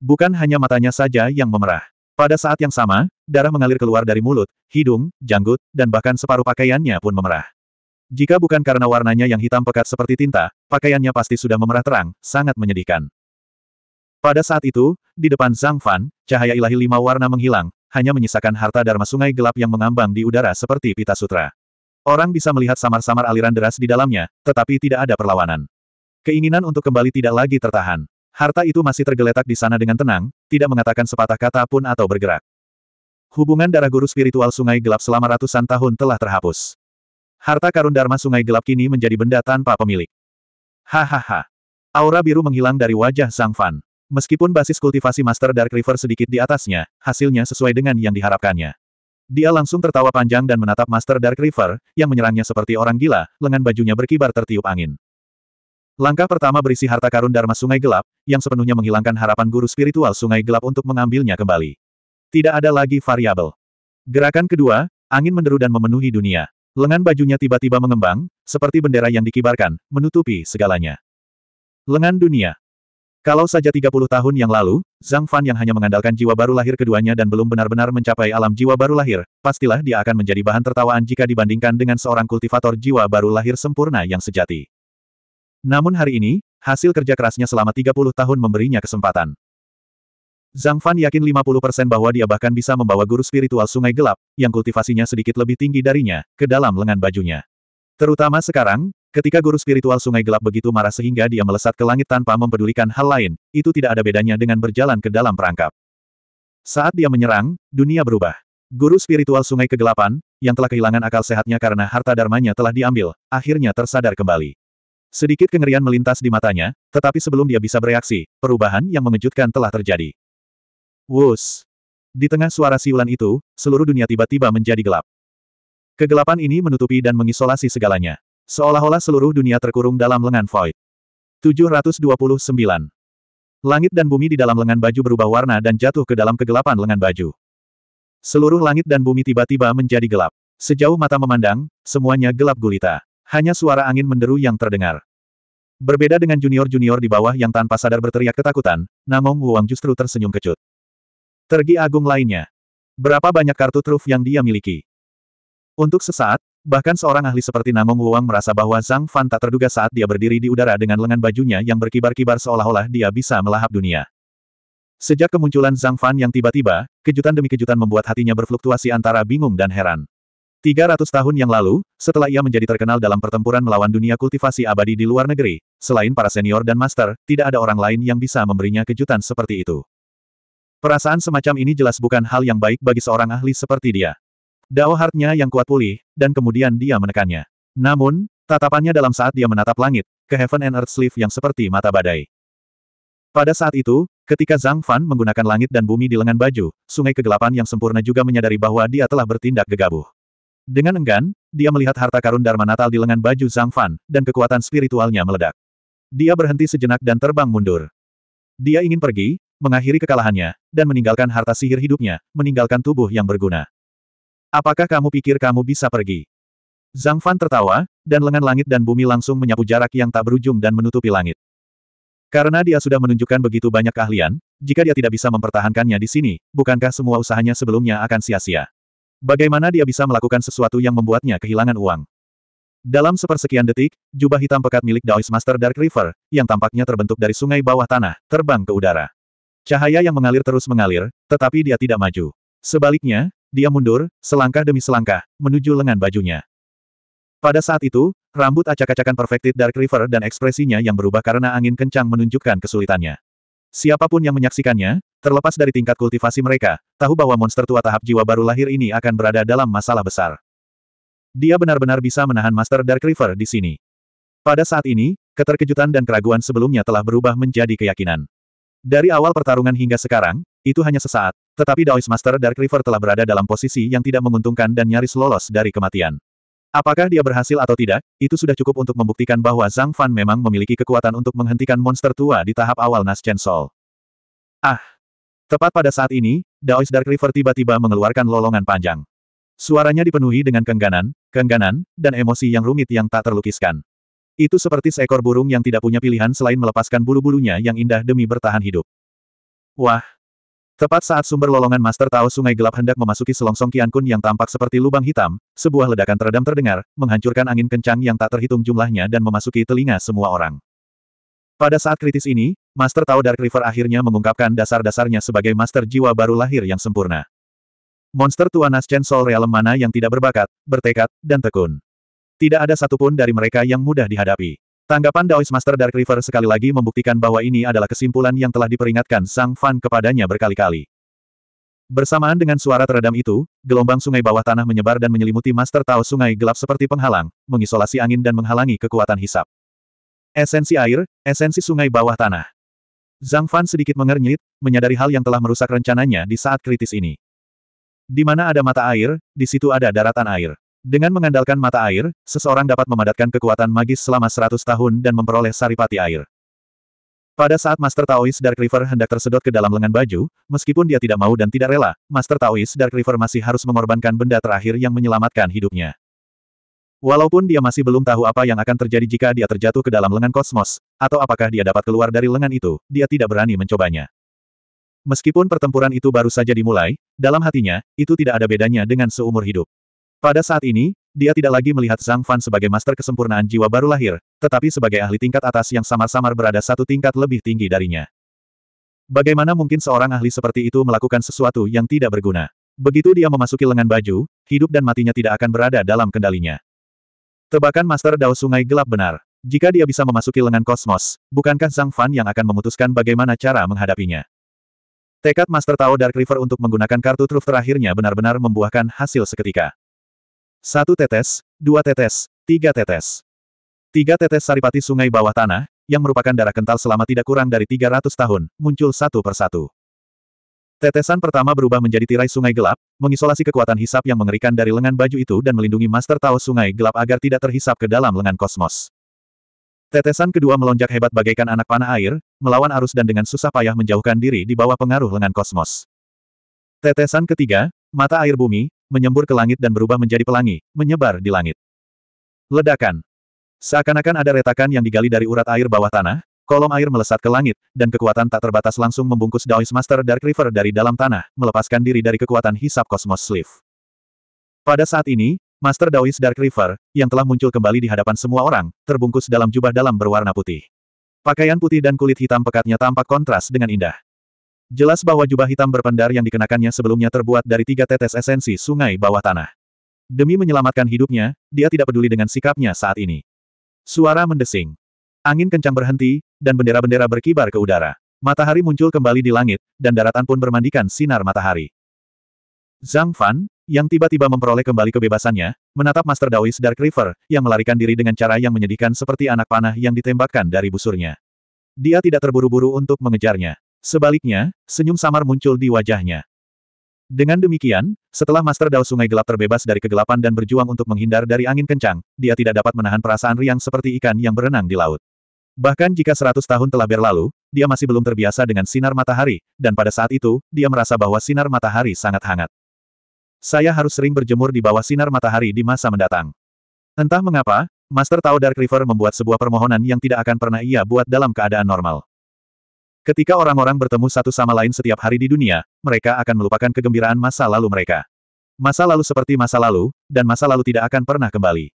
Speaker 1: Bukan hanya matanya saja yang memerah. Pada saat yang sama, darah mengalir keluar dari mulut, hidung, janggut, dan bahkan separuh pakaiannya pun memerah. Jika bukan karena warnanya yang hitam pekat seperti tinta, pakaiannya pasti sudah memerah terang, sangat menyedihkan. Pada saat itu, di depan Zhang Fan, cahaya ilahi lima warna menghilang, hanya menyisakan harta Dharma Sungai Gelap yang mengambang di udara seperti pita sutra. Orang bisa melihat samar-samar aliran deras di dalamnya, tetapi tidak ada perlawanan. Keinginan untuk kembali tidak lagi tertahan. Harta itu masih tergeletak di sana dengan tenang, tidak mengatakan sepatah kata pun atau bergerak. Hubungan darah guru spiritual sungai gelap selama ratusan tahun telah terhapus. Harta karun Dharma sungai gelap kini menjadi benda tanpa pemilik. Hahaha. Aura biru menghilang dari wajah Zhang Fan. Meskipun basis kultivasi Master Dark River sedikit di atasnya, hasilnya sesuai dengan yang diharapkannya. Dia langsung tertawa panjang dan menatap Master Dark River, yang menyerangnya seperti orang gila, lengan bajunya berkibar tertiup angin. Langkah pertama berisi harta karun Dharma Sungai Gelap, yang sepenuhnya menghilangkan harapan guru spiritual Sungai Gelap untuk mengambilnya kembali. Tidak ada lagi variabel. Gerakan kedua, angin menderu dan memenuhi dunia. Lengan bajunya tiba-tiba mengembang, seperti bendera yang dikibarkan, menutupi segalanya. Lengan dunia. Kalau saja 30 tahun yang lalu, Zhang Fan yang hanya mengandalkan jiwa baru lahir keduanya dan belum benar-benar mencapai alam jiwa baru lahir, pastilah dia akan menjadi bahan tertawaan jika dibandingkan dengan seorang kultivator jiwa baru lahir sempurna yang sejati. Namun hari ini, hasil kerja kerasnya selama 30 tahun memberinya kesempatan. Zhang Fan yakin 50% bahwa dia bahkan bisa membawa guru spiritual sungai gelap, yang kultivasinya sedikit lebih tinggi darinya, ke dalam lengan bajunya. Terutama sekarang, Ketika guru spiritual sungai gelap begitu marah sehingga dia melesat ke langit tanpa mempedulikan hal lain, itu tidak ada bedanya dengan berjalan ke dalam perangkap. Saat dia menyerang, dunia berubah. Guru spiritual sungai kegelapan, yang telah kehilangan akal sehatnya karena harta dharmanya telah diambil, akhirnya tersadar kembali. Sedikit kengerian melintas di matanya, tetapi sebelum dia bisa bereaksi, perubahan yang mengejutkan telah terjadi. Wus! Di tengah suara siulan itu, seluruh dunia tiba-tiba menjadi gelap. Kegelapan ini menutupi dan mengisolasi segalanya. Seolah-olah seluruh dunia terkurung dalam lengan void. 729. Langit dan bumi di dalam lengan baju berubah warna dan jatuh ke dalam kegelapan lengan baju. Seluruh langit dan bumi tiba-tiba menjadi gelap. Sejauh mata memandang, semuanya gelap gulita. Hanya suara angin menderu yang terdengar. Berbeda dengan junior-junior di bawah yang tanpa sadar berteriak ketakutan, Namong Wuang justru tersenyum kecut. Tergi agung lainnya. Berapa banyak kartu truf yang dia miliki? Untuk sesaat, Bahkan seorang ahli seperti Namong Wuang merasa bahwa Zhang Fan tak terduga saat dia berdiri di udara dengan lengan bajunya yang berkibar-kibar seolah-olah dia bisa melahap dunia. Sejak kemunculan Zhang Fan yang tiba-tiba, kejutan demi kejutan membuat hatinya berfluktuasi antara bingung dan heran. 300 tahun yang lalu, setelah ia menjadi terkenal dalam pertempuran melawan dunia kultivasi abadi di luar negeri, selain para senior dan master, tidak ada orang lain yang bisa memberinya kejutan seperti itu. Perasaan semacam ini jelas bukan hal yang baik bagi seorang ahli seperti dia. Dao hartnya yang kuat pulih, dan kemudian dia menekannya. Namun, tatapannya dalam saat dia menatap langit, ke Heaven and Earth Sleeve yang seperti mata badai. Pada saat itu, ketika Zhang Fan menggunakan langit dan bumi di lengan baju, sungai kegelapan yang sempurna juga menyadari bahwa dia telah bertindak gegabah. Dengan enggan, dia melihat harta karun Dharma Natal di lengan baju Zhang Fan, dan kekuatan spiritualnya meledak. Dia berhenti sejenak dan terbang mundur. Dia ingin pergi, mengakhiri kekalahannya, dan meninggalkan harta sihir hidupnya, meninggalkan tubuh yang berguna. Apakah kamu pikir kamu bisa pergi? Zhang Fan tertawa, dan lengan langit dan bumi langsung menyapu jarak yang tak berujung dan menutupi langit. Karena dia sudah menunjukkan begitu banyak keahlian, jika dia tidak bisa mempertahankannya di sini, bukankah semua usahanya sebelumnya akan sia-sia? Bagaimana dia bisa melakukan sesuatu yang membuatnya kehilangan uang? Dalam sepersekian detik, jubah hitam pekat milik Daoist Master Dark River, yang tampaknya terbentuk dari sungai bawah tanah, terbang ke udara. Cahaya yang mengalir terus mengalir, tetapi dia tidak maju. Sebaliknya, dia mundur, selangkah demi selangkah, menuju lengan bajunya. Pada saat itu, rambut acak-acakan Perfected Dark River dan ekspresinya yang berubah karena angin kencang menunjukkan kesulitannya. Siapapun yang menyaksikannya, terlepas dari tingkat kultivasi mereka, tahu bahwa monster tua tahap jiwa baru lahir ini akan berada dalam masalah besar. Dia benar-benar bisa menahan Master Dark River di sini. Pada saat ini, keterkejutan dan keraguan sebelumnya telah berubah menjadi keyakinan. Dari awal pertarungan hingga sekarang, itu hanya sesaat, tetapi Daoist Master Dark River telah berada dalam posisi yang tidak menguntungkan dan nyaris lolos dari kematian. Apakah dia berhasil atau tidak, itu sudah cukup untuk membuktikan bahwa Zhang Fan memang memiliki kekuatan untuk menghentikan monster tua di tahap awal Nascent Soul. Ah! Tepat pada saat ini, Daoist Dark River tiba-tiba mengeluarkan lolongan panjang. Suaranya dipenuhi dengan kengganan, kengganan, dan emosi yang rumit yang tak terlukiskan. Itu seperti seekor burung yang tidak punya pilihan selain melepaskan bulu-bulunya yang indah demi bertahan hidup. Wah, Tepat saat sumber lolongan Master Tao Sungai Gelap hendak memasuki selongsong Kian Kun yang tampak seperti lubang hitam, sebuah ledakan teredam terdengar, menghancurkan angin kencang yang tak terhitung jumlahnya dan memasuki telinga semua orang. Pada saat kritis ini, Master Tao Dark River akhirnya mengungkapkan dasar-dasarnya sebagai Master Jiwa baru lahir yang sempurna. Monster tua naschen sol Realm mana yang tidak berbakat, bertekad, dan tekun. Tidak ada satupun dari mereka yang mudah dihadapi. Tanggapan Daoist Master Dark River sekali lagi membuktikan bahwa ini adalah kesimpulan yang telah diperingatkan Sang Fan kepadanya berkali-kali. Bersamaan dengan suara teredam itu, gelombang sungai bawah tanah menyebar dan menyelimuti Master Tao sungai gelap seperti penghalang, mengisolasi angin dan menghalangi kekuatan hisap. Esensi air, esensi sungai bawah tanah. Zhang Fan sedikit mengernyit, menyadari hal yang telah merusak rencananya di saat kritis ini. Di mana ada mata air, di situ ada daratan air. Dengan mengandalkan mata air, seseorang dapat memadatkan kekuatan magis selama 100 tahun dan memperoleh saripati air. Pada saat Master Taois Dark River hendak tersedot ke dalam lengan baju, meskipun dia tidak mau dan tidak rela, Master Taois Dark River masih harus mengorbankan benda terakhir yang menyelamatkan hidupnya. Walaupun dia masih belum tahu apa yang akan terjadi jika dia terjatuh ke dalam lengan kosmos, atau apakah dia dapat keluar dari lengan itu, dia tidak berani mencobanya. Meskipun pertempuran itu baru saja dimulai, dalam hatinya, itu tidak ada bedanya dengan seumur hidup. Pada saat ini, dia tidak lagi melihat Zhang Fan sebagai master kesempurnaan jiwa baru lahir, tetapi sebagai ahli tingkat atas yang samar-samar berada satu tingkat lebih tinggi darinya. Bagaimana mungkin seorang ahli seperti itu melakukan sesuatu yang tidak berguna? Begitu dia memasuki lengan baju, hidup dan matinya tidak akan berada dalam kendalinya. Tebakan Master Dao Sungai Gelap benar. Jika dia bisa memasuki lengan kosmos, bukankah Zhang Fan yang akan memutuskan bagaimana cara menghadapinya? Tekad Master Tao Dark River untuk menggunakan kartu truf terakhirnya benar-benar membuahkan hasil seketika. Satu tetes, dua tetes, tiga tetes. Tiga tetes saripati sungai bawah tanah, yang merupakan darah kental selama tidak kurang dari 300 tahun, muncul satu persatu. Tetesan pertama berubah menjadi tirai sungai gelap, mengisolasi kekuatan hisap yang mengerikan dari lengan baju itu dan melindungi Master Tao sungai gelap agar tidak terhisap ke dalam lengan kosmos. Tetesan kedua melonjak hebat bagaikan anak panah air, melawan arus dan dengan susah payah menjauhkan diri di bawah pengaruh lengan kosmos. Tetesan ketiga, mata air bumi, menyembur ke langit dan berubah menjadi pelangi, menyebar di langit. Ledakan. Seakan-akan ada retakan yang digali dari urat air bawah tanah, kolom air melesat ke langit, dan kekuatan tak terbatas langsung membungkus Daoist Master Dark River dari dalam tanah, melepaskan diri dari kekuatan hisap kosmos Sleeve. Pada saat ini, Master Daoist Dark River, yang telah muncul kembali di hadapan semua orang, terbungkus dalam jubah dalam berwarna putih. Pakaian putih dan kulit hitam pekatnya tampak kontras dengan indah. Jelas bahwa jubah hitam berpendar yang dikenakannya sebelumnya terbuat dari tiga tetes esensi sungai bawah tanah. Demi menyelamatkan hidupnya, dia tidak peduli dengan sikapnya saat ini. Suara mendesing. Angin kencang berhenti, dan bendera-bendera berkibar ke udara. Matahari muncul kembali di langit, dan daratan pun bermandikan sinar matahari. Zhang Fan, yang tiba-tiba memperoleh kembali kebebasannya, menatap Master Daois Dark River, yang melarikan diri dengan cara yang menyedihkan seperti anak panah yang ditembakkan dari busurnya. Dia tidak terburu-buru untuk mengejarnya. Sebaliknya, senyum samar muncul di wajahnya. Dengan demikian, setelah Master Dao Sungai Gelap terbebas dari kegelapan dan berjuang untuk menghindar dari angin kencang, dia tidak dapat menahan perasaan riang seperti ikan yang berenang di laut. Bahkan jika seratus tahun telah berlalu, dia masih belum terbiasa dengan sinar matahari, dan pada saat itu, dia merasa bahwa sinar matahari sangat hangat. Saya harus sering berjemur di bawah sinar matahari di masa mendatang. Entah mengapa, Master Tao Dark River membuat sebuah permohonan yang tidak akan pernah ia buat dalam keadaan normal. Ketika orang-orang bertemu satu sama lain setiap hari di dunia, mereka akan melupakan kegembiraan masa lalu mereka. Masa lalu seperti masa lalu, dan masa lalu tidak akan pernah kembali.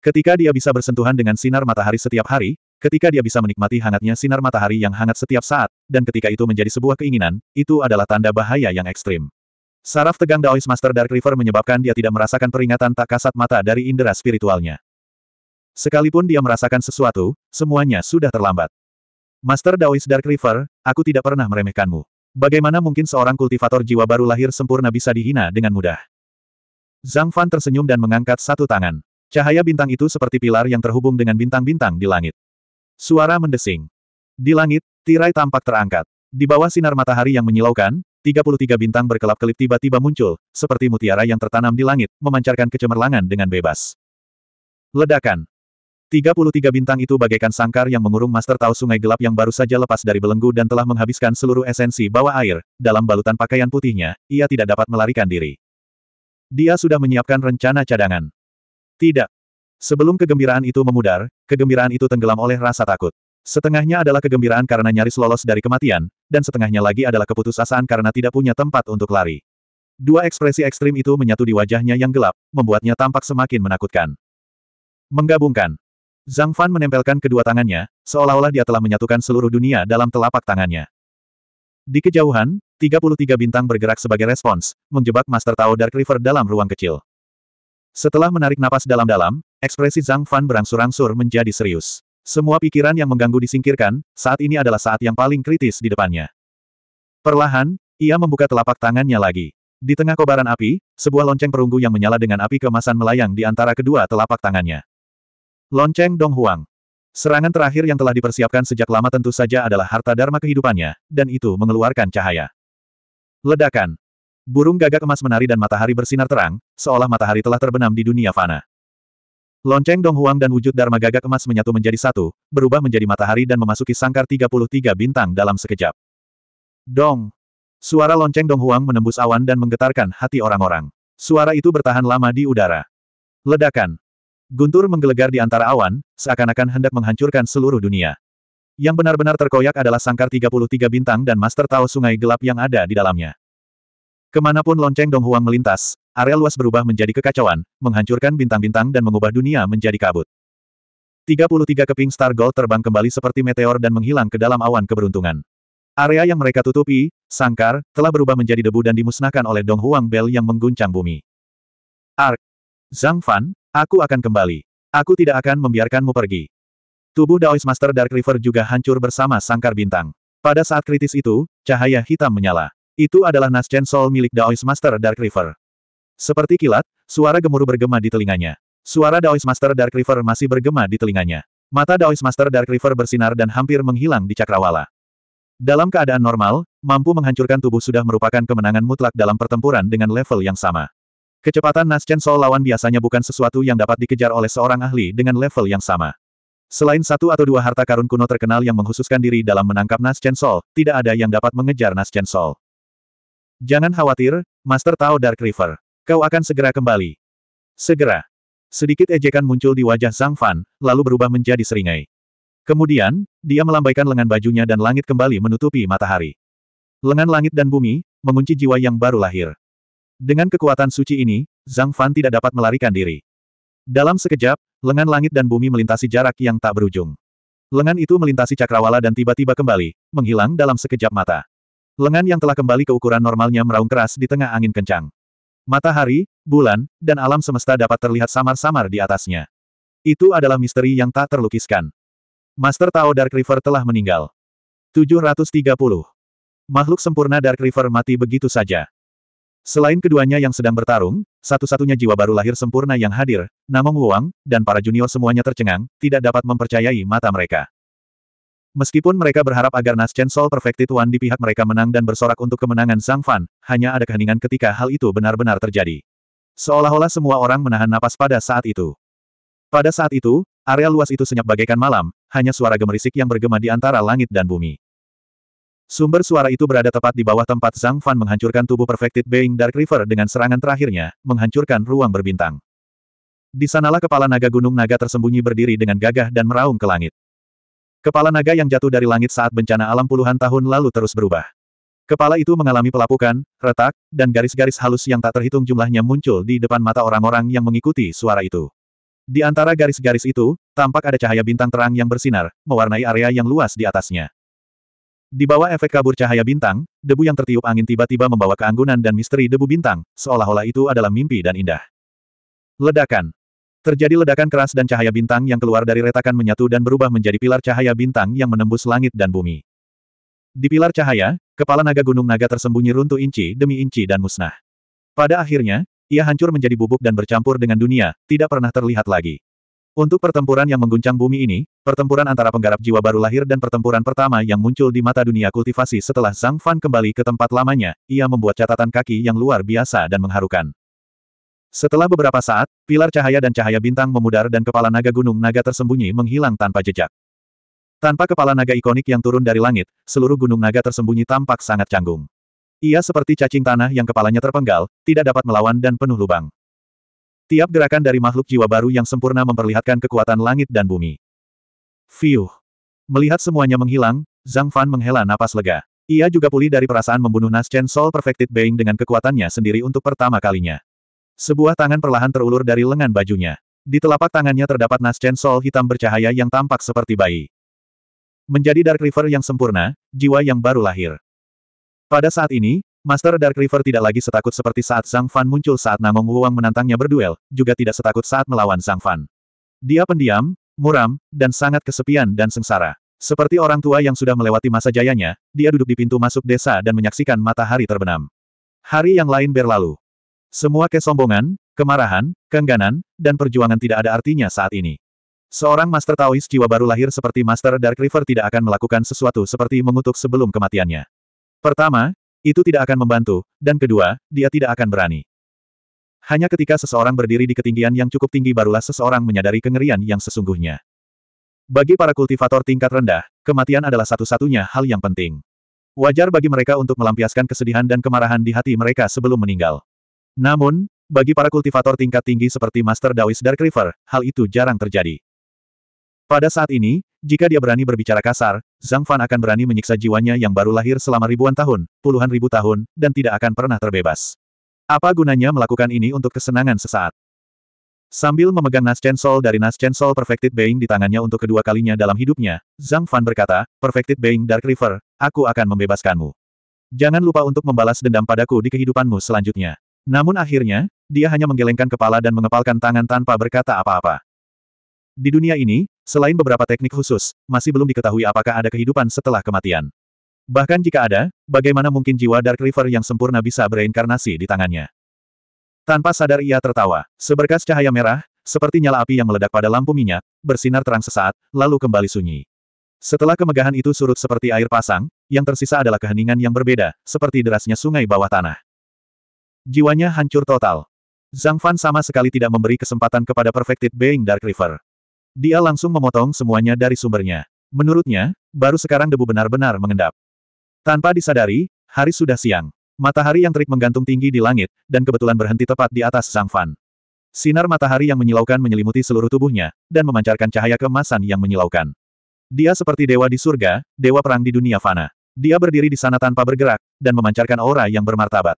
Speaker 1: Ketika dia bisa bersentuhan dengan sinar matahari setiap hari, ketika dia bisa menikmati hangatnya sinar matahari yang hangat setiap saat, dan ketika itu menjadi sebuah keinginan, itu adalah tanda bahaya yang ekstrim. Saraf tegang Daois Master Dark River menyebabkan dia tidak merasakan peringatan tak kasat mata dari indera spiritualnya. Sekalipun dia merasakan sesuatu, semuanya sudah terlambat. Master Daoist Dark River, aku tidak pernah meremehkanmu. Bagaimana mungkin seorang kultivator jiwa baru lahir sempurna bisa dihina dengan mudah? Zhang Fan tersenyum dan mengangkat satu tangan. Cahaya bintang itu seperti pilar yang terhubung dengan bintang-bintang di langit. Suara mendesing. Di langit, tirai tampak terangkat. Di bawah sinar matahari yang menyilaukan, 33 bintang berkelap-kelip tiba-tiba muncul, seperti mutiara yang tertanam di langit, memancarkan kecemerlangan dengan bebas. Ledakan. 33 bintang itu bagaikan sangkar yang mengurung Master Tao Sungai Gelap yang baru saja lepas dari belenggu dan telah menghabiskan seluruh esensi bawah air, dalam balutan pakaian putihnya, ia tidak dapat melarikan diri. Dia sudah menyiapkan rencana cadangan. Tidak. Sebelum kegembiraan itu memudar, kegembiraan itu tenggelam oleh rasa takut. Setengahnya adalah kegembiraan karena nyaris lolos dari kematian, dan setengahnya lagi adalah keputusasaan karena tidak punya tempat untuk lari. Dua ekspresi ekstrim itu menyatu di wajahnya yang gelap, membuatnya tampak semakin menakutkan. Menggabungkan. Zhang Fan menempelkan kedua tangannya, seolah-olah dia telah menyatukan seluruh dunia dalam telapak tangannya. Di kejauhan, 33 bintang bergerak sebagai respons, menjebak Master Tao Dark River dalam ruang kecil. Setelah menarik napas dalam-dalam, ekspresi Zhang Fan berangsur-angsur menjadi serius. Semua pikiran yang mengganggu disingkirkan, saat ini adalah saat yang paling kritis di depannya. Perlahan, ia membuka telapak tangannya lagi. Di tengah kobaran api, sebuah lonceng perunggu yang menyala dengan api kemasan melayang di antara kedua telapak tangannya. Lonceng Dong Huang. Serangan terakhir yang telah dipersiapkan sejak lama tentu saja adalah harta dharma kehidupannya, dan itu mengeluarkan cahaya. Ledakan. Burung gagak emas menari dan matahari bersinar terang, seolah matahari telah terbenam di dunia fana. Lonceng Dong Huang dan wujud Dharma Gagak Emas menyatu menjadi satu, berubah menjadi matahari dan memasuki sangkar 33 bintang dalam sekejap. Dong! Suara lonceng Dong Huang menembus awan dan menggetarkan hati orang-orang. Suara itu bertahan lama di udara. Ledakan! Guntur menggelegar di antara awan, seakan-akan hendak menghancurkan seluruh dunia. Yang benar-benar terkoyak adalah sangkar 33 bintang dan master Tao Sungai Gelap yang ada di dalamnya. Kemanapun lonceng Donghuang melintas, area luas berubah menjadi kekacauan, menghancurkan bintang-bintang dan mengubah dunia menjadi kabut. 33 keping Star Gold terbang kembali seperti meteor dan menghilang ke dalam awan keberuntungan. Area yang mereka tutupi, sangkar, telah berubah menjadi debu dan dimusnahkan oleh Dong Huang Bell yang mengguncang bumi. Ark. Zhang Fan, Aku akan kembali. Aku tidak akan membiarkanmu pergi. Tubuh Daoist Master Dark River juga hancur bersama sangkar bintang. Pada saat kritis itu, cahaya hitam menyala. Itu adalah Naschen Soul milik Daoist Master Dark River. Seperti kilat, suara gemuruh bergema di telinganya. Suara Daoist Master Dark River masih bergema di telinganya. Mata Daoist Master Dark River bersinar dan hampir menghilang di cakrawala. Dalam keadaan normal, mampu menghancurkan tubuh sudah merupakan kemenangan mutlak dalam pertempuran dengan level yang sama. Kecepatan Naschen Sol lawan biasanya bukan sesuatu yang dapat dikejar oleh seorang ahli dengan level yang sama. Selain satu atau dua harta karun kuno terkenal yang menghususkan diri dalam menangkap Naschen Sol, tidak ada yang dapat mengejar Naschen Sol. Jangan khawatir, Master Tao Dark River. Kau akan segera kembali. Segera. Sedikit ejekan muncul di wajah Zhang Fan, lalu berubah menjadi seringai. Kemudian, dia melambaikan lengan bajunya dan langit kembali menutupi matahari. Lengan langit dan bumi, mengunci jiwa yang baru lahir. Dengan kekuatan suci ini, Zhang Fan tidak dapat melarikan diri. Dalam sekejap, lengan langit dan bumi melintasi jarak yang tak berujung. Lengan itu melintasi cakrawala dan tiba-tiba kembali, menghilang dalam sekejap mata. Lengan yang telah kembali ke ukuran normalnya meraung keras di tengah angin kencang. Matahari, bulan, dan alam semesta dapat terlihat samar-samar di atasnya. Itu adalah misteri yang tak terlukiskan. Master Tao Dark River telah meninggal. 730. Makhluk sempurna Dark River mati begitu saja. Selain keduanya yang sedang bertarung, satu-satunya jiwa baru lahir sempurna yang hadir, Namong Wuang, dan para junior semuanya tercengang, tidak dapat mempercayai mata mereka. Meskipun mereka berharap agar Nas Chen Sol Perfected One di pihak mereka menang dan bersorak untuk kemenangan Sang Fan, hanya ada keheningan ketika hal itu benar-benar terjadi. Seolah-olah semua orang menahan napas pada saat itu. Pada saat itu, area luas itu senyap bagaikan malam, hanya suara gemerisik yang bergema di antara langit dan bumi. Sumber suara itu berada tepat di bawah tempat Zhang Fan menghancurkan tubuh Perfected Being Dark River dengan serangan terakhirnya, menghancurkan ruang berbintang. Di sanalah kepala naga gunung naga tersembunyi berdiri dengan gagah dan meraung ke langit. Kepala naga yang jatuh dari langit saat bencana alam puluhan tahun lalu terus berubah. Kepala itu mengalami pelapukan, retak, dan garis-garis halus yang tak terhitung jumlahnya muncul di depan mata orang-orang yang mengikuti suara itu. Di antara garis-garis itu, tampak ada cahaya bintang terang yang bersinar, mewarnai area yang luas di atasnya. Di bawah efek kabur cahaya bintang, debu yang tertiup angin tiba-tiba membawa keanggunan dan misteri debu bintang, seolah-olah itu adalah mimpi dan indah. Ledakan. Terjadi ledakan keras dan cahaya bintang yang keluar dari retakan menyatu dan berubah menjadi pilar cahaya bintang yang menembus langit dan bumi. Di pilar cahaya, kepala naga gunung naga tersembunyi runtuh inci demi inci dan musnah. Pada akhirnya, ia hancur menjadi bubuk dan bercampur dengan dunia, tidak pernah terlihat lagi. Untuk pertempuran yang mengguncang bumi ini, pertempuran antara penggarap jiwa baru lahir dan pertempuran pertama yang muncul di mata dunia kultivasi setelah Zhang Fan kembali ke tempat lamanya, ia membuat catatan kaki yang luar biasa dan mengharukan. Setelah beberapa saat, pilar cahaya dan cahaya bintang memudar dan kepala naga gunung naga tersembunyi menghilang tanpa jejak. Tanpa kepala naga ikonik yang turun dari langit, seluruh gunung naga tersembunyi tampak sangat canggung. Ia seperti cacing tanah yang kepalanya terpenggal, tidak dapat melawan dan penuh lubang. Tiap gerakan dari makhluk jiwa baru yang sempurna memperlihatkan kekuatan langit dan bumi. Fiuh. Melihat semuanya menghilang, Zhang Fan menghela napas lega. Ia juga pulih dari perasaan membunuh Naschen Soul Perfected Being dengan kekuatannya sendiri untuk pertama kalinya. Sebuah tangan perlahan terulur dari lengan bajunya. Di telapak tangannya terdapat Naschen Soul hitam bercahaya yang tampak seperti bayi. Menjadi Dark River yang sempurna, jiwa yang baru lahir. Pada saat ini, Master Dark River tidak lagi setakut seperti saat Zhang Fan muncul saat Namong Wuang menantangnya berduel, juga tidak setakut saat melawan Zhang Fan. Dia pendiam, muram, dan sangat kesepian dan sengsara. Seperti orang tua yang sudah melewati masa jayanya, dia duduk di pintu masuk desa dan menyaksikan matahari terbenam. Hari yang lain berlalu. Semua kesombongan, kemarahan, keengganan, dan perjuangan tidak ada artinya saat ini. Seorang Master Taoist jiwa baru lahir seperti Master Dark River tidak akan melakukan sesuatu seperti mengutuk sebelum kematiannya. Pertama, itu tidak akan membantu, dan kedua, dia tidak akan berani. Hanya ketika seseorang berdiri di ketinggian yang cukup tinggi barulah seseorang menyadari kengerian yang sesungguhnya. Bagi para kultivator tingkat rendah, kematian adalah satu-satunya hal yang penting. Wajar bagi mereka untuk melampiaskan kesedihan dan kemarahan di hati mereka sebelum meninggal. Namun, bagi para kultivator tingkat tinggi seperti Master Dawis Dark River, hal itu jarang terjadi. Pada saat ini, jika dia berani berbicara kasar, Zhang Fan akan berani menyiksa jiwanya yang baru lahir selama ribuan tahun, puluhan ribu tahun, dan tidak akan pernah terbebas. Apa gunanya melakukan ini untuk kesenangan sesaat? Sambil memegang Nas sol dari Nas sol Perfected Being di tangannya untuk kedua kalinya dalam hidupnya, Zhang Fan berkata, Perfected Being Dark River, aku akan membebaskanmu. Jangan lupa untuk membalas dendam padaku di kehidupanmu selanjutnya. Namun akhirnya, dia hanya menggelengkan kepala dan mengepalkan tangan tanpa berkata apa-apa. Di dunia ini, selain beberapa teknik khusus, masih belum diketahui apakah ada kehidupan setelah kematian. Bahkan jika ada, bagaimana mungkin jiwa Dark River yang sempurna bisa bereinkarnasi di tangannya? Tanpa sadar ia tertawa. Seberkas cahaya merah, seperti nyala api yang meledak pada lampu minyak, bersinar terang sesaat, lalu kembali sunyi. Setelah kemegahan itu surut seperti air pasang, yang tersisa adalah keheningan yang berbeda, seperti derasnya sungai bawah tanah. Jiwanya hancur total. Zhang Fan sama sekali tidak memberi kesempatan kepada Perfected Being Dark River. Dia langsung memotong semuanya dari sumbernya. Menurutnya, baru sekarang debu benar-benar mengendap. Tanpa disadari, hari sudah siang. Matahari yang terik menggantung tinggi di langit, dan kebetulan berhenti tepat di atas Sang Fan. Sinar matahari yang menyilaukan menyelimuti seluruh tubuhnya, dan memancarkan cahaya kemasan yang menyilaukan. Dia seperti dewa di surga, dewa perang di dunia fana. Dia berdiri di sana tanpa bergerak, dan memancarkan aura yang bermartabat.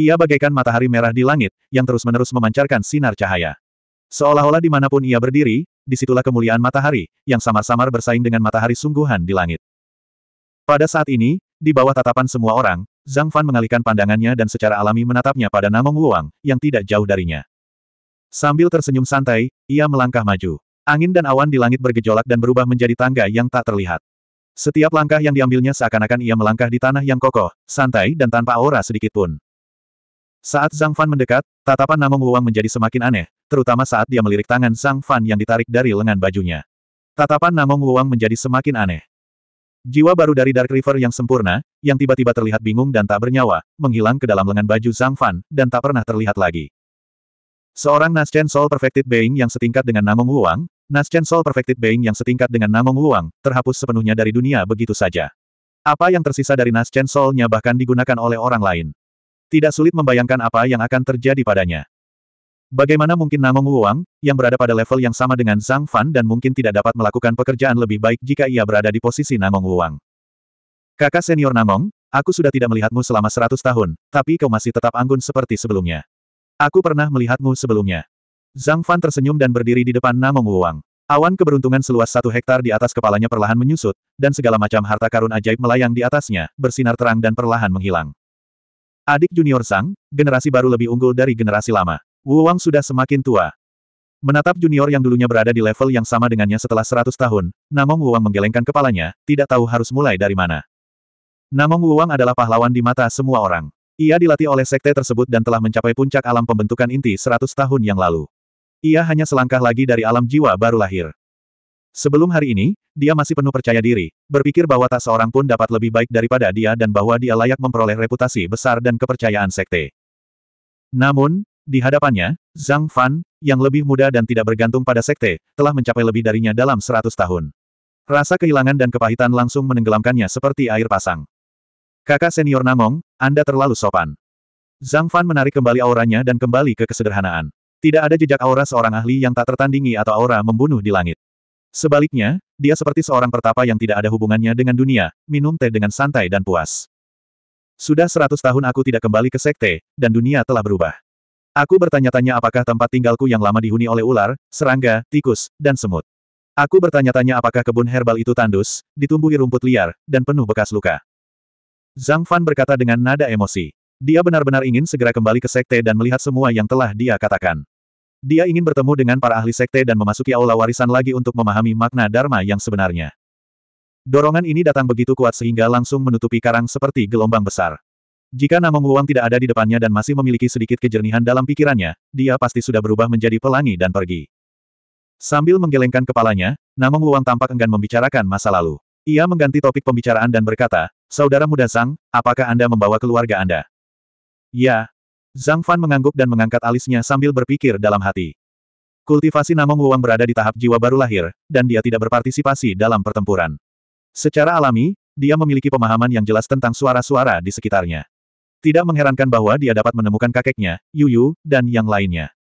Speaker 1: Ia bagaikan matahari merah di langit, yang terus-menerus memancarkan sinar cahaya. Seolah-olah dimanapun ia berdiri, disitulah kemuliaan matahari, yang samar-samar bersaing dengan matahari sungguhan di langit. Pada saat ini, di bawah tatapan semua orang, Zhang Fan mengalihkan pandangannya dan secara alami menatapnya pada Namong Luang, yang tidak jauh darinya. Sambil tersenyum santai, ia melangkah maju. Angin dan awan di langit bergejolak dan berubah menjadi tangga yang tak terlihat. Setiap langkah yang diambilnya seakan-akan ia melangkah di tanah yang kokoh, santai dan tanpa aura sedikitpun. Saat Zhang Fan mendekat, tatapan Namong Wuang menjadi semakin aneh, terutama saat dia melirik tangan Zhang Fan yang ditarik dari lengan bajunya. Tatapan Namong Wuang menjadi semakin aneh. Jiwa baru dari Dark River yang sempurna, yang tiba-tiba terlihat bingung dan tak bernyawa, menghilang ke dalam lengan baju Zhang Fan, dan tak pernah terlihat lagi. Seorang Naschen Soul Perfected Being yang setingkat dengan Namong Wuang, Naschen Soul Perfected Being yang setingkat dengan Namong Wuang, terhapus sepenuhnya dari dunia begitu saja. Apa yang tersisa dari Naschen Soul-nya bahkan digunakan oleh orang lain. Tidak sulit membayangkan apa yang akan terjadi padanya. Bagaimana mungkin Namong Wuang, yang berada pada level yang sama dengan Zhang Fan dan mungkin tidak dapat melakukan pekerjaan lebih baik jika ia berada di posisi Namong Wuang. Kakak senior Namong, aku sudah tidak melihatmu selama seratus tahun, tapi kau masih tetap anggun seperti sebelumnya. Aku pernah melihatmu sebelumnya. Zhang Fan tersenyum dan berdiri di depan Namong Wuang. Awan keberuntungan seluas satu hektar di atas kepalanya perlahan menyusut, dan segala macam harta karun ajaib melayang di atasnya, bersinar terang dan perlahan menghilang. Adik junior sang generasi baru lebih unggul dari generasi lama. Wu Wang sudah semakin tua. Menatap junior yang dulunya berada di level yang sama dengannya setelah 100 tahun, Namong Wu Wang menggelengkan kepalanya, tidak tahu harus mulai dari mana. Namong Wu Wang adalah pahlawan di mata semua orang. Ia dilatih oleh sekte tersebut dan telah mencapai puncak alam pembentukan inti 100 tahun yang lalu. Ia hanya selangkah lagi dari alam jiwa baru lahir. Sebelum hari ini, dia masih penuh percaya diri, berpikir bahwa tak seorang pun dapat lebih baik daripada dia dan bahwa dia layak memperoleh reputasi besar dan kepercayaan sekte. Namun, di hadapannya, Zhang Fan, yang lebih muda dan tidak bergantung pada sekte, telah mencapai lebih darinya dalam seratus tahun. Rasa kehilangan dan kepahitan langsung menenggelamkannya seperti air pasang. Kakak senior Namong, Anda terlalu sopan. Zhang Fan menarik kembali auranya dan kembali ke kesederhanaan. Tidak ada jejak aura seorang ahli yang tak tertandingi atau aura membunuh di langit. Sebaliknya, dia seperti seorang pertapa yang tidak ada hubungannya dengan dunia, minum teh dengan santai dan puas. Sudah seratus tahun aku tidak kembali ke sekte, dan dunia telah berubah. Aku bertanya-tanya apakah tempat tinggalku yang lama dihuni oleh ular, serangga, tikus, dan semut. Aku bertanya-tanya apakah kebun herbal itu tandus, ditumbuhi rumput liar, dan penuh bekas luka. Zhang Fan berkata dengan nada emosi. Dia benar-benar ingin segera kembali ke sekte dan melihat semua yang telah dia katakan. Dia ingin bertemu dengan para ahli sekte dan memasuki aula warisan lagi untuk memahami makna Dharma yang sebenarnya. Dorongan ini datang begitu kuat sehingga langsung menutupi karang seperti gelombang besar. Jika Namong Wuang tidak ada di depannya dan masih memiliki sedikit kejernihan dalam pikirannya, dia pasti sudah berubah menjadi pelangi dan pergi. Sambil menggelengkan kepalanya, Namong Wuang tampak enggan membicarakan masa lalu. Ia mengganti topik pembicaraan dan berkata, Saudara muda Sang, apakah Anda membawa keluarga Anda? Ya, Zhang Fan mengangguk dan mengangkat alisnya sambil berpikir dalam hati. Kultivasi Namong Wuang berada di tahap jiwa baru lahir, dan dia tidak berpartisipasi dalam pertempuran. Secara alami, dia memiliki pemahaman yang jelas tentang suara-suara di sekitarnya. Tidak mengherankan bahwa dia dapat menemukan kakeknya, Yuyu, dan yang lainnya.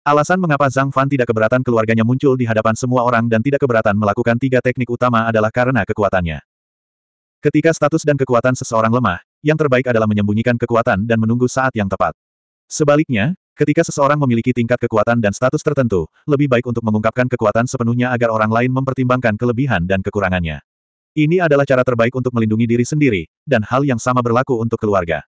Speaker 1: Alasan mengapa Zhang Fan tidak keberatan keluarganya muncul di hadapan semua orang dan tidak keberatan melakukan tiga teknik utama adalah karena kekuatannya. Ketika status dan kekuatan seseorang lemah, yang terbaik adalah menyembunyikan kekuatan dan menunggu saat yang tepat. Sebaliknya, ketika seseorang memiliki tingkat kekuatan dan status tertentu, lebih baik untuk mengungkapkan kekuatan sepenuhnya agar orang lain mempertimbangkan kelebihan dan kekurangannya. Ini adalah cara terbaik untuk melindungi diri sendiri, dan hal yang sama berlaku untuk keluarga.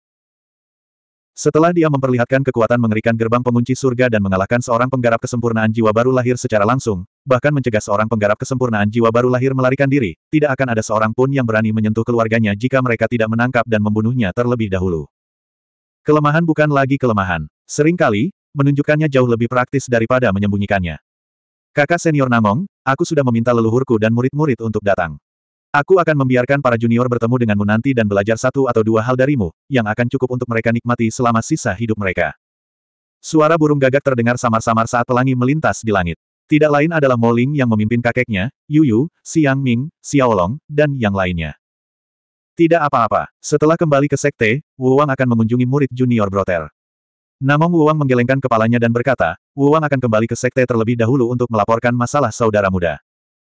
Speaker 1: Setelah dia memperlihatkan kekuatan mengerikan gerbang pengunci surga dan mengalahkan seorang penggarap kesempurnaan jiwa baru lahir secara langsung, bahkan mencegah seorang penggarap kesempurnaan jiwa baru lahir melarikan diri, tidak akan ada seorang pun yang berani menyentuh keluarganya jika mereka tidak menangkap dan membunuhnya terlebih dahulu. Kelemahan bukan lagi kelemahan. Seringkali, menunjukkannya jauh lebih praktis daripada menyembunyikannya. Kakak senior Namong, aku sudah meminta leluhurku dan murid-murid untuk datang. Aku akan membiarkan para junior bertemu denganmu nanti dan belajar satu atau dua hal darimu, yang akan cukup untuk mereka nikmati selama sisa hidup mereka. Suara burung gagak terdengar samar-samar saat pelangi melintas di langit. Tidak lain adalah Moling yang memimpin kakeknya, Yu Yu, Siang Ming, Xiaolong, dan yang lainnya. Tidak apa-apa, setelah kembali ke sekte, Wuwang akan mengunjungi murid junior Broter. Namong Wuwang menggelengkan kepalanya dan berkata, Wuwang akan kembali ke sekte terlebih dahulu untuk melaporkan masalah saudara muda.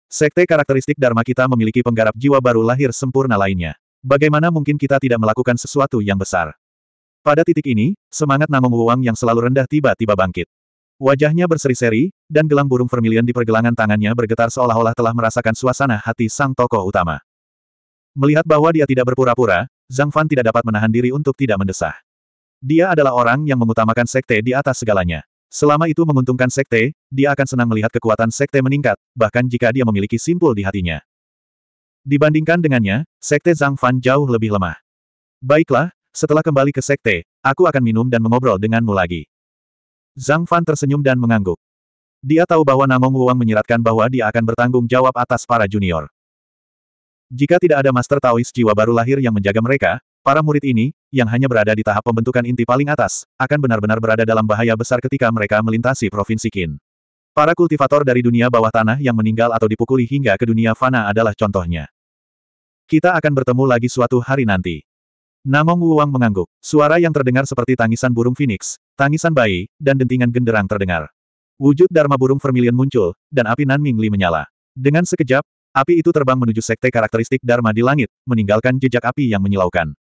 Speaker 1: Sekte karakteristik Dharma kita memiliki penggarap jiwa baru lahir sempurna lainnya. Bagaimana mungkin kita tidak melakukan sesuatu yang besar? Pada titik ini, semangat Namong Wuang yang selalu rendah tiba-tiba bangkit. Wajahnya berseri-seri, dan gelang burung vermilion di pergelangan tangannya bergetar seolah-olah telah merasakan suasana hati sang tokoh utama. Melihat bahwa dia tidak berpura-pura, Zhang Fan tidak dapat menahan diri untuk tidak mendesah. Dia adalah orang yang mengutamakan sekte di atas segalanya. Selama itu menguntungkan sekte, dia akan senang melihat kekuatan sekte meningkat, bahkan jika dia memiliki simpul di hatinya. Dibandingkan dengannya, sekte Zhang Fan jauh lebih lemah. Baiklah, setelah kembali ke sekte, aku akan minum dan mengobrol denganmu lagi. Zhang Fan tersenyum dan mengangguk. Dia tahu bahwa Namong Wang menyiratkan bahwa dia akan bertanggung jawab atas para junior. Jika tidak ada Master Taois jiwa baru lahir yang menjaga mereka, Para murid ini, yang hanya berada di tahap pembentukan inti paling atas, akan benar-benar berada dalam bahaya besar ketika mereka melintasi Provinsi Qin. Para kultivator dari dunia bawah tanah yang meninggal atau dipukuli hingga ke dunia fana adalah contohnya. Kita akan bertemu lagi suatu hari nanti. Namong Wuang mengangguk. Suara yang terdengar seperti tangisan burung phoenix, tangisan bayi, dan dentingan genderang terdengar. Wujud Dharma burung vermilion muncul, dan api Nan Mingli menyala. Dengan sekejap, api itu terbang menuju sekte karakteristik Dharma di langit, meninggalkan jejak api yang menyilaukan.